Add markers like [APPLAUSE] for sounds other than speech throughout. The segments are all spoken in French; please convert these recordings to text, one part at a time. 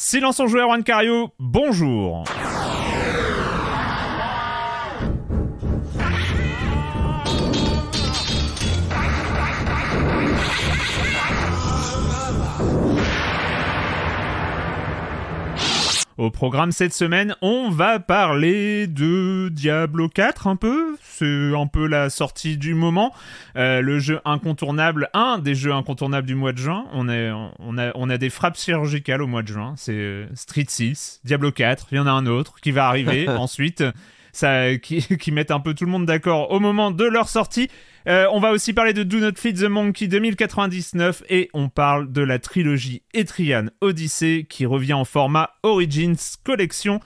Silence en joueur, Juan bonjour Au programme cette semaine, on va parler de Diablo 4 un peu. C'est un peu la sortie du moment. Euh, le jeu incontournable, un des jeux incontournables du mois de juin. On, est, on, a, on a des frappes chirurgicales au mois de juin. C'est euh, Street 6, Diablo 4, il y en a un autre qui va arriver [LAUGHS] ensuite. [LAUGHS] qui, mettent un peu tout le monde d'accord au moment de leur sortie. Euh, on va aussi parler de Do Not Feed the Monkey 2099 et on parle de la trilogie Etrian Odyssey qui revient en format Origins Collection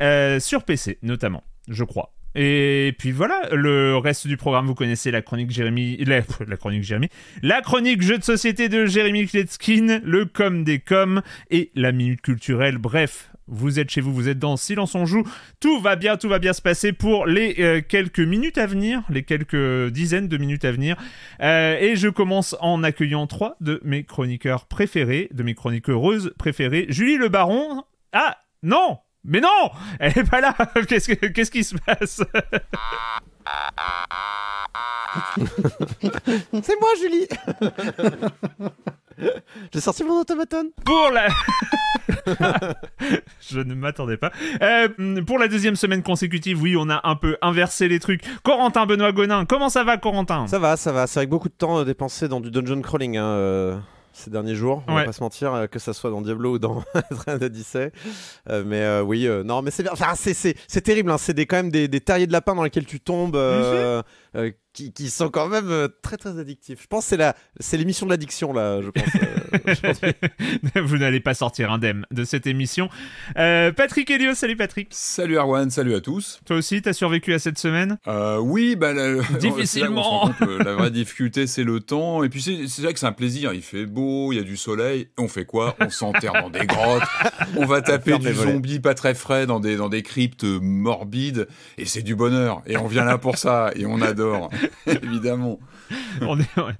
euh, sur PC notamment, je crois. Et puis voilà, le reste du programme, vous connaissez la chronique Jérémy, la, [LAUGHS] chronique Jérémy, la chronique jeu de société de Jérémy Kletskin, le com des coms et la minute culturelle. Bref, vous êtes chez vous, vous êtes dans Silence on joue. Tout va bien, tout va bien se passer pour les euh, quelques minutes à venir, les quelques dizaines de minutes à venir. Euh, et je commence en accueillant trois de mes chroniqueurs préférés, de mes chroniqueuses préférées. Julie Le Baron. Ah non, mais non, elle est pas là. [LAUGHS] quest qu'est-ce qui se passe [LAUGHS] C'est moi, Julie. [LAUGHS] [LAUGHS] J'ai sorti mon automaton Pour la... [LAUGHS] Je ne m'attendais pas. Euh, pour la deuxième semaine consécutive, oui, on a un peu inversé les trucs. Corentin Benoît Gonin, comment ça va, Corentin Ça va, ça va. C'est avec beaucoup de temps euh, dépensé dans du dungeon crawling. Hein, euh, ces derniers jours, on va pas se mentir, que ça soit dans Diablo ou dans [LAUGHS] Train mais oui, non, mais c'est bien. c'est terrible, hein. c'est quand même des, des terriers de lapin dans lesquels tu tombes, mhm qui, sont quand même euh, très très addictifs. Je pense que c'est l'émission de l'addiction là. Je pense. Euh, [LAUGHS] Vous n'allez pas sortir indemne de cette émission. Euh, Patrick Elio, salut Patrick. Salut Arwan, salut à tous. Toi aussi, t'as survécu à cette semaine Oui, bah, [LAUGHS] difficilement. la vraie difficulté, c'est le temps. Et puis c'est vrai que c'est un plaisir. Il fait beau, il y a du soleil. On fait quoi On s'enterre dans des grottes. On va [LAUGHS] taper du zombie pas très frais dans des dans des cryptes morbides. Et c'est du bonheur. Et on vient là pour ça. Et on adore. [LAUGHS] Évidemment.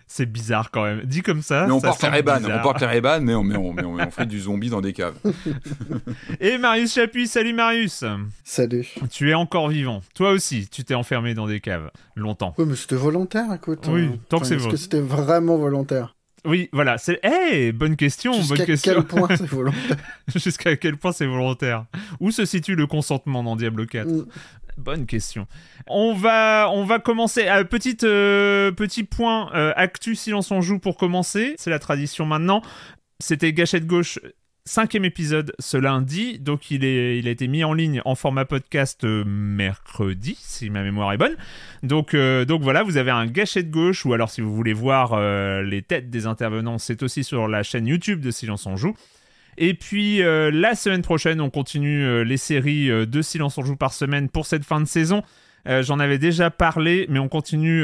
C'est bizarre quand même. Dit comme ça. Mais on porte la on mais on, [LAUGHS] fait du zombie dans des caves. [LAUGHS] Et Marius Chapuis, salut Marius. Salut. Tu es encore vivant. Toi aussi, tu t'es enfermé dans des caves longtemps. Oui, mais c'était volontaire, écoute. Oui, hein. tant que c'est Est-ce que c'était vraiment volontaire oui, voilà. Eh, bonne question. Jusqu'à quel point c'est volontaire Jusqu'à quel point c'est volontaire Où se situe le consentement dans Diablo 4 Bonne question. On va, on va commencer. à euh, euh, petit point euh, actu silence on joue pour commencer. C'est la tradition maintenant. C'était Gâchette Gauche cinquième épisode ce lundi, donc il, est, il a été mis en ligne en format podcast mercredi, si ma mémoire est bonne. Donc, donc voilà, vous avez un gâchette gauche, ou alors si vous voulez voir les têtes des intervenants, c'est aussi sur la chaîne YouTube de Silence on Joue. Et puis euh, la semaine prochaine, on continue euh, les séries euh, de Silence on joue par semaine pour cette fin de saison. J'en avais déjà parlé, mais on continue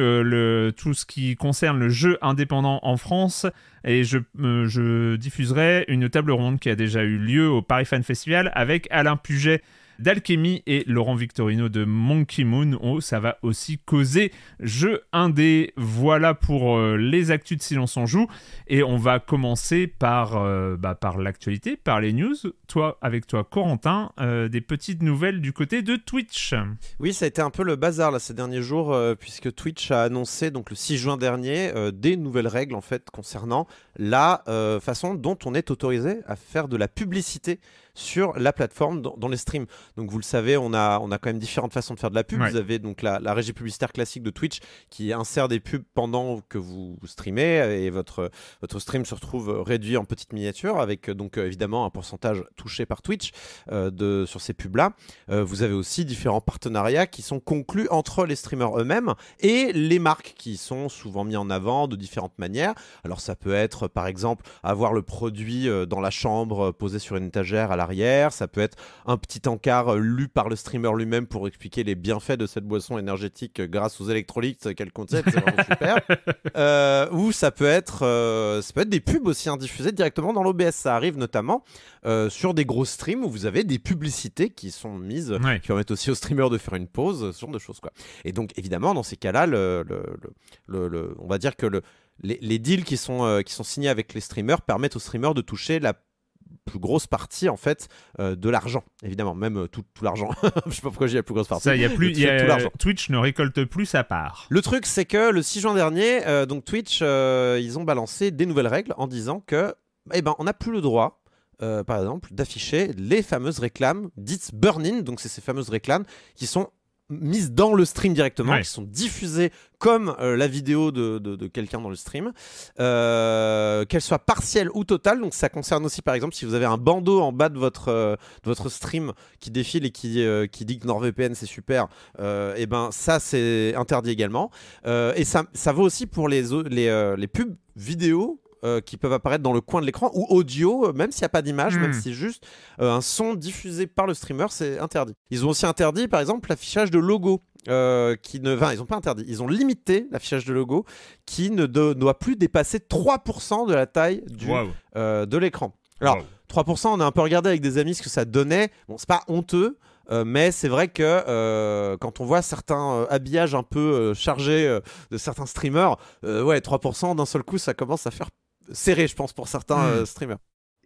tout ce qui concerne le jeu indépendant en France. Et je diffuserai une table ronde qui a déjà eu lieu au Paris Fan Festival avec Alain Puget d'Alchemy et Laurent Victorino de Monkey Moon. Oh, ça va aussi causer jeu indé. Voilà pour euh, les actus de Silence en Joue. Et on va commencer par, euh, bah, par l'actualité, par les news. Toi, avec toi, Corentin, euh, des petites nouvelles du côté de Twitch. Oui, ça a été un peu le bazar là, ces derniers jours, puisque Twitch a annoncé donc, le 6 juin dernier des nouvelles règles en fait concernant la façon dont on est autorisé à faire de la publicité sur la plateforme dans, les streams. Donc vous le savez, on a, on a quand même différentes façons de faire de la pub. Vous avez donc la, la, régie publicitaire classique de Twitch qui insère des pubs pendant que vous streamez et votre, votre stream se retrouve réduit en petites miniatures avec euh, donc euh, évidemment un pourcentage touché par Twitch euh, de, sur ces pubs-là. vous avez aussi différents partenariats qui sont conclus entre les streamers eux-mêmes et les marques qui sont souvent mis en avant de différentes manières. Alors ça peut être par exemple avoir le produit dans la chambre posé sur une étagère à la ça peut être un petit encart euh, lu par le streamer lui-même pour expliquer les bienfaits de cette boisson énergétique euh, grâce aux électrolytes qu'elle contient, c'est vraiment [LAUGHS] super. Euh, ou ça peut être ça peut être des pubs aussi hein, diffusées directement dans l'OBS, ça arrive notamment sur des gros streams où vous avez des publicités qui sont mises qui permettent aussi aux streamers de faire une pause, ce genre de choses quoi. Et donc évidemment dans ces cas-là, le, le, le, on va dire que le les, deals qui sont, qui sont signés avec les streamers permettent aux streamers de toucher la plus grosse partie en fait euh, de l'argent évidemment même euh, tout, l'argent [LAUGHS] je sais pas pourquoi j'ai la plus grosse partie ça a plus Twitch ne récolte plus sa part le truc c'est que le 6 juin dernier euh, donc Twitch ils ont balancé des nouvelles règles en disant que eh ben on n'a plus le droit par exemple d'afficher les fameuses réclames dites burning donc c'est ces fameuses réclames qui sont mises dans le stream directement, qui sont diffusées comme euh, la vidéo de, de, quelqu'un dans le stream, euh, qu'elle soit partielle ou totale. Donc ça concerne aussi par exemple si vous avez un bandeau en bas de votre, euh, de votre stream qui défile et qui, euh, qui dit que NordVPN c'est super, et eh ben ça c'est interdit également. et ça, ça vaut aussi pour les, les, les pubs vidéo euh, qui peuvent apparaître dans le coin de l'écran ou audio, euh, même s'il n'y a pas d'image, même hmm. si juste euh, un son diffusé par le streamer, c'est interdit. Ils ont aussi interdit, par exemple, l'affichage de logos. qui ne, ils n'ont pas interdit, ils ont limité l'affichage de logo qui ne doit plus dépasser 3% de la taille du, de l'écran. Alors, 3%, on a un peu regardé avec des amis ce que ça donnait. Bon, c'est pas honteux, mais c'est vrai que quand on voit certains habillages un peu chargés de certains streamers, ouais, 3% d'un seul coup, ça commence à faire serré, je pense, pour certains hmm. euh, streamers.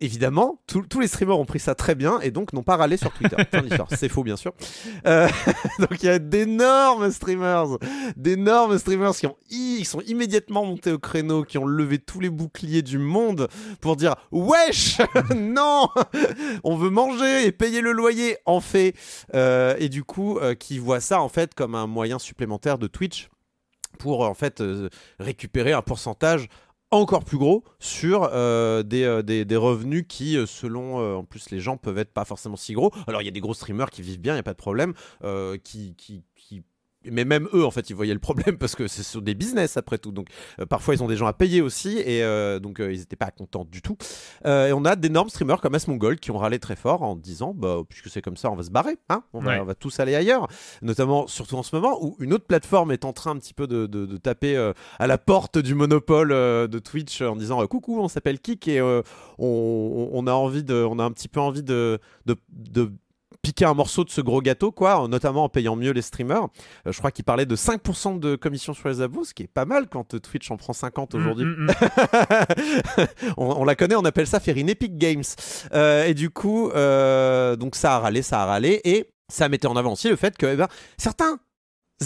Évidemment, tous les streamers ont pris ça très bien et donc n'ont pas râlé sur Twitter. [LAUGHS] C'est faux, bien sûr. Euh, [LAUGHS] donc il y a d'énormes streamers, d'énormes streamers qui ont, ils sont immédiatement montés au créneau, qui ont levé tous les boucliers du monde pour dire Wesh, [LAUGHS] non, on veut manger et payer le loyer, en fait. Euh, et du coup, qui voient ça en fait comme un moyen supplémentaire de Twitch pour en fait récupérer un pourcentage encore plus gros sur euh, euh, des, des, revenus qui, euh, selon en plus les gens, peuvent être pas forcément si gros. Alors il y a des gros streamers qui vivent bien, il n'y a pas de problème, qui, qui, qui mais même eux, en fait, ils voyaient le problème parce que ce sont des business après tout. Donc, euh, parfois, ils ont des gens à payer aussi et euh, donc euh, ils n'étaient pas contents du tout. et on a d'énormes streamers comme Asmongold qui ont râlé très fort en disant bah, puisque c'est comme ça, on va se barrer, hein. on, va, tous aller ailleurs. Notamment, surtout en ce moment où une autre plateforme est en train un petit peu de, taper à la porte du monopole de Twitch en disant coucou, on s'appelle Kik et on, a envie de, on a un petit peu envie de piquer un morceau de ce gros gâteau, quoi, notamment en payant mieux les streamers. Euh, je crois qu'il parlait de 5% de commission sur les abos, ce qui est pas mal quand euh, Twitch en prend 50 aujourd'hui. Mm, mm, mm. [LAUGHS] on, la connaît, on appelle ça faire Epic Games. Euh, et du coup, donc ça a râlé, ça a râlé, et ça mettait en avant aussi le fait que eh ben, certains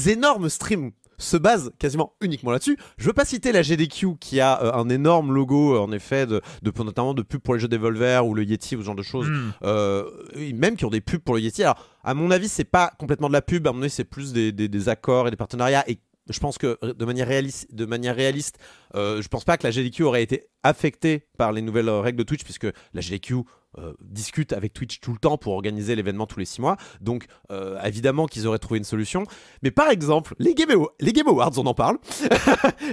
énormes streams se base quasiment uniquement là-dessus. Je veux pas citer la GDQ qui a euh, un énorme logo euh, en effet de, notamment de pubs pour les jeux Devolver ou le Yeti ou ce genre de choses, hmm. euh, même qui ont des pubs pour le Yeti. Alors à mon avis c'est pas complètement de la pub, à mon avis c'est plus des, accords et des partenariats et je pense que de manière réaliste, de manière je pense pas que la GDQ aurait été affectée par les nouvelles règles de Twitch puisque la GDQ discute euh, discutent avec Twitch tout le temps pour organiser l'événement tous les six mois. Donc, euh, évidemment qu'ils auraient trouvé une solution. Mais par exemple, les Game, Awards, on en parle. [LAUGHS]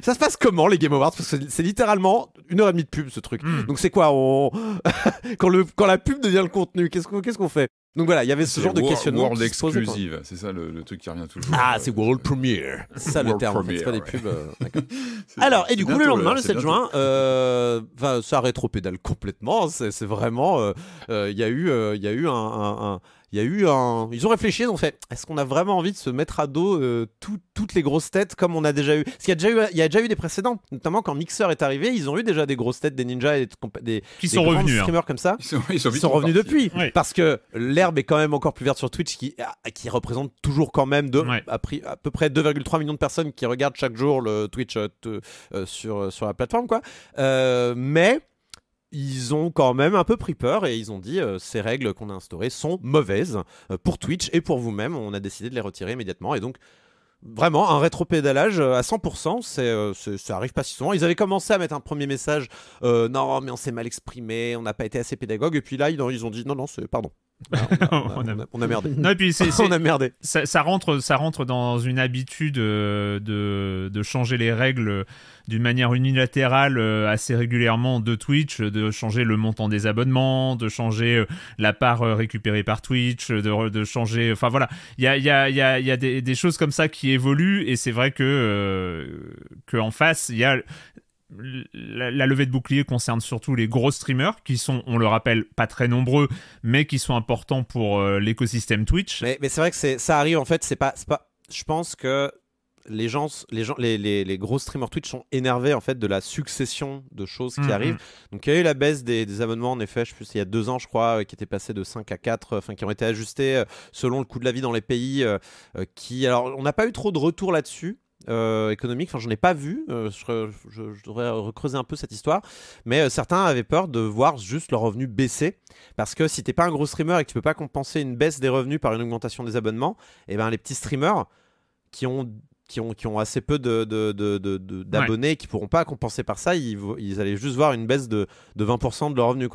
ça se passe comment les Game Awards Parce que c'est littéralement une heure et demie de pub ce truc. Hmm. Donc, c'est quoi on... [LAUGHS] quand, le, quand la pub devient le contenu, qu'est-ce qu'on qu'est-ce qu'on fait donc voilà, il y avait ce genre de questionnement. World exclusive, c'est ça le, truc qui revient toujours. Ah, c'est World Premiere. ça le terme, c'est pas des pubs. Euh, [LAUGHS] Alors, et du coup, le lendemain, le 7 juin, euh, ça rétropédale complètement. C'est vraiment. Euh, euh, il y a eu, y a eu un il y a eu un. Ils ont réfléchi, ils ont fait est-ce qu'on a vraiment envie de se mettre à dos euh, toutes les grosses têtes comme on a déjà eu Parce qu'il y, a déjà eu, y a eu des précédents, notamment quand Mixer est arrivé, ils ont eu déjà des grosses têtes, des ninjas et des, qui hein. streamers comme ça. Ils sont, revenus depuis. Parce que l'herbe est quand même encore plus verte sur Twitch qui, ah, qui représente toujours quand même de, à, peu près 2,3 millions de personnes qui regardent chaque jour le Twitch euh, euh, sur, sur la plateforme. quoi. mais ils ont quand même un peu pris peur et ils ont dit euh, ces règles qu'on a instaurées sont mauvaises euh, pour Twitch et pour vous-même. On a décidé de les retirer immédiatement et donc Vraiment, un rétropédalage euh, à 100%, ça arrive pas si souvent. Ils avaient commencé à mettre un premier message, non mais on s'est mal exprimé, on n'a pas été assez pédagogue, et puis là ils, ils ont dit, non non, c'est, pardon, [LAUGHS] on, a, merdé. puis [LAUGHS] on a Ça, rentre, ça rentre dans une habitude euh, de, changer les règles d'une manière unilatérale euh, assez régulièrement de Twitch, de changer le montant des abonnements, de changer euh, la part récupérée par Twitch, de, changer. Enfin voilà, il y a, y a, y a, y a des, choses comme ça qui évoluent et c'est vrai que, que en face, il y a la, levée de bouclier concerne surtout les gros streamers qui sont, on le rappelle, pas très nombreux, mais qui sont importants pour euh, l'écosystème Twitch. Mais, c'est vrai que ça arrive en fait, c'est pas, pas. Je pense que les gens, les, gens les, gros streamers Twitch sont énervés en fait de la succession de choses qui mm-hmm. arrivent. Donc il y a eu la baisse des, abonnements en effet, je il y a deux ans je crois, euh, qui était passé de 5 à 4, euh, enfin qui ont été ajustés selon le coût de la vie dans les pays. qui, alors on n'a pas eu trop de retour là-dessus. Euh, économique. Enfin, n'en ai pas vu. Euh, je, devrais recreuser un peu cette histoire. Mais euh, certains avaient peur de voir juste leurs revenus baisser. Parce que si t'es pas un gros streamer et que tu peux pas compenser une baisse des revenus par une augmentation des abonnements, et eh ben les petits streamers qui ont qui ont, qui ont assez peu d'abonnés, de, de, qui pourront pas compenser par ça, ils, allaient juste voir une baisse de, 20% de leur revenu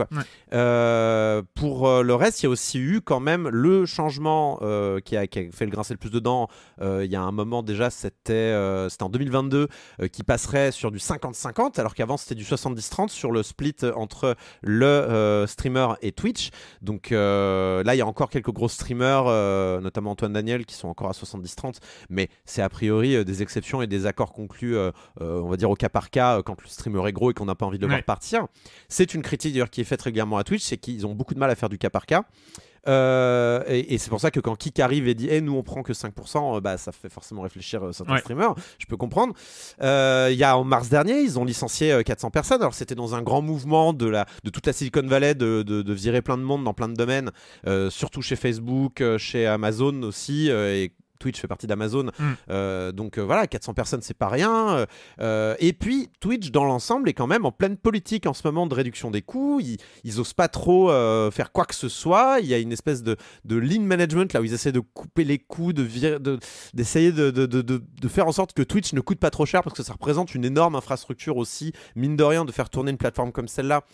euh, pour euh, le reste, il y a aussi eu quand même le changement euh, qui, a, fait le grincer le plus dedans. il y a un moment déjà, c'était en 2022, qui passerait sur du 50-50, alors qu'avant c'était du 70-30 sur le split entre le streamer et Twitch. Donc là, il y a encore quelques gros streamers, notamment Antoine Daniel, qui sont encore à 70-30, mais c'est a priori euh, des exceptions et des accords conclus, euh, euh, on va dire au cas par cas, quand le streamer est gros et qu'on n'a pas envie de le voir C'est une critique d'ailleurs qui est faite régulièrement à Twitch, c'est qu'ils ont beaucoup de mal à faire du cas par cas. et, c'est pour ça que quand Kik arrive et dit "eh nous on prend que 5%, bah, ça fait forcément réfléchir certains streamers, je peux comprendre. Il y a en mars dernier, ils ont licencié 400 personnes. Alors c'était dans un grand mouvement de, la, de toute la Silicon Valley de, virer plein de monde dans plein de domaines, surtout chez Facebook, chez Amazon aussi, et Twitch fait partie d'Amazon. Mm. Euh, donc euh, voilà, 400 personnes, c'est pas rien. Euh, et puis, Twitch, dans l'ensemble, est quand même en pleine politique en ce moment de réduction des coûts. Ils, n'osent osent pas trop faire quoi que ce soit. Il y a une espèce de, de lean management, là, où ils essaient de couper les coûts, d'essayer de, de, de, faire en sorte que Twitch ne coûte pas trop cher, parce que ça représente une énorme infrastructure aussi, mine de rien, de faire tourner une plateforme comme celle-là.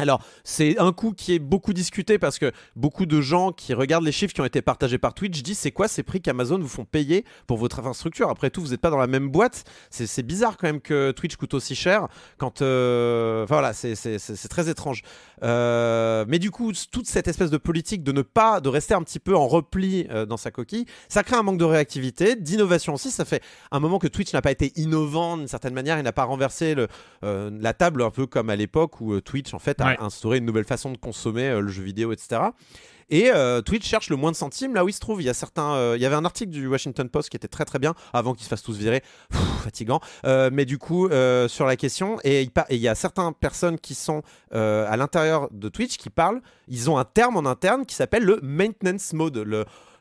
Alors, c'est un coup qui est beaucoup discuté parce que beaucoup de gens qui regardent les chiffres qui ont été partagés par Twitch disent c'est quoi ces prix qu'Amazon vous font payer pour votre infrastructure Après tout, vous n'êtes pas dans la même boîte. C'est bizarre quand même que Twitch coûte aussi cher quand. Euh, voilà, c'est très étrange. Euh, mais du coup, toute cette espèce de politique de ne pas, de rester un petit peu en repli euh, dans sa coquille, ça crée un manque de réactivité, d'innovation aussi. Ça fait un moment que Twitch n'a pas été innovant d'une certaine manière, il n'a pas renversé le, euh, la table un peu comme à l'époque où Twitch en fait a instauré une nouvelle façon de consommer le jeu vidéo, etc. Et euh, Twitch cherche le moins de centimes là où il se trouve. Il y, a certains, euh, il y avait un article du Washington Post qui était très très bien avant qu'ils se fassent tous virer. fatigant. Euh, mais du coup, sur la question, et il, y a certaines personnes qui sont à l'intérieur de Twitch qui parlent. Ils ont un terme en interne qui s'appelle le maintenance mode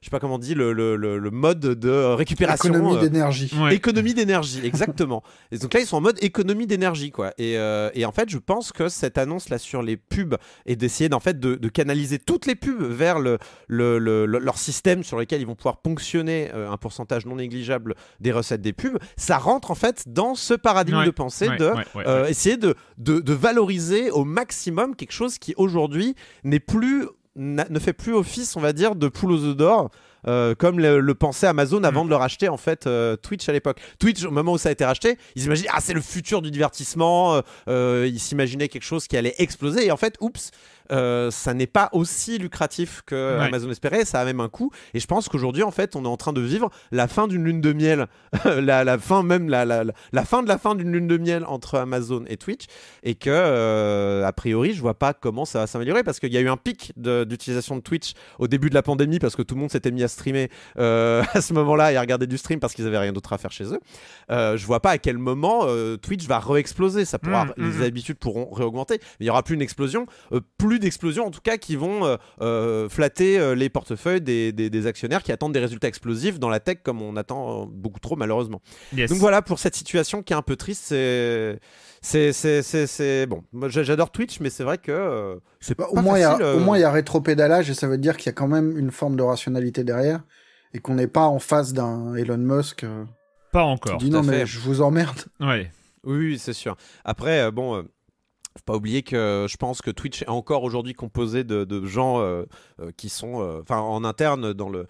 je sais pas comment on dit, le, le, le, mode de récupération. Économie euh, d'énergie. Économie d'énergie, exactement. et donc là, ils sont en mode économie d'énergie, quoi. Et, euh, et, en fait, je pense que cette annonce là sur les pubs et d'essayer en fait de, canaliser toutes les pubs vers le, leur système sur lequel ils vont pouvoir ponctionner euh, un pourcentage non négligeable des recettes des pubs, ça rentre en fait dans ce paradigme de pensée d'essayer de essayer de, de, de valoriser au maximum quelque chose qui aujourd'hui n'est plus ne fait plus office, on va dire, de poule aux d'or. Euh, comme le, pensait Amazon avant mm. de le racheter en fait euh, Twitch à l'époque. Twitch au moment où ça a été racheté, ils imaginaient ah c'est le futur du divertissement, euh, ils s'imaginaient quelque chose qui allait exploser et en fait oups euh, ça n'est pas aussi lucratif que Amazon espérait, ça a même un coût. Et je pense qu'aujourd'hui, en fait, on est en train de vivre la fin d'une lune de miel, [LAUGHS] la, fin même, la, fin de la fin d'une lune de miel entre Amazon et Twitch, et que, euh, a priori, je vois pas comment ça va s'améliorer, parce qu'il y a eu un pic d'utilisation de, Twitch au début de la pandémie, parce que tout le monde s'était mis à streamer euh, [LAUGHS] à ce moment-là et à regarder du stream parce qu'ils avaient rien d'autre à faire chez eux. je vois pas à quel moment Twitch va re-exploser, mm, les mm, mm. habitudes pourront réaugmenter, mais il y aura plus une explosion. plus d'explosion en tout cas qui vont euh, euh, flatter euh, les portefeuilles des, actionnaires qui attendent des résultats explosifs dans la tech comme on attend beaucoup trop malheureusement. Donc voilà pour cette situation qui est un peu triste. C'est bon. J'adore Twitch, mais c'est vrai que c'est pas, au moins au moins il y a rétropédalage et ça veut dire qu'il y a quand même une forme de rationalité derrière et qu'on n'est pas en face d'un Elon Musk. Pas encore. Qui dit non mais je vous emmerde. Oui, oui c'est sûr. Après, bon, faut pas oublier que euh, je pense que Twitch est encore aujourd'hui composé de, de gens euh, euh, qui sont enfin en interne dans le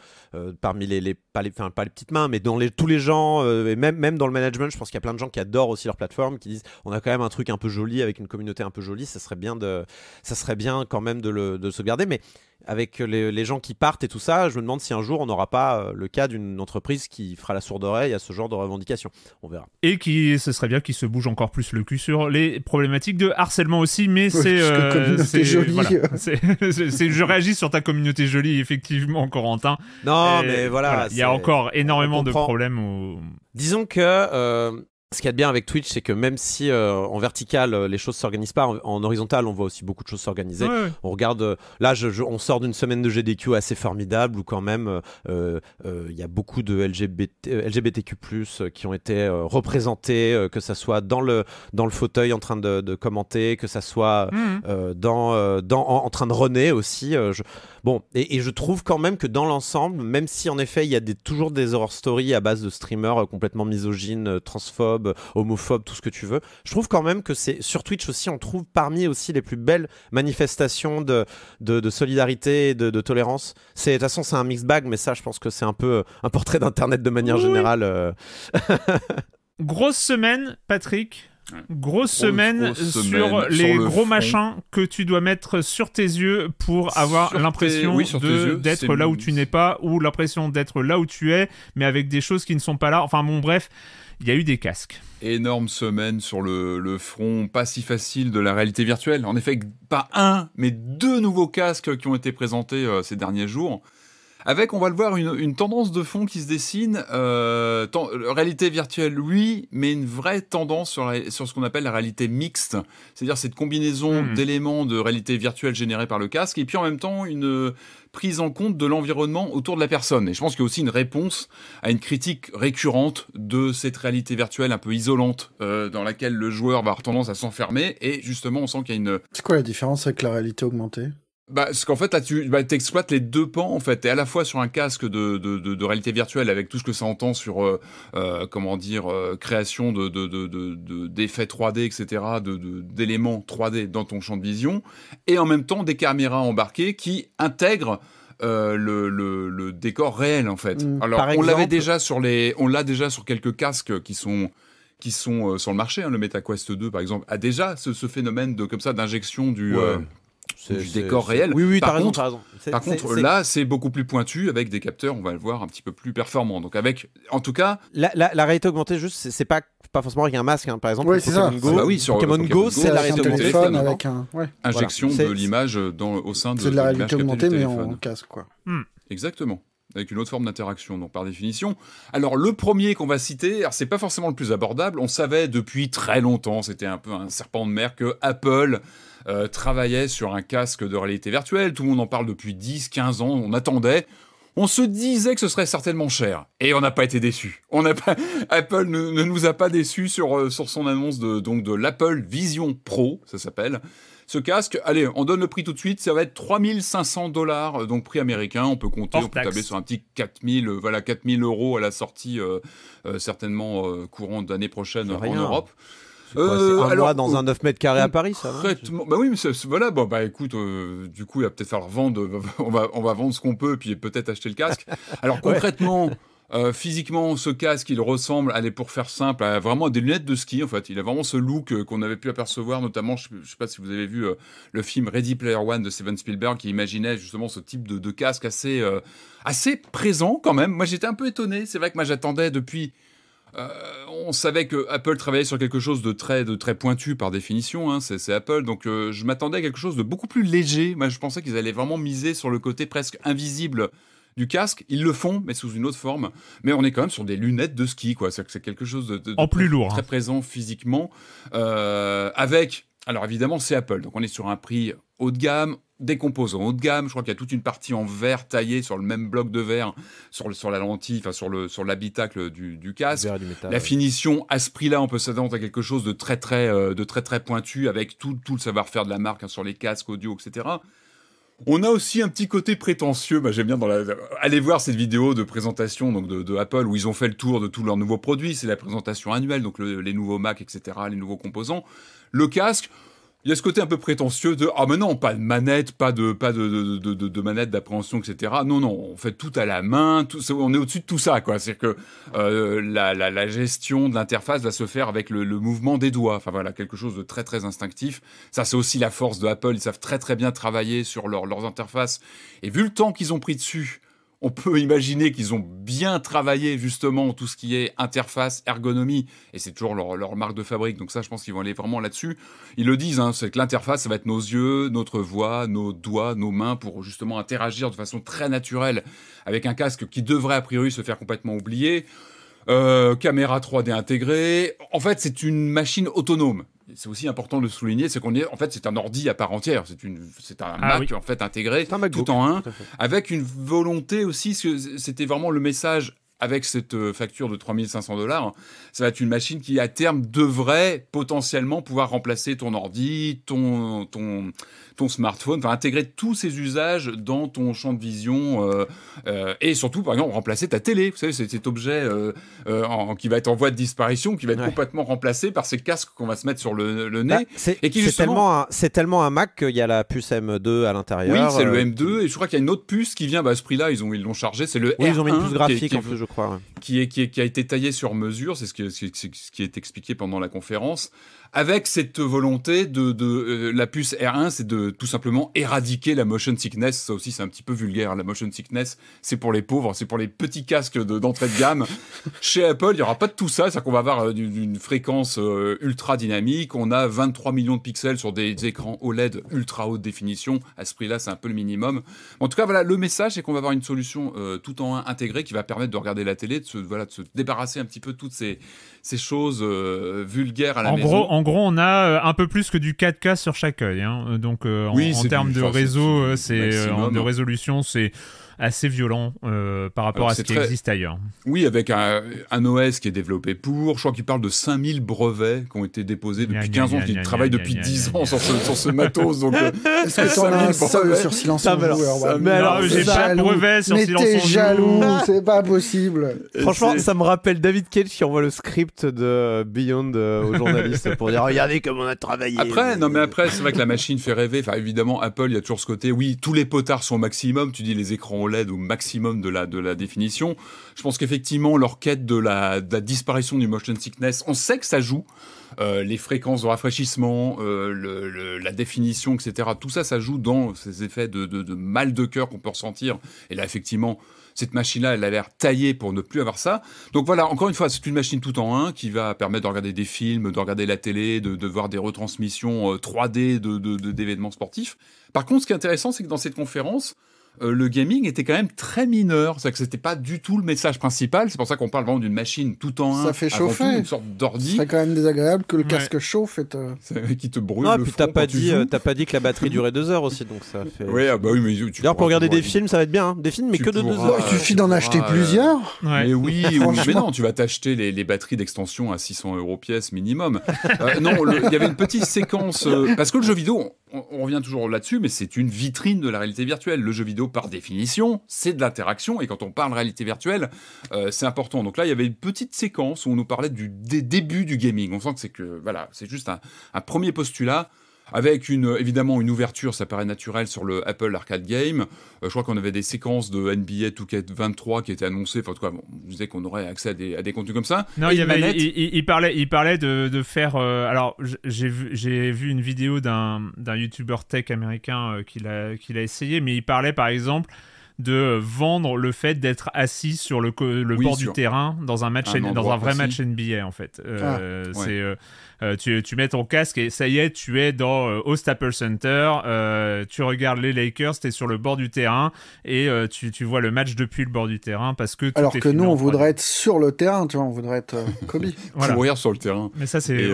parmi les, pas les pas les petites mains mais dans les tous les gens et même même dans le management je pense qu'il y a plein de gens qui adorent aussi leur plateforme qui disent on a quand même un truc un peu joli avec une communauté un peu jolie ça serait bien de ça serait bien quand même de le de sauvegarder mais avec les, gens qui partent et tout ça, je me demande si un jour on n'aura pas euh, le cas d'une entreprise qui fera la sourde oreille à ce genre de revendications. On verra. Et qui, ce serait bien qu'il se bouge encore plus le cul sur les problématiques de harcèlement aussi, mais c'est c'est. c'est jolie. je réagis sur ta communauté jolie, effectivement, Corentin. Non, mais voilà. Il y a encore énormément de problèmes. Disons que. Euh, ce qu'il y a de bien avec Twitch, c'est que même si euh, en vertical euh, les choses s'organisent pas, en, horizontal on voit aussi beaucoup de choses s'organiser. On regarde, euh, là on sort d'une semaine de GDQ assez formidable où quand même il y a beaucoup de LGBTQ+ qui ont été représentés, que ça soit dans le dans le fauteuil en train de, commenter, que ça soit mmh. dans, dans en, train de runner aussi. bon et, je trouve quand même que dans l'ensemble, même si en effet il y a des, toujours des horror stories à base de streamers complètement misogynes, transphobes homophobe, tout ce que tu veux. Je trouve quand même que c'est sur Twitch aussi, on trouve parmi aussi les plus belles manifestations de, de, solidarité, de, de tolérance. C'est de toute façon c'est un mix bag, mais ça, je pense que c'est un peu euh, un portrait d'internet de manière générale. Euh. [LAUGHS] Grosse semaine, Patrick. Grosse semaine, sur les gros machins que tu dois mettre sur tes yeux pour avoir l'impression d'être là où tu n'es pas ou l'impression d'être là où tu es, mais avec des choses qui ne sont pas là. Enfin bon, bref, il y a eu des casques. Énorme semaine sur le, front pas si facile de la réalité virtuelle. En effet, pas un, mais deux nouveaux casques qui ont été présentés euh, ces derniers jours avec, on va le voir, une, tendance de fond qui se dessine. Euh, euh, réalité virtuelle, oui, mais une vraie tendance sur, ce qu'on appelle la réalité mixte, c'est-à-dire cette combinaison hmm. d'éléments de réalité virtuelle générée par le casque, et puis en même temps une euh, prise en compte de l'environnement autour de la personne. Et je pense qu'il y a aussi une réponse à une critique récurrente de cette réalité virtuelle un peu isolante dans laquelle le joueur va avoir tendance à s'enfermer. Et justement, on sent qu'il y a une... C'est quoi la différence avec la réalité augmentée bah, parce qu'en fait, là, tu bah, exploites les deux pans, en fait. et à la fois sur un casque de, de, de, réalité virtuelle avec tout ce que ça entend sur, euh, euh, comment dire, euh, création d'effets de, d'effets 3D, etc., d'éléments 3D dans ton champ de vision, et en même temps des caméras embarquées qui intègrent le, le, le, décor réel, en fait. Mmh. Alors, on l'avait déjà sur les, on l'a déjà sur quelques casques qui sont qui sont sur le marché. Hein, le MetaQuest 2, par exemple, a déjà ce, phénomène de comme ça d'injection du du décor réel. Oui, oui, par, as contre, raison, par contre, là, c'est beaucoup plus pointu avec des capteurs, on va le voir, un petit peu plus performants. Donc, avec, en tout cas. La, réalité augmentée, juste, c'est pas, pas forcément avec un masque, hein. par exemple. Oui, c'est ça. sur Pokémon, Go, ah bah c'est la réalité augmentée. Avec un, Injection de l'image au sein de. C'est de la réalité augmentée, mais en casque, quoi. Hmm. Exactement avec une autre forme d'interaction, donc par définition. Alors le premier qu'on va citer, c'est pas forcément le plus abordable. On savait depuis très longtemps, c'était un peu un serpent de mer que Apple euh, travaillait sur un casque de réalité virtuelle, tout le monde en parle depuis 10, 15 ans, on attendait. On se disait que ce serait certainement cher et on n'a pas été déçus. [LAUGHS] Apple ne, nous a pas déçus sur euh, son annonce de l'Apple Vision Pro, ça s'appelle. Ce casque, allez, on donne le prix tout de suite, ça va être 3500 dollars, euh, donc prix américain, on peut compter, on peut tabler sur un petit 4000, voilà, 4000 euros à la sortie, certainement courant d'année prochaine en Europe c'est un euh, dans un 9 euh, mètres carrés à Paris, ça Concrètement, bah oui, mais voilà, bon, bah, bah écoute, euh, du coup, il va peut-être falloir vendre, [LAUGHS] on va, on va vendre ce qu'on peut, puis peut-être acheter le casque. Alors [LAUGHS] concrètement. physiquement, ce casque, il ressemble, allez, pour faire simple, à vraiment des lunettes de ski, en fait. Il a vraiment ce look qu'on avait pu apercevoir, notamment, je ne sais pas si vous avez vu le film Ready Player One de Steven Spielberg, qui imaginait justement ce type de, de casque assez, assez présent quand même. Moi, j'étais un peu étonné. C'est vrai que moi, j'attendais depuis euh, on savait que Apple travaillait sur quelque chose de très, de très pointu par définition, hein, c'est Apple, donc euh, je m'attendais à quelque chose de beaucoup plus léger. Moi, je pensais qu'ils allaient vraiment miser sur le côté presque invisible du casque. Ils le font, mais sous une autre forme. Mais on est quand même sur des lunettes de ski, quoi. C'est quelque chose de, plus très, lourd, très hein. présent physiquement, euh, avec alors évidemment, c'est Apple, donc on est sur un prix haut de gamme, des composants haut de gamme. Je crois qu'il y a toute une partie en verre taillée sur le même bloc de verre, sur, la lentille, enfin sur, l'habitacle du, casque. la finition, à ce prix-là, on peut s'attendre à quelque chose de très très, euh, de très, très pointu avec tout, tout le savoir-faire de la marque hein, sur les casques audio, etc. On a aussi un petit côté prétentieux. Bah, j'aime bien dans aller voir cette vidéo de présentation donc de, Apple où ils ont fait le tour de tous leurs nouveaux produits. C'est la présentation annuelle, donc les nouveaux Macs, etc., les nouveaux composants. Le casque, il y a ce côté un peu prétentieux de ah mais non pas de manette pas de pas de, manette d'appréhension etc non non on fait tout à la main on est au-dessus de tout ça quoi c'est que dire euh, la, la, gestion de l'interface va se faire avec le, mouvement des doigts enfin voilà quelque chose de très très instinctif ça c'est aussi la force de Apple ils savent très très bien travailler sur leurs interfaces et vu le temps qu'ils ont pris dessus on peut imaginer qu'ils ont bien travaillé justement tout ce qui est interface, ergonomie, et c'est toujours leur, marque de fabrique, donc ça je pense qu'ils vont aller vraiment là-dessus. Ils le disent, hein, c'est que l'interface, ça va être nos yeux, notre voix, nos doigts, nos mains, pour justement interagir de façon très naturelle avec un casque qui devrait a priori se faire complètement oublier. Euh, caméra 3D intégrée. En fait, c'est une machine autonome c'est aussi important de souligner, c'est qu'on est, en fait, c'est un ordi à part entière, c'est une, c'est un ah Mac en fait intégré, tout en un, avec une volonté aussi, c'était vraiment le message avec cette euh, facture de 3500 dollars, ça va être une machine qui, à terme, devrait potentiellement pouvoir remplacer ton ordi, ton, ton, ton smartphone, intégrer tous ces usages dans ton champ de vision euh, euh, et surtout, par exemple, remplacer ta télé. Vous savez, c'est cet objet qui va être en voie de disparition, qui va être complètement remplacé par ces casques qu'on va se mettre sur le, nez. Bah, c'est justement... tellement, tellement, un Mac qu'il y a la puce M2 à l'intérieur. Oui, c'est le M2 et je crois qu'il y a une autre puce qui vient bah, à ce prix-là. Ils l'ont ils chargé. C'est le oui, R1, Ils ont mis une puce graphique qui en qui, qui, a été taillé sur mesure, c'est ce, qui est expliqué pendant la conférence, avec cette volonté de, euh, la puce R1, c'est de tout simplement éradiquer la motion sickness. Ça aussi, c'est un petit peu vulgaire. La motion sickness, c'est pour les pauvres, c'est pour les petits casques d'entrée de, gamme. [LAUGHS] Chez Apple, il n'y aura pas de tout ça. C'est-à-dire qu'on va avoir euh, une, fréquence euh, ultra dynamique. On a 23 millions de pixels sur des, écrans OLED ultra haute définition. À ce prix-là, c'est un peu le minimum. En tout cas, voilà, le message, c'est qu'on va avoir une solution tout en un intégrée qui va permettre de regarder la télé, de se, voilà, de se débarrasser un petit peu de toutes ces ces choses euh, vulgaires à la en Gros, en gros, on a euh, un peu plus que du 4K sur chaque œil. Hein. Donc, euh, en, oui, en termes de, réseau, c'est de résolution, c'est assez violent euh, par rapport à ce qui existe ailleurs. Oui, avec un, OS qui est développé pour. Je crois qu'il parle de 5000 brevets qui ont été déposés depuis 15 ans. il travaille depuis 10 ans sur ce, sur ce matos. Donc, euh, [LAUGHS] Est-ce que as un sur Silence en Mais alors, j'ai pas de brevet sur Silence en jaloux, [LAUGHS] c'est pas possible. Franchement, ça me rappelle David Cage qui envoie le script de Beyond euh, aux journalistes [LAUGHS] pour dire regardez comme on a travaillé. Après, non mais après, c'est vrai que la machine fait rêver. Enfin, évidemment, Apple, il y a toujours ce côté, oui, tous les potards sont au maximum. Tu dis les écrans l'aide au maximum de la, de la définition. Je pense qu'effectivement, leur quête de la, disparition du motion sickness, on sait que ça joue. Euh, les fréquences de rafraîchissement, euh, la définition, etc. Tout ça, ça joue dans ces effets de, mal de cœur qu'on peut ressentir. Et là, effectivement, cette machine-là, elle a l'air taillée pour ne plus avoir ça. Donc voilà, encore une fois, c'est une machine tout en un qui va permettre de regarder des films, de regarder la télé, de, voir des retransmissions 3D euh, d'événements de, de, sportifs. Par contre, ce qui est intéressant, c'est que dans cette conférence, euh, le gaming était quand même très mineur. C'est-à-dire que c'était pas du tout le message principal. C'est pour ça qu'on parle vraiment d'une machine tout en un. Ça fait chauffer. une sorte d'ordi. C'est quand même désagréable que le casque chauffe et te... Euh, qui te brûle. Non, le puis t'as pas dit, euh, t'as pas dit que la batterie durait deux heures aussi, donc ça fait. Oui, ah bah oui, mais D'ailleurs, pour regarder des films, ça va être bien. Hein. Des films, mais que de deux heures. il suffit d'en acheter plusieurs. Mais oui, mais non, tu vas t'acheter les, batteries d'extension à 600 euros pièce minimum. non, il y avait une petite séquence parce que le jeu vidéo, on, on revient toujours là-dessus, mais c'est une vitrine de la réalité virtuelle. Le jeu vidéo par définition, c'est de l'interaction. Et quand on parle réalité virtuelle, euh, c'est important. Donc là, il y avait une petite séquence où on nous parlait du, début du gaming. On sent que c'est que, voilà, c'est juste un premier postulat avec une, évidemment une ouverture, ça paraît naturel, sur le Apple Arcade Game. Euh, je crois qu'on avait des séquences de NBA 2K23 qui étaient annoncées, enfin en tout cas, on disait qu'on aurait accès à des, contenus comme ça. Non, il, y avait, il, parlait, il parlait de, faire... Euh, alors, j'ai vu, une vidéo d'un YouTuber tech américain euh, qui l'a essayé, mais il parlait par exemple de vendre le fait d'être assis sur le, bord du terrain dans un match dans un vrai match NBA en fait. Ah. C'est euh, tu, tu, mets ton casque et ça y est, tu es dans au euh, Staples Center. Euh, tu regardes les Lakers, tu es sur le bord du terrain et tu, tu, vois le match depuis le bord du terrain parce que. Alors que nous, on voudrait être sur le terrain, tu vois, on voudrait être [LAUGHS] Kobe. voilà. Mourir sur le terrain. Mais ça, c'est.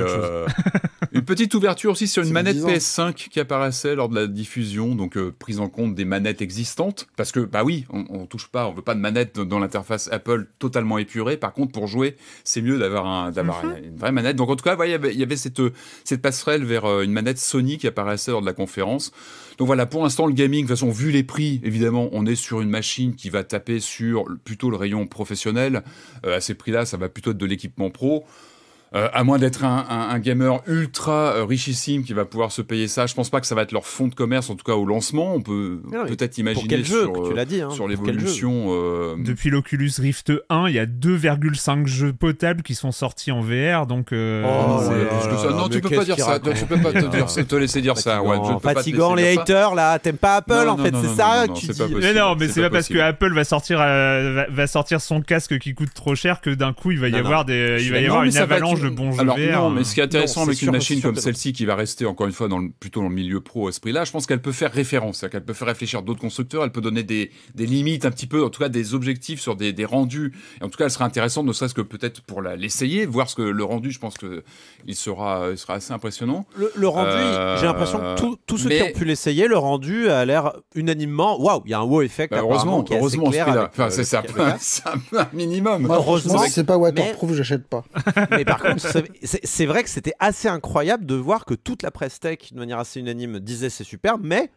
[LAUGHS] une petite ouverture aussi sur une manette PS5 qui apparaissait lors de la diffusion, donc prise en compte des manettes existantes. Parce que, bah oui, on, ne touche pas, on veut pas de manette dans l'interface Apple totalement épurée. Par contre, pour jouer, c'est mieux d'avoir un, mhm. une vraie manette. Donc en tout cas, il y avait il y avait cette, euh, passerelle vers euh, une manette Sony qui apparaissait lors de la conférence. Donc voilà, pour l'instant, le gaming, de toute façon, vu les prix, évidemment, on est sur une machine qui va taper sur plutôt le rayon professionnel. Euh, à ces prix-là, ça va plutôt être de l'équipement pro. Euh, à moins d'être un, gamer ultra euh, richissime qui va pouvoir se payer ça, je pense pas que ça va être leur fonds de commerce, en tout cas au lancement. On peut ah peut-être imaginer jeu, sur, hein. euh, sur l'évolution. Depuis l'Oculus Rift 1, il y a 2,5 jeux potables qui sont sortis en VR, donc. Oh non, tu peux pas dire ça. Tu peux pas te, [LAUGHS] laisser dire ça. Ouais, fatigant pas les haters là. T'aimes pas Apple en fait, c'est ça tu dis. Mais non, mais c'est pas parce que Apple va sortir va sortir son casque qui coûte trop cher que d'un coup il va y avoir des il va y avoir une avalanche bon Alors, Non, mais ce qui est intéressant avec une machine comme celle-ci qui va rester encore une fois dans plutôt dans le milieu pro à ce prix-là, je pense qu'elle peut faire référence, qu'elle peut faire réfléchir d'autres constructeurs, elle peut donner des, des, limites un petit peu, en tout cas des objectifs sur des, des rendus. Et en tout cas, elle serait intéressante, ne serait-ce que peut-être pour l'essayer, voir ce que le rendu, je pense que il sera, il sera assez impressionnant. Le, rendu, euh, j'ai l'impression que tous ceux qui ont pu l'essayer, le rendu a l'air unanimement. Waouh, il y a un wow effect. Bah, heureusement, heureusement, c'est enfin, euh, [LAUGHS] un, minimum. Moi, heureusement, c'est pas Waterproof, j'achète pas. Mais par [LAUGHS] c'est vrai que c'était assez incroyable de voir que toute la presse tech, de manière assez unanime, disait c'est super, mais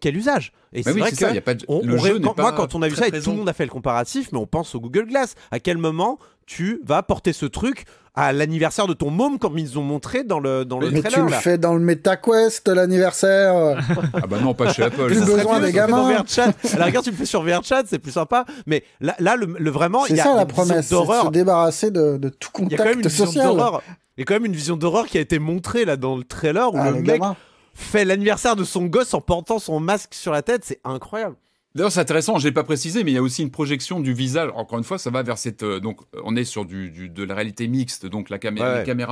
quel usage Et c'est vrai que a pas moi quand on a vu ça, et tout le monde a fait le comparatif, mais on pense au Google Glass. À quel moment tu vas porter ce truc à l'anniversaire de ton môme comme ils ont montré dans le dans le trailer. Mais tu le fais dans le MetaQuest l'anniversaire. ah bah non pas chez Apple. Plus besoin des gamins. VRChat. [LAUGHS] tu le fais sur VRChat c'est plus sympa. Mais là, là le, vraiment il y a ça, la promesse d'horreur. Se débarrasser de, de tout contact social. Il y a quand même une vision d'horreur. Il quand même une vision d'horreur qui a été montrée là dans le trailer où ah, le mec fait l'anniversaire de son gosse en portant son masque sur la tête c'est incroyable. D'ailleurs, c'est intéressant, je l'ai pas précisé, mais il y a aussi une projection du visage. Encore une fois, ça va vers cette. Euh, donc, euh, on est sur du, de la réalité mixte, donc la caméra, ouais. les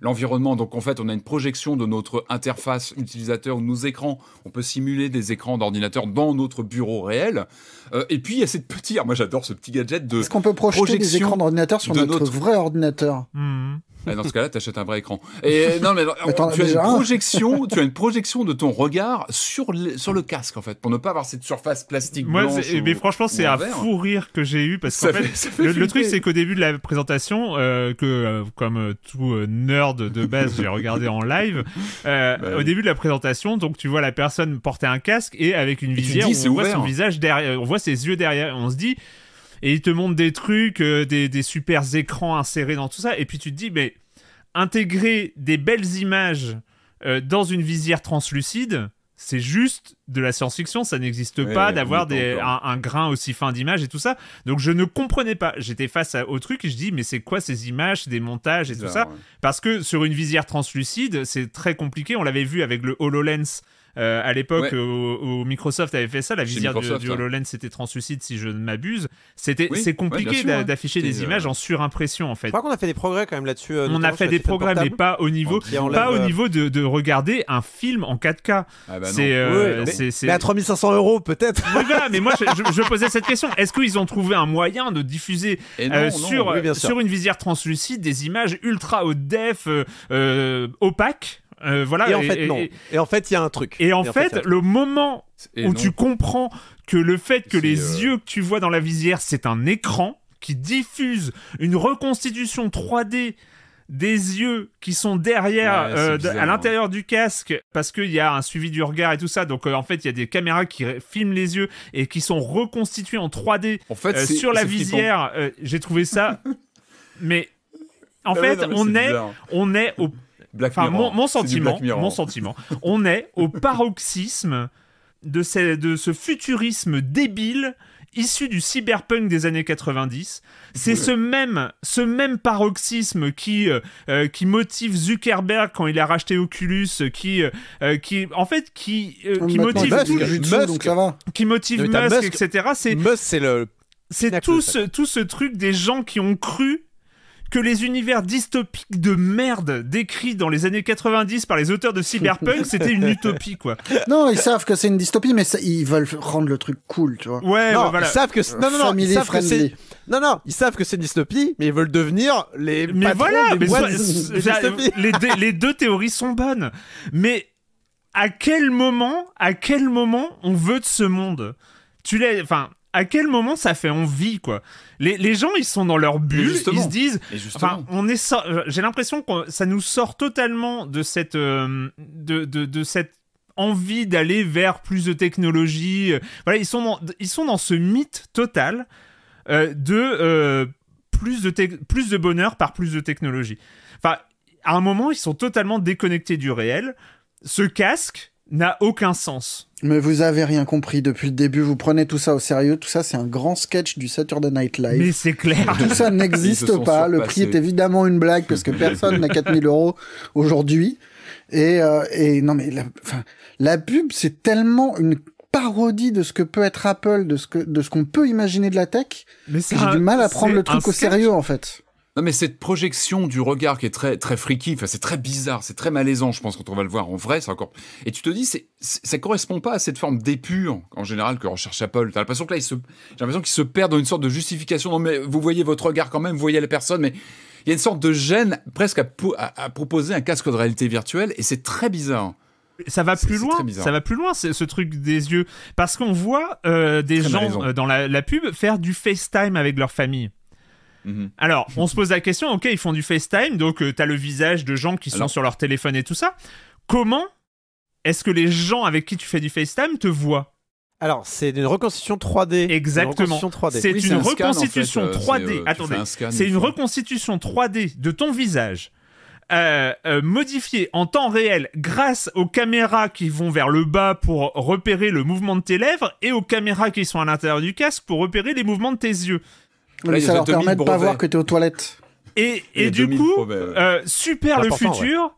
l'environnement. Donc, en fait, on a une projection de notre interface utilisateur ou nos écrans. On peut simuler des écrans d'ordinateur dans notre bureau réel. Euh, et puis, il y a cette petite. Ah, moi, j'adore ce petit gadget de. Est-ce qu'on peut projeter des écrans d'ordinateur sur notre, vrai ordinateur hmm. Eh, dans ce cas-là, t'achètes un vrai écran. Et euh, non, mais, tu as une projection, tu as une projection de ton regard sur le, sur le casque en fait, pour ne pas avoir cette surface plastique Moi, blanche. mais franchement, c'est un fou rire que j'ai eu parce que le, truc, c'est qu'au début de la présentation, euh, que euh, comme tout nerd de base, j'ai regardé en live. Bah au début de la présentation, donc tu vois la personne porter un casque et avec une visière, on voit son visage derrière, on voit ses yeux derrière, on se dit et il te montre des trucs, euh, des, supers super écrans insérés dans tout ça. Et puis tu te dis, mais intégrer des belles images euh, dans une visière translucide, c'est juste de la science-fiction, ça n'existe pas d'avoir un, grain aussi fin d'image et tout ça. Donc je ne comprenais pas. J'étais face à, au truc et je dis mais c'est quoi ces images, des montages et tout ça Parce que sur une visière translucide, c'est très compliqué. On l'avait vu avec le HoloLens euh, à l'époque où, euh, Microsoft avait fait ça, la visière du, HoloLens c'était translucide si je ne m'abuse. C'était c'est compliqué hein. d'afficher des euh, images en surimpression en fait. Je crois qu'on a fait des progrès quand même là-dessus. on a fait des progrès mais pas au niveau pas au niveau de, de, regarder un film en 4K. Ah bah c'est mais, à 3500 euros peut-être. mais moi je, je, posais cette question. Est-ce qu'ils ont trouvé un moyen de diffuser sur sur une visière translucide des images ultra haute def opaques euh, et en fait, en fait, il y a un truc. Et en, fait, le moment où tu comprends que le fait que les euh, yeux que tu vois dans la visière, c'est un écran qui diffuse une reconstitution 3D des yeux qui sont derrière, euh, à l'intérieur du casque, parce qu'il y a un suivi du regard et tout ça. Donc en fait, il y a des caméras qui filment les yeux et qui sont reconstituées en 3D sur la visière. J'ai trouvé ça. [LAUGHS] mais en ah fait, on, est on est au mon, sentiment, mon sentiment, on est au paroxysme de, ce futurisme débile issu du cyberpunk des années 90. C'est ce même, paroxysme euh, euh, qui, motive Zuckerberg quand il a racheté Oculus, qui, euh, qui en fait, qui, qui motive Musk, qui motive etc. C'est Musk, c'est le c'est tout tout ce truc des gens qui ont cru que les univers dystopiques de merde décrits dans les années 90 par les auteurs de cyberpunk, c'était une utopie, quoi. Non, ils savent que c'est une dystopie, mais ils veulent rendre le truc cool, tu vois. Ouais, non, ils savent que non, non, ils savent que c'est une dystopie, mais ils veulent devenir les mais voilà, les, deux, les deux théories sont bonnes, mais à quel moment, à quel moment on veut de ce monde Tu l'as, enfin, à quel moment ça fait envie, quoi les, gens, ils sont dans leur bulle, ils se disent. on est. Euh, j'ai l'impression que ça nous sort totalement de cette, euh, de, cette envie d'aller vers plus de technologie. Euh, voilà, ils sont dans, ils sont dans ce mythe total de plus de plus de bonheur par plus de technologie. Enfin, à un moment, ils sont totalement déconnectés du réel. Ce casque n'a aucun sens. Mais vous avez rien compris depuis le début. Vous prenez tout ça au sérieux. Tout ça, c'est un grand sketch du Saturday Night Live. Mais c'est clair. Tout ça [LAUGHS] n'existe pas. Le prix est évidemment une blague parce que personne n'a 4000 euros aujourd'hui. Et, euh, et, non, mais la, la pub, c'est tellement une parodie de ce que peut être Apple, de ce que, de ce qu'on peut imaginer de la tech. Mais j'ai du mal à prendre le truc au sérieux, en fait. Non, mais cette projection du regard qui est très, très friki, c'est très bizarre, c'est très malaisant, je pense, quand on va le voir en vrai. Encore... Et tu te dis, ça ça correspond pas à cette forme d'épure, en général, que recherche Apple. T'as l'impression que là, se... j'ai l'impression qu'il se perd dans une sorte de justification. Non, mais vous voyez votre regard quand même, vous voyez la personne, mais il y a une sorte de gêne presque à, proposer un casque de réalité virtuelle, et c'est très bizarre ça va plus loin ça va plus loin ce truc des yeux parce qu'on voit euh, des gens euh, dans la, la, pub faire du FaceTime avec leur famille Mhm. Alors, on se pose la question, ok, ils font du FaceTime, donc euh, t'as le visage de gens qui sont sur leur téléphone et tout ça. Comment est-ce que les gens avec qui tu fais du FaceTime te voient alors, c'est une reconstitution 3D. Exactement. C'est une, reconstitution 3D. Euh, euh, Attendez, c'est une reconstitution 3D de ton visage. Modifiée modifié en temps réel grâce aux caméras qui vont vers le bas pour repérer le mouvement de tes lèvres et aux caméras qui sont à l'intérieur du casque pour repérer les mouvements de tes yeux ça leur permet de pas voir que es aux toilettes. Et, et du coup, euh, super le futur.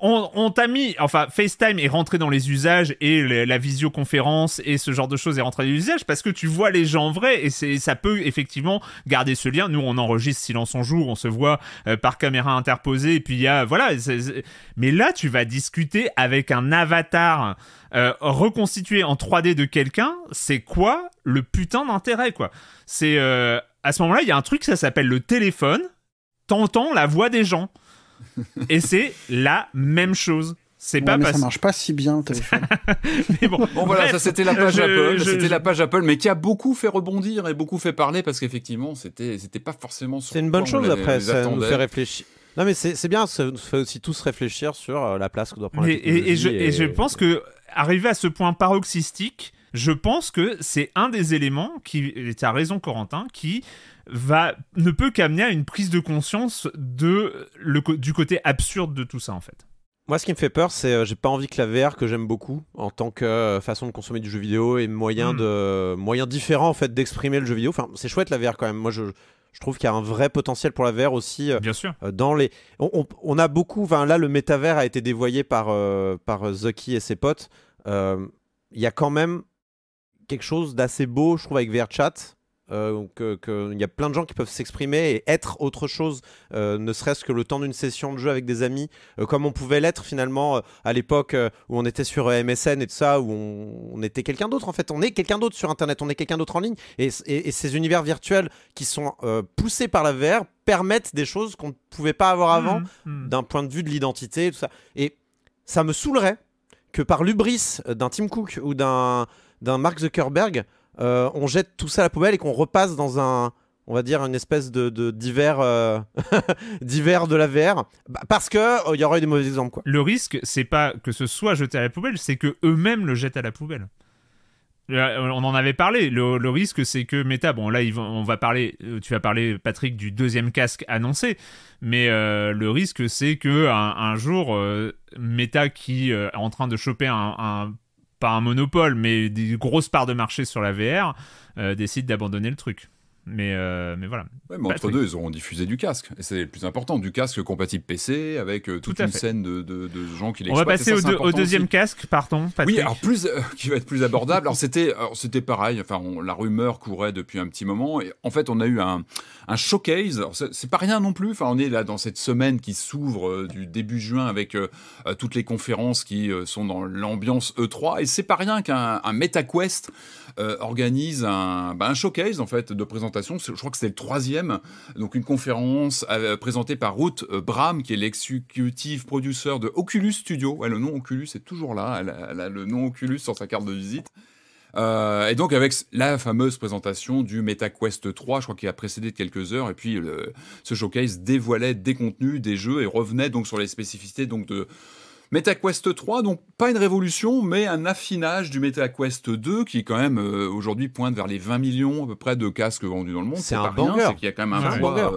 On, on t'a mis, enfin, FaceTime est rentré dans les usages et la visioconférence et ce genre de choses est rentré dans les usages parce que tu vois les gens vrais et c'est, ça peut effectivement garder ce lien. Nous, on enregistre Silence en jour, on se voit euh, par caméra interposée et puis il y a, voilà. Mais là, tu vas discuter avec un avatar euh, reconstitué en 3D de quelqu'un. C'est quoi le putain d'intérêt, quoi C'est à ce moment-là, il y a un truc, ça s'appelle le téléphone. T'entends la voix des gens. [LAUGHS] Et c'est la même chose. C'est pas ça marche pas si bien [LAUGHS] mais bon, bon voilà, ça c'était la page Apple, la page Apple, mais qui a beaucoup fait rebondir et beaucoup fait parler parce qu'effectivement c'était c'était pas forcément. C'est une bonne chose après, ça nous fait réfléchir. Non mais c'est bien, ça nous fait aussi tous réfléchir sur euh, la place qu'on doit prendre. Et, je, je, pense que arriver à ce point paroxystique, je pense que c'est un des éléments qui, et tu as raison Corentin, qui va, ne peut qu'amener à une prise de conscience de, le, du côté absurde de tout ça en fait. Moi, ce qui me fait peur, c'est euh, j'ai pas envie que la VR, que j'aime beaucoup en tant que euh, façon de consommer du jeu vidéo et moyen, hmm. de, moyen différent en fait d'exprimer le jeu vidéo. Enfin, c'est chouette la VR quand même. Moi, je, trouve qu'il y a un vrai potentiel pour la VR aussi. Euh, Bien sûr. dans les, on, a beaucoup. là, le métavers a été dévoyé par par Zucky et ses potes. Il y a quand même quelque chose d'assez beau, je trouve, avec VRChat. Euh, euh il y a plein de gens qui peuvent s'exprimer et être autre chose, euh, ne serait-ce que le temps d'une session de jeu avec des amis, euh, comme on pouvait l'être finalement à l'époque où on était sur MSN et tout ça, où on, était quelqu'un d'autre en fait, on est quelqu'un d'autre sur Internet, on est quelqu'un d'autre en ligne, et, ces univers virtuels qui sont poussés par la VR permettent des choses qu'on ne pouvait pas avoir mmh, avant mmh. d'un point de vue de l'identité et tout ça. Et ça me saoulerait que par l'ubris d'un Tim Cook ou d'un Mark Zuckerberg, euh, on jette tout ça à la poubelle et qu'on repasse dans un, on va dire, une espèce de, divers euh, [LAUGHS] divers de la VR, bah, parce que euh, il y aurait des mauvais exemples. Quoi. Le risque, c'est pas que ce soit jeté à la poubelle, c'est que eux-mêmes le jettent à la poubelle. Euh, on en avait parlé. Le, risque, c'est que Meta, bon là, on va parler, euh, tu vas parler Patrick du deuxième casque annoncé, mais euh, le risque, c'est que un, jour, Meta qui est en train de choper un, pas un monopole, mais des grosses parts de marché sur la VR, décide d'abandonner le truc. Mais, euh, mais voilà. mais entre deux, ils auront diffusé du casque. Et c'est le plus important, du casque compatible PC, avec euh, toute une scène de, de, gens qui l'exploitent. On va passer au, deuxième casque, pardon. Patrick. Oui, alors plus, euh, qui va être plus abordable. alors c'était, c'était pareil, enfin, la rumeur courait depuis un petit moment. Et en fait, on a eu un, un showcase. C'est pas rien non plus. Enfin, on est là dans cette semaine qui s'ouvre du début juin avec toutes les conférences qui sont dans l'ambiance E3. Et c'est pas rien qu'un MetaQuest euh, organise bah, un, showcase en fait de présentation. Je crois que c'est le troisième, donc une conférence euh, présentée par Ruth euh, Bram, qui est l'exécutive producer de Oculus Studio. Ouais, le nom Oculus est toujours là. Elle a, le nom Oculus sur sa carte de visite. et donc avec la fameuse présentation du MetaQuest 3, je crois qu'il a précédé de quelques heures, et puis ce showcase dévoilait des contenus, des jeux, et revenait donc sur les spécificités donc de, MetaQuest 3, donc pas une révolution, mais un affinage du MetaQuest 2 qui quand même euh, aujourd'hui pointe vers les 20 millions à peu près de casques vendus dans le monde. C'est un point, C'est y a quand même un, euh,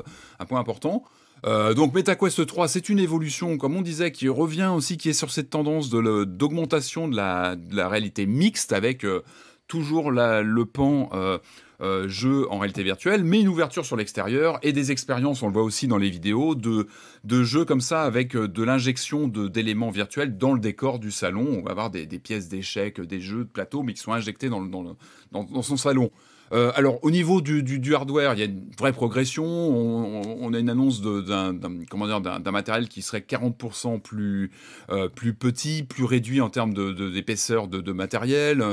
point, important. Euh, donc MetaQuest 3, c'est une évolution, comme on disait, qui revient aussi, qui est sur cette tendance d'augmentation de, la, de la réalité mixte avec toujours le pan jeu jeux en réalité virtuelle, mais une ouverture sur l'extérieur et des expériences, on le voit aussi dans les vidéos, de, jeux comme ça avec euh, de l'injection d'éléments virtuels dans le décor du salon. On va avoir des, pièces d'échecs, des jeux de plateau, mais qui sont injectés dans son salon. Euh, alors, au niveau du, du, hardware, il y a une vraie progression. On, a une annonce d'un matériel qui serait 40% plus, euh, plus petit, plus réduit en termes d'épaisseur de, de, matériel,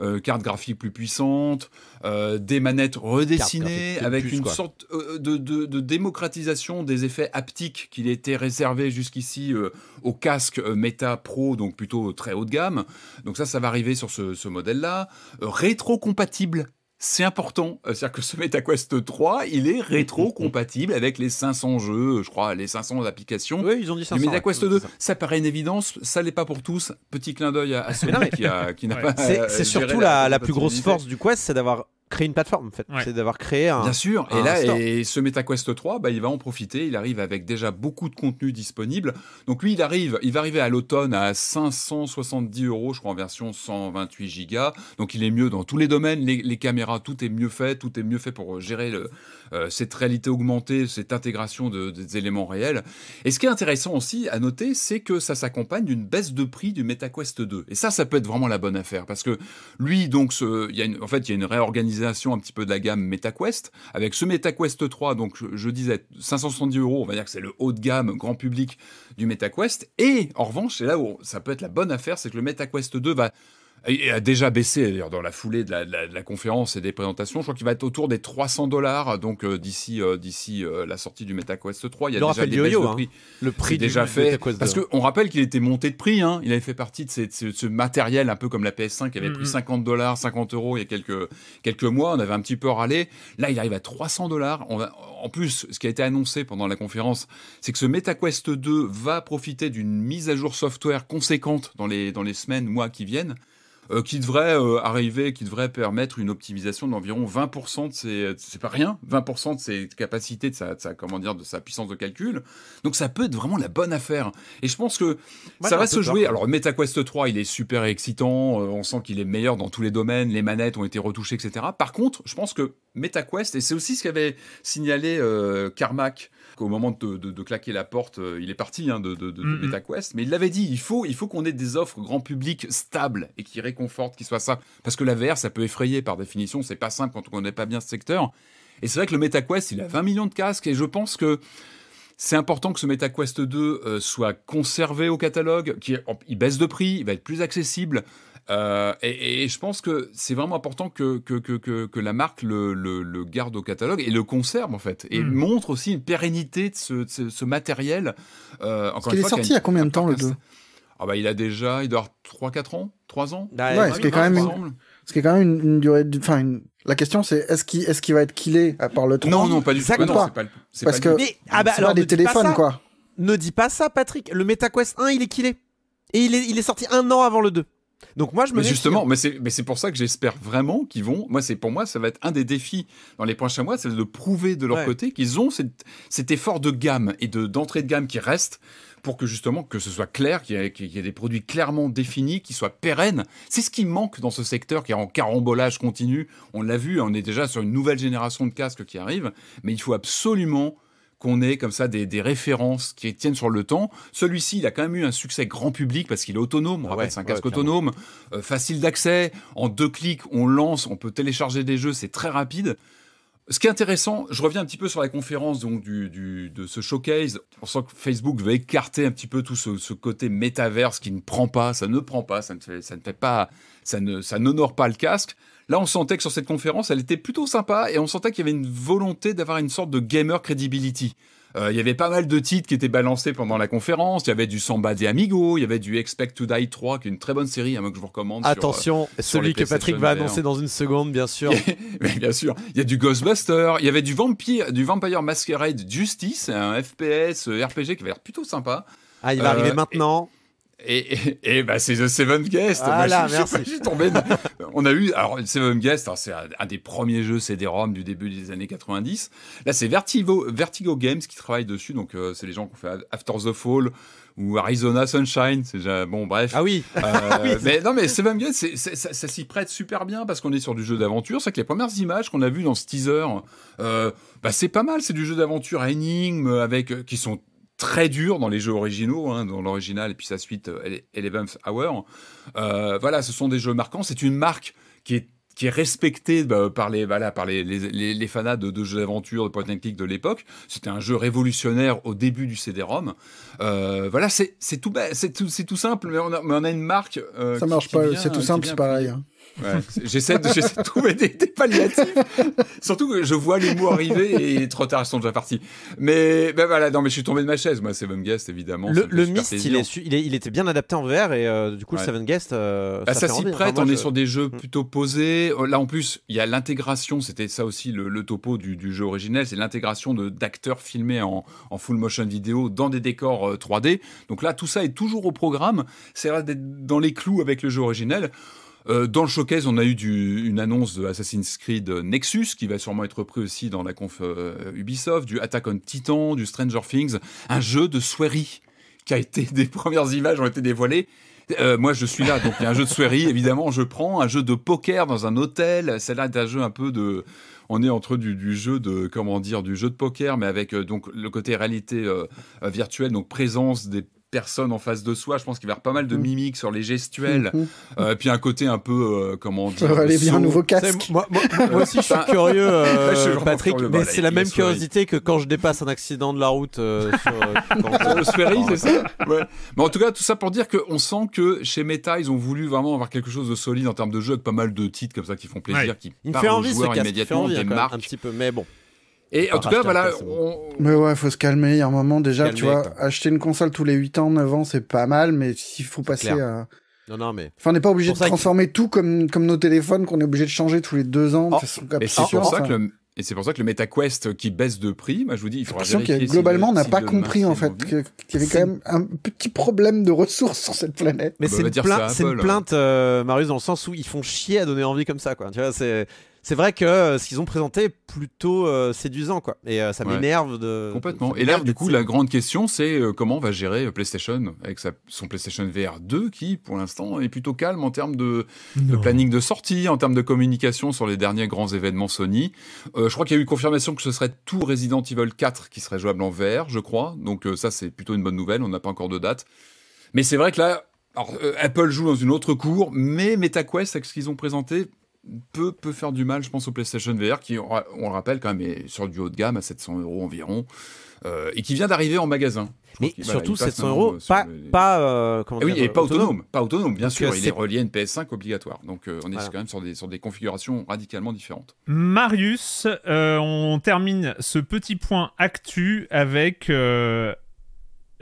euh, carte graphique plus puissante, des manettes redessinées avec une sorte de, démocratisation des effets haptiques qu'il était réservé jusqu'ici au casque Meta Pro, donc plutôt très haut de gamme. Donc ça, ça va arriver sur ce, ce modèle-là. rétro-compatible c'est important. Euh, c'est-à-dire que ce MetaQuest 3, il est rétro-compatible avec les 500 jeux, je crois, les 500 applications. Oui, ils ont dit 500. Mais MetaQuest 2, ça. paraît une évidence, ça l'est pas pour tous. Petit clin d'œil à, à [LAUGHS] qui, n'a pas. C'est euh, surtout la, la plus grosse force du Quest, c'est d'avoir Créer une plateforme en fait. C'est d'avoir créé un. Bien sûr. et là, et ce MetaQuest 3, bah, il va en profiter. Il arrive avec déjà beaucoup de contenu disponible. Donc lui, il arrive, il va arriver à l'automne à 570 euros, je crois, en version 128 gigas. Donc il est mieux dans tous les domaines. les, caméras, tout est mieux fait, tout est mieux fait pour gérer le, euh, cette réalité augmentée, cette intégration de, des éléments réels. Et ce qui est intéressant aussi à noter, c'est que ça s'accompagne d'une baisse de prix du MetaQuest 2. Et ça, ça peut être vraiment la bonne affaire parce que lui, donc, ce, y a en fait, il y a une réorganisation un petit peu de la gamme MetaQuest avec ce MetaQuest 3. Donc, je, je disais 570 euros, on va dire que c'est le haut de gamme grand public du MetaQuest. Et en revanche, c'est là où ça peut être la bonne affaire, c'est que le MetaQuest 2 va il a déjà baissé d'ailleurs dans la foulée de la, conférence et des présentations. Je crois qu'il va être autour des 300 dollars donc euh, d'ici euh, d'ici euh, la sortie du MetaQuest 3. Il y a le déjà des de hein. prix. Le prix du déjà fait parce que on rappelle qu'il était monté de prix. Hein. Il avait fait partie de, ce matériel un peu comme la PS5 qui avait mm-hmm. pris 50 dollars, 50 euros il y a quelques quelques mois. On avait un petit peu râlé. Là, il arrive à 300 dollars. En plus, ce qui a été annoncé pendant la conférence, c'est que ce MetaQuest 2 va profiter d'une mise à jour software conséquente dans les dans les semaines mois qui viennent. Euh, qui devrait euh, arriver, qui devrait permettre une optimisation d'environ 20% de ses, c'est pas rien, 20% de ses capacités, de sa, comment dire, de sa puissance de calcul. Donc ça peut être vraiment la bonne affaire. Et je pense que ça va se jouer. Alors MetaQuest 3, il est super excitant, euh, on sent qu'il est meilleur dans tous les domaines, les manettes ont été retouchées, etc. Par contre, je pense que MetaQuest, et c'est aussi ce qu'avait signalé Carmack, au moment de, claquer la porte, euh, il est parti hein, de, MetaQuest. Mais il l'avait dit, il faut, il faut qu'on ait des offres grand public stables et qui réconfortent, qui soient ça. Parce que la VR, ça peut effrayer par définition. C'est pas simple quand on connaît pas bien ce secteur. Et c'est vrai que le MetaQuest, il a 20 millions de casques. Et je pense que c'est important que ce MetaQuest 2 euh, soit conservé au catalogue, qu'il baisse de prix, il va être plus accessible. Euh, et, je pense que c'est vraiment important que, que, que, que la marque le, le, garde au catalogue et le conserve en fait. Et hmm. montre aussi une pérennité de ce, ce matériel. Euh, encore est sorti il y a combien de temps le 2 ah bah, Il a déjà, il doit avoir 3-4 ans 3 ans ouais, ce, qui est quand même une, durée... La question c'est est-ce qu'il est va être killé à le 3 Non, non, pas du tout. Ah c'est pas. Parce que mais, ah bah, des téléphones quoi. Ne dis pas ça Patrick. Le MetaQuest 1 il est killé. Et il est, il est sorti un an avant le 2. Donc moi je me mais justement, hein. mais c'est pour ça que j'espère vraiment qu'ils vont. Moi c'est pour moi ça va être un des défis dans les prochains mois, c'est de prouver de leur côté qu'ils ont cet effort de gamme et de d'entrée de gamme qui reste pour que justement que ce soit clair, qu'il y, ait des produits clairement définis, qui soient pérennes. C'est ce qui manque dans ce secteur qui est en carambolage continu. On l'a vu, on est déjà sur une nouvelle génération de casques qui arrive, mais il faut absolument qu'on ait comme ça des, références qui tiennent sur le temps. Celui-ci, il a quand même eu un succès grand public parce qu'il est autonome. On ah rappelle, c'est un casque autonome, euh, facile d'accès. En deux clics, on lance, on peut télécharger des jeux, c'est très rapide. Ce qui est intéressant, je reviens un petit peu sur la conférence donc, de ce showcase. On sent que Facebook veut écarter un petit peu tout ce, côté métaverse qui ne prend pas, ça ne prend pas, ça ne ça ne fait pas, ça n'honore pas le casque. Là, on sentait que sur cette conférence, elle était plutôt sympa et on sentait qu'il y avait une volonté d'avoir une sorte de gamer credibility. Euh, il y avait pas mal de titres qui étaient balancés pendant la conférence. Il y avait du Samba des Amigos, il y avait du Expect to Die 3, qui est une très bonne série, hein, moi que je vous recommande. Attention, euh, celui que Patrick va annoncer dans une seconde, bien sûr. [LAUGHS] bien sûr, il y a du Ghostbuster, il y avait du Vampire, du Vampire Masquerade Justice, un FPS euh, RPG qui va être plutôt sympa. Ah, il va arriver maintenant. Et, bah, c'est The Seven Guest. je, suis tombé. on a eu, alors, The Seven Guest, hein, c'est un, des premiers jeux CD-ROM du début des années 90. Là, c'est Vertigo, Games qui travaille dessus. Donc, euh, c'est les gens qui ont fait After the Fall ou Arizona Sunshine. C'est bon, bref. Ah oui. Euh, [LAUGHS] ah mais non, mais Seven Guests ça, s'y prête super bien parce qu'on est sur du jeu d'aventure. C'est que les premières images qu'on a vues dans ce teaser, euh, bah, c'est pas mal. C'est du jeu d'aventure à avec, qui sont très dur dans les jeux originaux, hein, dans l'original et puis sa suite euh, Eleventh Hour. Euh, voilà, ce sont des jeux marquants. C'est une marque qui est qui est respectée bah, par les voilà par les, les, de, jeux d'aventure de point and click de l'époque c'était un jeu révolutionnaire au début du CD-ROM euh, voilà c'est tout tout c'est tout simple mais on a, une marque ça marche pas c'est tout simple c'est pareil j'essaie, de, trouver des, palliatifs. Surtout que je vois les mots arriver et trop tard, ils sont déjà partis. Mais ben voilà, non, mais je suis tombé de ma chaise, moi, Seven Guest, évidemment. Le, le il, il, était bien adapté en VR et euh, du coup, le Seven Guest. Euh, ça, bah, ça s'y prête, on est sur des jeux mm. plutôt posés. Oh, là, en plus, il y a l'intégration, c'était ça aussi le, topo du, jeu originel, c'est l'intégration de, d'acteurs filmés en, full motion vidéo dans des décors 3D. Euh, Donc là, tout ça est toujours au programme. C'est d'être dans les clous avec le jeu originel. Euh, dans le showcase, on a eu une annonce de Assassin's Creed euh, Nexus, qui va sûrement être repris aussi dans la conf euh, Ubisoft, du Attack on Titan, du Stranger Things, un jeu de soirée qui a été, [LAUGHS] des premières images ont été dévoilées. moi, je suis là, donc il y a un jeu de soirée, [LAUGHS] évidemment, je prends un jeu de poker dans un hôtel. Celle-là un jeu un peu de. On est entre du, jeu de comment dire du jeu de poker, mais avec donc le côté réalité virtuelle, donc présence des personne en face de soi. Je pense qu'il va y avoir pas mal de mmh. mimiques sur les gestuelles. Mmh, mmh. Euh, puis un côté un peu, euh, comment dire. bien un nouveau casque. Moi, aussi, je suis curieux, [LAUGHS] euh, Patrick, mais c'est la même curiosité que quand je dépasse un accident de la route euh, [LAUGHS] sur, c'est ça Mais en tout cas, tout ça pour dire qu'on sent que chez Meta, ils ont voulu vraiment avoir quelque chose de solide en termes de jeu, avec pas mal de titres comme ça qui font plaisir, qui parlent fait envie, joueurs immédiatement, envie, des hein, marques. Un petit peu, mais bon. Et en tout cas, voilà. On... Mais ouais, faut se calmer. Il y a un moment déjà, tu vois, acheter une console tous les 8 ans, 9 ans, c'est pas mal, mais s'il faut passer à. Non, non, mais. Enfin, on n'est pas obligé de transformer tout comme, comme nos téléphones, qu'on est obligé de changer tous les 2 ans. Ah, et c'est pour ça, que le. Et c'est pour ça que le MetaQuest euh, qui baisse de prix, moi je vous dis, il faudra vérifier. globalement, on n'a pas compris en fait qu'il y avait quand même un petit problème de ressources [LAUGHS] sur cette planète. Bah, mais c'est une, hein. plainte, c'est une plainte Marius, dans le sens où ils font chier à donner envie comme ça, quoi. Tu vois, c'est c'est vrai que euh, ce qu'ils ont présenté est plutôt euh, séduisant, quoi. Et euh, ça m'énerve de. Complètement. Et là, du coup, la grande question, c'est comment on va gérer PlayStation avec son PlayStation VR 2 qui, pour l'instant, est plutôt calme en termes de... planning de sortie, en termes de communication sur les derniers grands événements Sony. je crois qu'il y a eu confirmation que ce serait tout Resident Evil 4 qui serait jouable en VR, je crois. Donc, ça, c'est plutôt une bonne nouvelle. On n'a pas encore de date. Mais c'est vrai que là, Apple joue dans une autre cour, mais MetaQuest, avec ce qu'ils ont présenté, peut, peut faire du mal, je pense, au PlayStation VR, qui, on le rappelle quand même, est sur du haut de gamme à 700 euros environ, euh, et qui vient d'arriver en magasin. Mais surtout 700 euros, euh, pas, pas, euh, eh et pas autonome. Pas autonome, bien sûr. Il est... relié à une PS5 obligatoire. Donc on est quand même sur des, sur des configurations radicalement différentes. Marius, on termine ce petit point actu avec les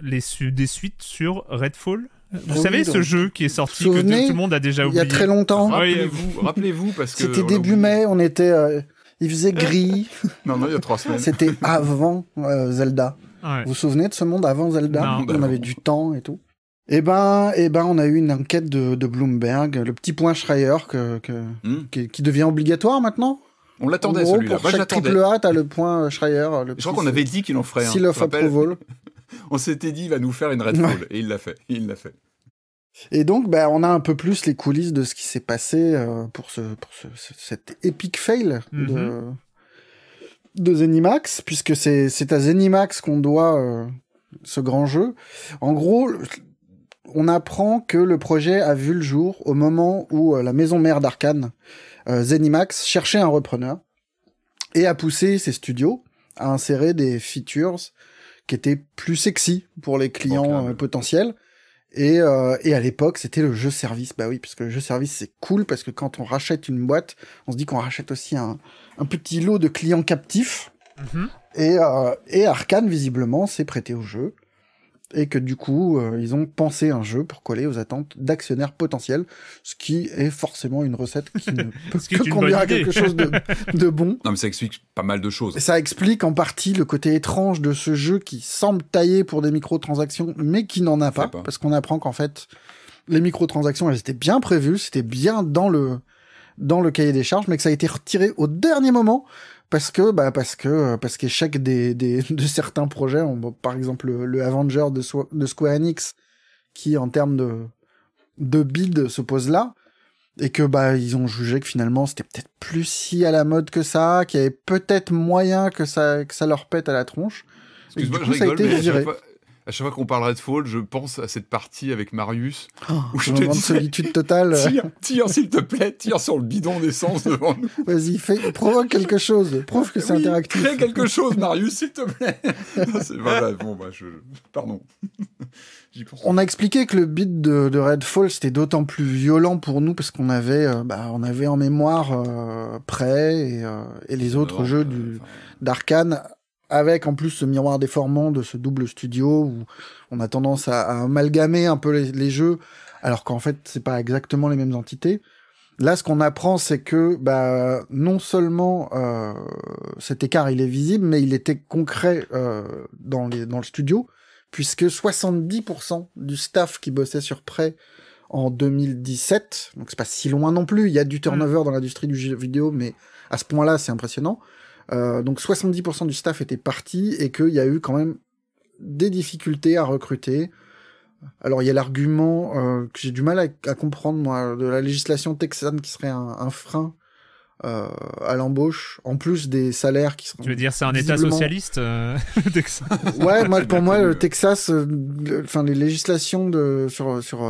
des suites sur Redfall. Vous savez ce jeu qui est sorti que tout, le monde a déjà oublié. Il y a très longtemps. Ah, rappelez-vous, rappelez-vous parce que c'était début mai, on était, euh, il faisait gris. [LAUGHS] non non, il y a trois semaines. c'était avant euh, Zelda. Vous vous souvenez de ce monde avant Zelda On avait du temps et tout. Eh ben, eh ben, on a eu une enquête de, Bloomberg, le petit point Schreier que, hmm. qui, devient obligatoire maintenant. On l'attendait celui-là. Pour chaque triple A, t'as le point Schreier. Le je crois qu'on avait dit qu'il en ferait un. Seal of approval. [LAUGHS] [LAUGHS] on s'était dit, il va nous faire une Redfall. Et il l'a fait. Il l'a fait. Et donc, bah, on a un peu plus les coulisses de ce qui s'est passé euh, pour, ce, pour ce, cet épique fail de, mhm. de Zenimax, puisque c'est à Zenimax qu'on doit euh, ce grand jeu. En gros, on apprend que le projet a vu le jour au moment où euh, la maison mère d'Arkane, Zenimax, cherchait un repreneur et a poussé ses studios à insérer des features qui était plus sexy pour les clients euh, potentiels. Et, euh, et, à l'époque, c'était le jeu service. Bah oui, puisque le jeu service, c'est cool, parce que quand on rachète une boîte, on se dit qu'on rachète aussi un, petit lot de clients captifs. Mhm. et, euh, et Arkane, visiblement, s'est prêté au jeu et que du coup, euh, ils ont pensé un jeu pour coller aux attentes d'actionnaires potentiels, ce qui est forcément une recette qui ne [LAUGHS] peut que conduire à quelque chose de, bon. Non, mais ça explique pas mal de choses. Ça explique en partie le côté étrange de ce jeu qui semble taillé pour des microtransactions, mais qui n'en a pas, pas, parce qu'on apprend qu'en fait, les microtransactions, elles étaient bien prévues, c'était bien dans le dans le cahier des charges, mais que ça a été retiré au dernier moment parce que bah parce que euh, parce qu'échec des, des, [LAUGHS] de certains projets par exemple le, Avenger de, de, Square Enix qui en termes de de bid se pose là et que bah ils ont jugé que finalement c'était peut-être plus si à la mode que ça qu'il y avait peut-être moyen que ça que ça leur pète à la tronche et ça a été à chaque fois qu'on parle Redfall, je pense à cette partie avec Marius oh, où je te dis solitude totale. Tire, s'il te plaît, tire sur le bidon d'essence devant nous. Vas-y, fais, provoque quelque chose, prouve que c'est interactif. Crée quelque chose, Marius, s'il te plaît. C'est voilà, bon, bah, je, pardon. On a expliqué que le beat de, Redfall c'était d'autant plus violent pour nous parce qu'on avait, euh, bah, on avait en mémoire euh, Prey et, euh, les autres jeux euh, du d'Arkane avec en plus ce miroir déformant de ce double studio où on a tendance à, amalgamer un peu les, jeux, alors qu'en fait c'est pas exactement les mêmes entités. Là, ce qu'on apprend, c'est que bah, non seulement euh, cet écart il est visible, mais il était concret euh, dans, les, dans le studio, puisque 70% du staff qui bossait sur Prêt en 2017, donc c'est pas si loin non plus, il y a du turnover mm. dans l'industrie du jeu vidéo, mais à ce point-là, c'est impressionnant. Euh, donc 70% du staff était parti et qu'il y a eu quand même des difficultés à recruter. Alors il y a l'argument euh, que j'ai du mal à, comprendre moi de la législation texane qui serait un, frein euh, à l'embauche, en plus des salaires qui sont. Tu veux dire, c'est un État socialiste [LAUGHS] le Texas. Ouais, pour moi, le Texas, enfin les législations de sur sur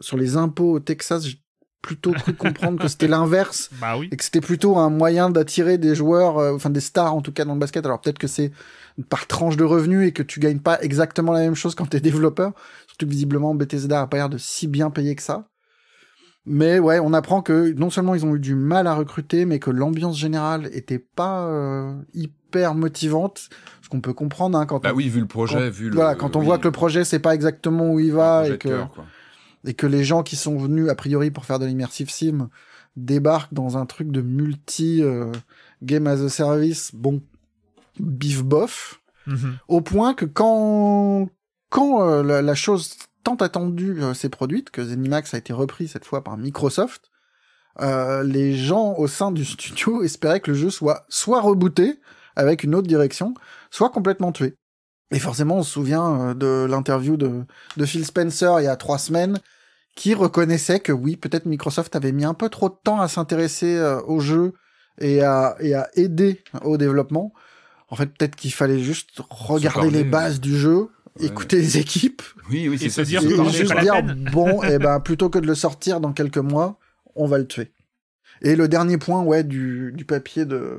sur les impôts au Texas, plutôt cru comprendre que c'était l'inverse [LAUGHS] bah oui. et que c'était plutôt un moyen d'attirer des joueurs, euh, enfin des stars en tout cas dans le basket. Alors peut-être que c'est par tranche de revenus et que tu gagnes pas exactement la même chose quand t'es développeur. Surtout visiblement Bethesda a pas l'air de si bien payer que ça. Mais ouais, on apprend que non seulement ils ont eu du mal à recruter, mais que l'ambiance générale était pas euh, hyper motivante, ce qu'on peut comprendre hein, quand. Bah oui, vu le projet, vu le. Voilà, quand on voit que le projet c'est pas exactement où il va et que et que les gens qui sont venus a priori pour faire de l'immersive sim débarquent dans un truc de multi euh, game as a service, bon, bif bof, mhm. au point que quand quand euh, la, chose tant attendue euh, s'est produite, que ZeniMax a été repris cette fois par Microsoft, les gens au sein du [LAUGHS] studio espéraient que le jeu soit soit rebooté avec une autre direction, soit complètement tué. Et forcément, on se souvient euh, de l'interview de, de Phil Spencer il y a trois semaines, qui reconnaissait que oui, peut-être Microsoft avait mis un peu trop de temps à s'intéresser euh, au jeu et à, et à aider au développement. En fait, peut-être qu'il fallait juste regarder les bases du jeu, écouter les équipes. Oui, oui, c'est ça. et juste dire bon, [LAUGHS] et eh ben, plutôt que de le sortir dans quelques mois, on va le tuer. Et le dernier point, ouais, du, du papier de,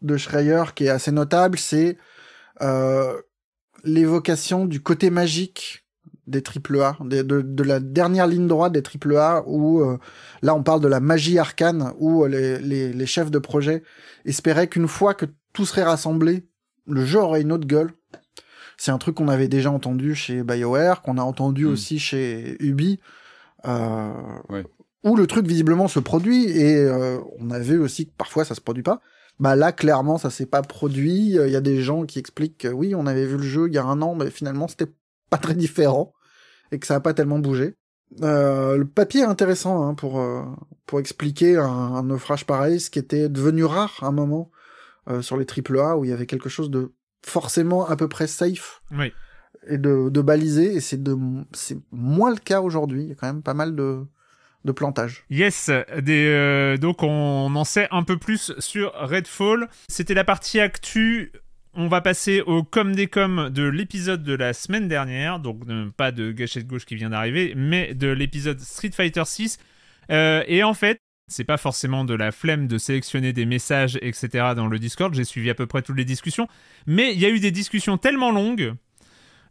de Schreier qui est assez notable, c'est, euh, l'évocation du côté magique des triple A, de, de, la dernière ligne droite des triple A, où euh, là on parle de la magie arcane, où euh, les, chefs de projet espéraient qu'une fois que tout serait rassemblé, le jeu aurait une autre gueule. C'est un truc qu'on avait déjà entendu chez BioWare, qu'on a entendu hmm. aussi chez Ubi, euh, où le truc visiblement se produit, et on a vu aussi que parfois ça se produit pas. Bah là, clairement, ça s'est pas produit. Euh, il y a des gens qui expliquent que oui, on avait vu le jeu il y a un an, mais finalement, c'était pas très différent et que ça n'a pas tellement bougé. Euh, le papier est intéressant hein, pour, euh, pour expliquer un, naufrage pareil, ce qui était devenu rare à un moment sur les AAA où il y avait quelque chose de forcément à peu près safe oui. et de, de balisé, et c'est moins le cas aujourd'hui. Il y a quand même pas mal de, de plantage. Yes, euh, donc on en sait un peu plus sur Redfall. C'était la partie actu. On va passer au com des com de l'épisode de la semaine dernière, donc pas de gâchette gauche qui vient d'arriver, mais de l'épisode Street Fighter 6. Euh, et en fait, c'est pas forcément de la flemme de sélectionner des messages, etc. dans le Discord. J'ai suivi à peu près toutes les discussions, mais il y a eu des discussions tellement longues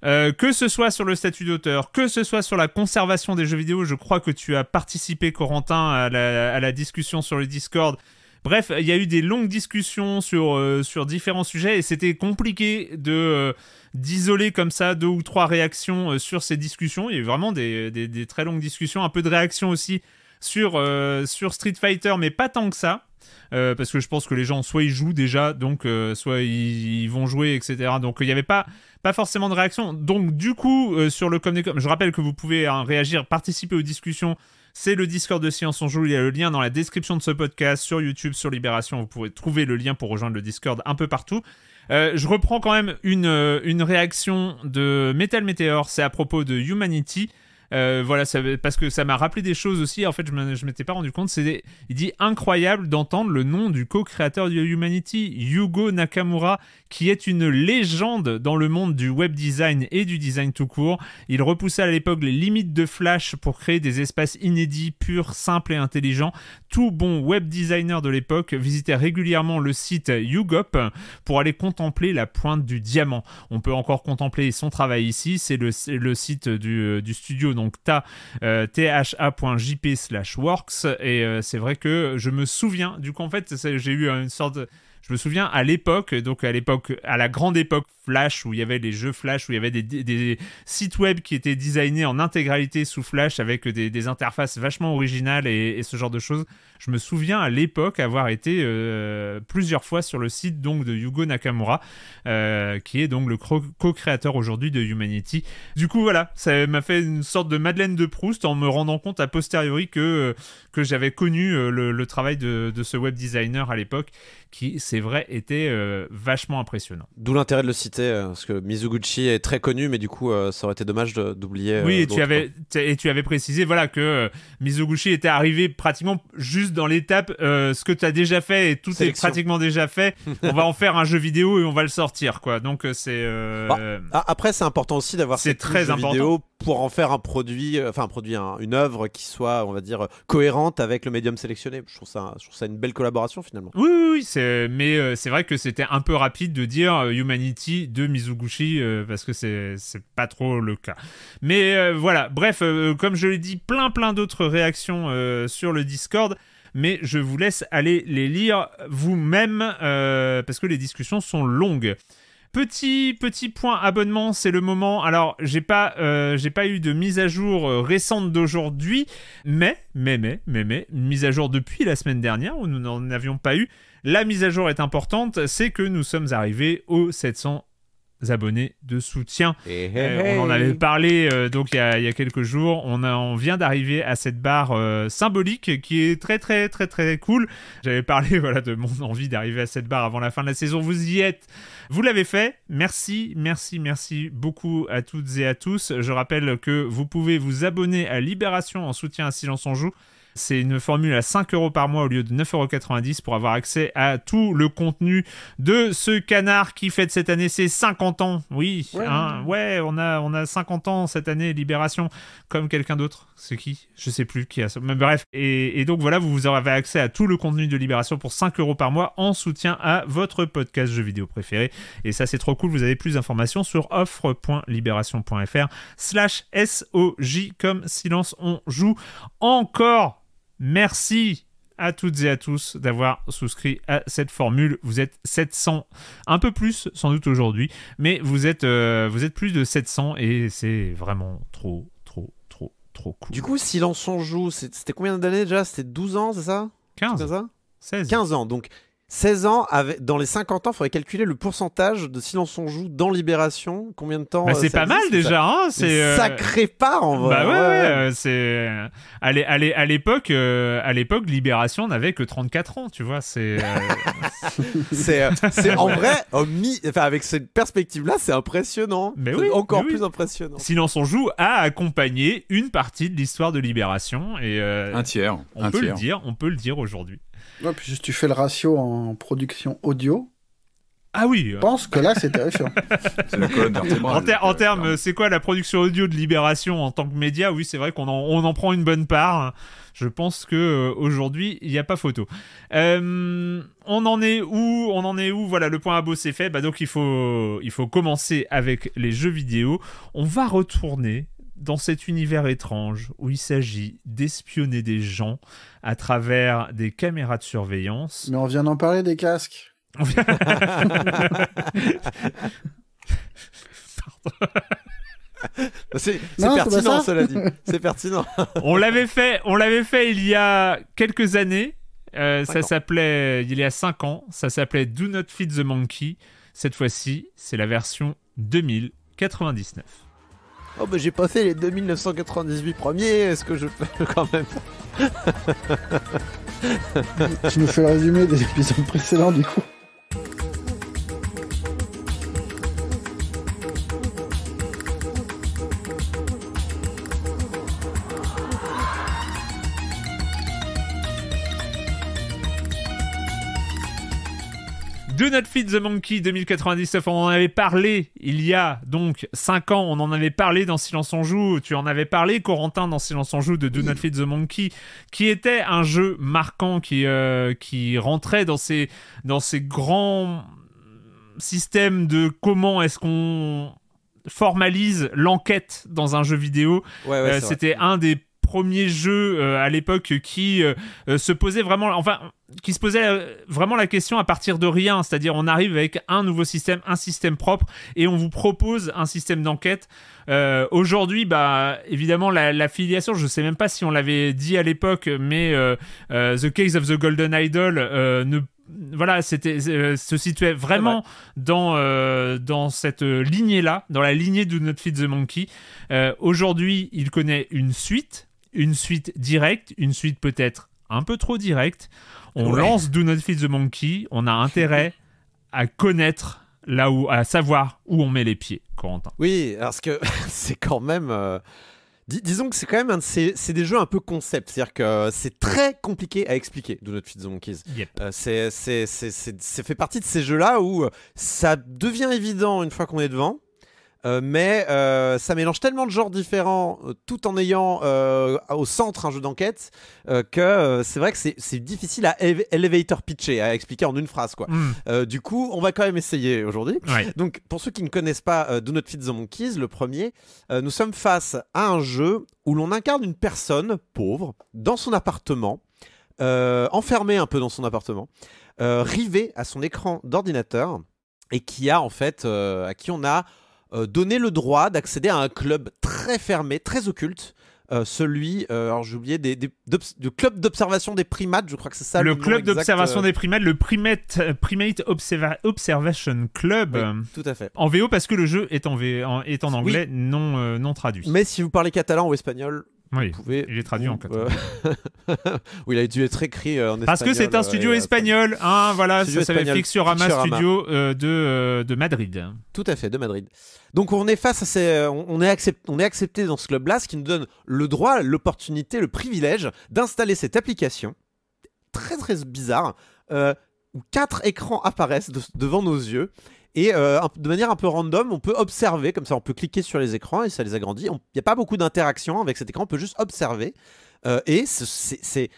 euh, que ce soit sur le statut d'auteur, que ce soit sur la conservation des jeux vidéo, je crois que tu as participé, Corentin, à la, discussion sur le Discord. Bref, il y a eu des longues discussions sur, euh, sur différents sujets et c'était compliqué de euh, d'isoler comme ça deux ou trois réactions sur ces discussions. Il y a eu vraiment des, très longues discussions, un peu de réactions aussi sur, sur Street Fighter, mais pas tant que ça. Euh, parce que je pense que les gens, soit ils jouent déjà, donc euh, soit ils, vont jouer, etc. Donc il n'y avait pas, pas forcément de réaction. Donc du coup, euh, sur le comme, je rappelle que vous pouvez hein, réagir, participer aux discussions. C'est le Discord de Science en Joue. Il y a le lien dans la description de ce podcast, sur YouTube, sur Libération. Vous pouvez trouver le lien pour rejoindre le Discord un peu partout. je reprends quand même une, une réaction de Metal Meteor, c'est à propos de Humanity. Euh, voilà, ça, parce que ça m'a rappelé des choses aussi. En fait, je ne m'étais pas rendu compte. C'est il dit incroyable d'entendre le nom du co-créateur de Humanity, Yugo Nakamura, qui est une légende dans le monde du web design et du design tout court. Il repoussa à l'époque les limites de Flash pour créer des espaces inédits, purs, simples et intelligents. Tout bon web designer de l'époque visitait régulièrement le site YouGop pour aller contempler la pointe du diamant. On peut encore contempler son travail ici. C'est le, site du euh, studio donc tha.jp euh, slash works. Et euh, c'est vrai que je me souviens, du coup, en fait, j'ai eu une sorte je me souviens à l'époque, donc à l'époque, à la grande époque Flash, où il y avait des jeux Flash, où il y avait des, sites web qui étaient designés en intégralité sous Flash avec des, interfaces vachement originales et, ce genre de choses. Je me souviens à l'époque avoir été euh, plusieurs fois sur le site donc de Yugo Nakamura, euh, qui est donc le co-créateur aujourd'hui de Humanity. Du coup, voilà, ça m'a fait une sorte de Madeleine de Proust en me rendant compte a posteriori que, euh, que j'avais connu le, travail de, ce web designer à l'époque, qui, c'est vrai, était vachement impressionnant. D'où l'intérêt de le citer euh, parce que Mizuguchi est très connu, mais du coup, euh, ça aurait été dommage d'oublier. Oui, euh, et tu avais et tu avais précisé voilà que Mizuguchi était arrivé pratiquement juste dans l'étape ce que tu as déjà fait et tout est pratiquement déjà fait. [LAUGHS] on va en faire un jeu vidéo et on va le sortir quoi. Donc c'est bah, ah, après c'est important aussi d'avoir cette très vidéo pour en faire un produit, euh, enfin un produit, une œuvre qui soit, on va dire, cohérente avec le médium sélectionné. Je trouve ça, je ça une belle collaboration finalement. Oui, oui, mais euh, c'est vrai que c'était un peu rapide de dire euh, Humanity de Mizuguchi parce que c'est, pas trop le cas. Mais voilà, bref, comme je l'ai dit, plein plein d'autres réactions sur le Discord mais je vous laisse aller les lire vous-même parce que les discussions sont longues. Petit, petit point abonnement, c'est le moment. Alors, j'ai pas, euh, j'ai pas eu de mise à jour euh, récente d'aujourd'hui, mais, mais, mais, mais, mais, mise à jour depuis la semaine dernière où nous n'en avions pas eu. La mise à jour est importante, c'est que nous sommes arrivés aux 700 abonnés de soutien. Eh, eh, euh, on en eh. avait parlé donc il y, a, quelques jours. On, a, on vient d'arriver à cette barre symbolique qui est très très très très cool. J'avais parlé [LAUGHS] voilà de mon envie d'arriver à cette barre avant la fin de la saison. Vous y êtes. Vous l'avez fait. Merci, merci, merci beaucoup à toutes et à tous. Je rappelle que vous pouvez vous abonner à Libération en soutien à Silence en Joue. C'est une formule à 5 euros par mois au lieu de 9,90€ pour avoir accès à tout le contenu de ce canard qui fête cette année ses 50 ans. Oui, hein, ouais, on, a, on a 50 ans cette année, Libération, comme quelqu'un d'autre. C'est qui Je sais plus qui a ça. bref, et, donc voilà, vous avez accès à tout le contenu de Libération pour 5 euros par mois en soutien à votre podcast jeu vidéo préféré. Et ça, c'est trop cool. Vous avez plus d'informations sur offre.libération.fr slash SOJ comme silence on joue encore Merci à toutes et à tous d'avoir souscrit à cette formule. Vous êtes 700, un peu plus sans doute aujourd'hui, mais vous êtes, euh, vous êtes plus de 700 et c'est vraiment trop, trop, trop, trop cool. Du coup, si en joue, c'était combien d'années déjà C'était 12 ans, c'est ça 15. 16. 15 ans, donc 16 ans, avec, dans les 50 ans, il faudrait calculer le pourcentage de silence on joue dans Libération. Combien de temps bah, C'est euh, pas mal déjà. Hein, c'est euh, sacré pas en vrai. Bah ouais, à l'époque, euh, à l'époque, Libération n'avait que 34 ans, tu vois. C'est [LAUGHS] c'est en vrai, enfin, avec cette perspective-là, c'est impressionnant. Mais encore plus impressionnant. Silence on joue a accompagné une partie de l'histoire de Libération et un tiers. On peut le dire, on peut le dire aujourd'hui. Ouais, puis tu fais le ratio en production audio, ah oui. Euh. Je pense que là, c'est terrifiant. [LAUGHS] en, termes, euh, c'est quoi la production audio de Libération en tant que média Oui, c'est vrai qu'on en, on en, prend une bonne part. Je pense que euh, aujourd'hui, il n'y a pas photo. on en est où On en est où Voilà, le point à beau c'est fait. Bah, donc il faut, il faut commencer avec les jeux vidéo. On va retourner dans cet univers étrange où il s'agit d'espionner des gens à travers des caméras de surveillance. Mais on vient d'en parler des casques. C'est pertinent, cela dit. C'est pertinent. on l'avait fait, on l'avait fait il y a quelques années. Euh, ça s'appelait, euh, il y a 5 ans, ça s'appelait Do Not Feed the Monkey. Cette fois-ci, c'est la version 2099. Oh, bah j'ai passé les 2998 premiers, est-ce que je peux [LAUGHS] quand même Tu nous fais le résumé des épisodes précédents du coup Do Not Feed the Monkey 2099, on en avait parlé il y a donc 5 ans, on en avait parlé dans Silence on Joue, tu en avais parlé Corentin dans Silence on Joue de Do Not Feed the Monkey, qui était un jeu marquant qui, euh, qui rentrait dans ces, dans ces grands systèmes de comment est-ce qu'on formalise l'enquête dans un jeu vidéo. Euh, c'était un des premier jeu euh, à l'époque qui euh, euh, se posait vraiment, enfin, qui se posait vraiment la question à partir de rien, c'est-à-dire on arrive avec un nouveau système, un système propre, et on vous propose un système d'enquête. Aujourd'hui, bah, évidemment, la, filiation, je sais même pas si on l'avait dit à l'époque, mais The Case of the Golden Idol ne voilà, c'était se situait vraiment dans dans cette lignée là, dans la lignée de Not Fit the Monkey. Aujourd'hui, il connaît une suite une suite directe, une suite peut-être un peu trop directe. On lance Do Not Feed the Monkey. On a intérêt [LAUGHS] à connaître là où, à savoir où on met les pieds, Corentin. Oui, parce que [LAUGHS] c'est quand même. Euh, disons que c'est quand même un de c'est des jeux un peu concept, c'est-à-dire que euh, c'est très compliqué à expliquer Do Not Feed the Monkeys. Yep. Euh, c'est, c'est, fait partie de ces jeux-là où ça devient évident une fois qu'on est devant, euh, mais euh, ça mélange tellement de genres différents, euh, tout en ayant au centre un jeu d'enquête, que c'est vrai que c'est difficile à elevator pitcher, à expliquer en une phrase. quoi. Hmm. du coup, on va quand même essayer aujourd'hui. Donc, pour ceux qui ne connaissent pas Do Not Feed the Monkeys, le premier, nous sommes face à un jeu où l'on incarne une personne pauvre dans son appartement, enfermée un peu dans son appartement, rivée à son écran d'ordinateur et qui a en fait à qui on a euh, donner le droit d'accéder à un club très fermé, très occulte. Euh, celui, euh, alors j'ai oublié, du club d'observation des primates, je crois que c'est ça. Le, club d'observation des primates, le Primate, primate Observation Club. tout à fait. En VO parce que le jeu est en, est en anglais, non, non traduit. Mais si vous parlez catalan ou espagnol, oui, il est traduit en catalan. Euh, [LAUGHS] oui, il a dû être écrit euh, en espagnol. Parce que c'est un studio euh, espagnol, hein, voilà, studio ça s'appelle Fixurama Studio de, de Madrid. Tout à fait, de Madrid. Donc on est face à ces, on, est accepté, on est accepté dans ce club-là, ce qui nous donne le droit, l'opportunité, le privilège d'installer cette application très très bizarre où quatre écrans apparaissent devant nos yeux et euh, de manière un peu random, on peut observer, comme ça on peut cliquer sur les écrans et ça les agrandit. Il n'y a pas beaucoup d'interaction avec cet écran, on peut juste observer. Euh, et c'est,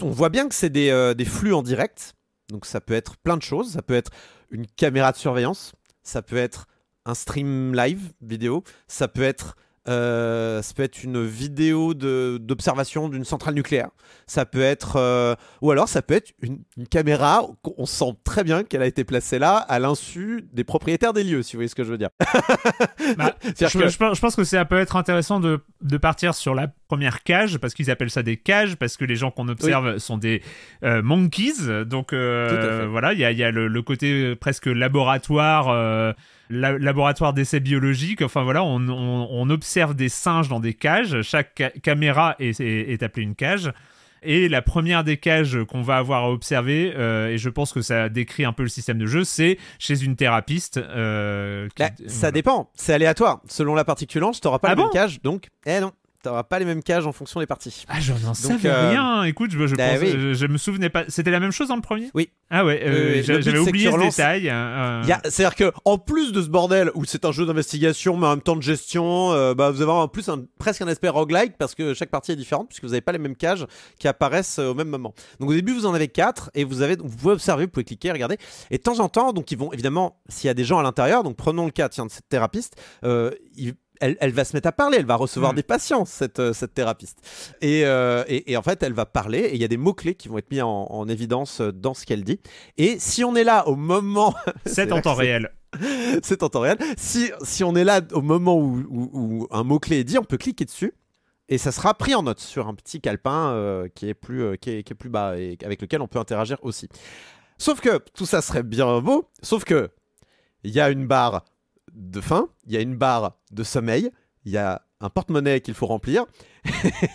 on voit bien que c'est euh, des flux en direct. Donc ça peut être plein de choses. Ça peut être une caméra de surveillance, ça peut être un stream live vidéo, ça peut être euh, ça peut être une vidéo d'observation d'une centrale nucléaire. Ça peut être, euh, ou alors ça peut être une, caméra. On sent très bien qu'elle a été placée là à l'insu des propriétaires des lieux, si vous voyez ce que je veux dire. Bah, [LAUGHS] je, pense que ça peut être intéressant de, partir sur la première cage parce qu'ils appellent ça des cages parce que les gens qu'on observe sont des euh, monkeys. Donc voilà, il y a, le, le, côté presque laboratoire laboratoire d'essais biologiques. Enfin voilà, on, observe des singes dans des cages. Chaque caméra est, appelée une cage. Et la première des cages qu'on va avoir à observer, euh, et je pense que ça décrit un peu le système de jeu, c'est chez une thérapeute. Euh, bah, ça dépend, c'est aléatoire. Selon la partie tu pas ah la même cage, donc, eh non t'auras pas les mêmes cages en fonction des parties. Ah, j'en sais savais euh, rien. Écoute, bah je, me souvenais pas. C'était la même chose dans le premier Oui. Ah ouais, euh, j'avais oublié ce détail. Hein, euh. C'est-à-dire que en plus de ce bordel où c'est un jeu d'investigation mais en même temps de gestion, bah, vous avez en plus presque un aspect roguelike parce que chaque partie est différente puisque vous n'avez pas les mêmes cages qui apparaissent au même moment. Donc au début, vous en avez 4 et vous, avez, vous pouvez observer, vous pouvez cliquer, regarder. Et de temps en temps, donc ils vont évidemment, s'il y a des gens à l'intérieur, donc prenons le cas tiens, de cette thérapeute, ils elle, va se mettre à parler, elle va recevoir mm. des patients, cette, euh, cette thérapeute. Euh, et, en fait, elle va parler et il y a des mots-clés qui vont être mis en, évidence euh, dans ce qu'elle dit. Et si on est là au moment. [LAUGHS] C'est en temps réel. C'est en temps réel. Si, si on est là au moment où, un mot-clé est dit, on peut cliquer dessus et ça sera pris en note sur un petit calepin qui, est plus, qui, est, plus bas et avec lequel on peut interagir aussi. Sauf que tout ça serait bien beau, sauf que il y a une barre de faim, il y a une barre de sommeil, il y a un porte-monnaie qu'il faut remplir.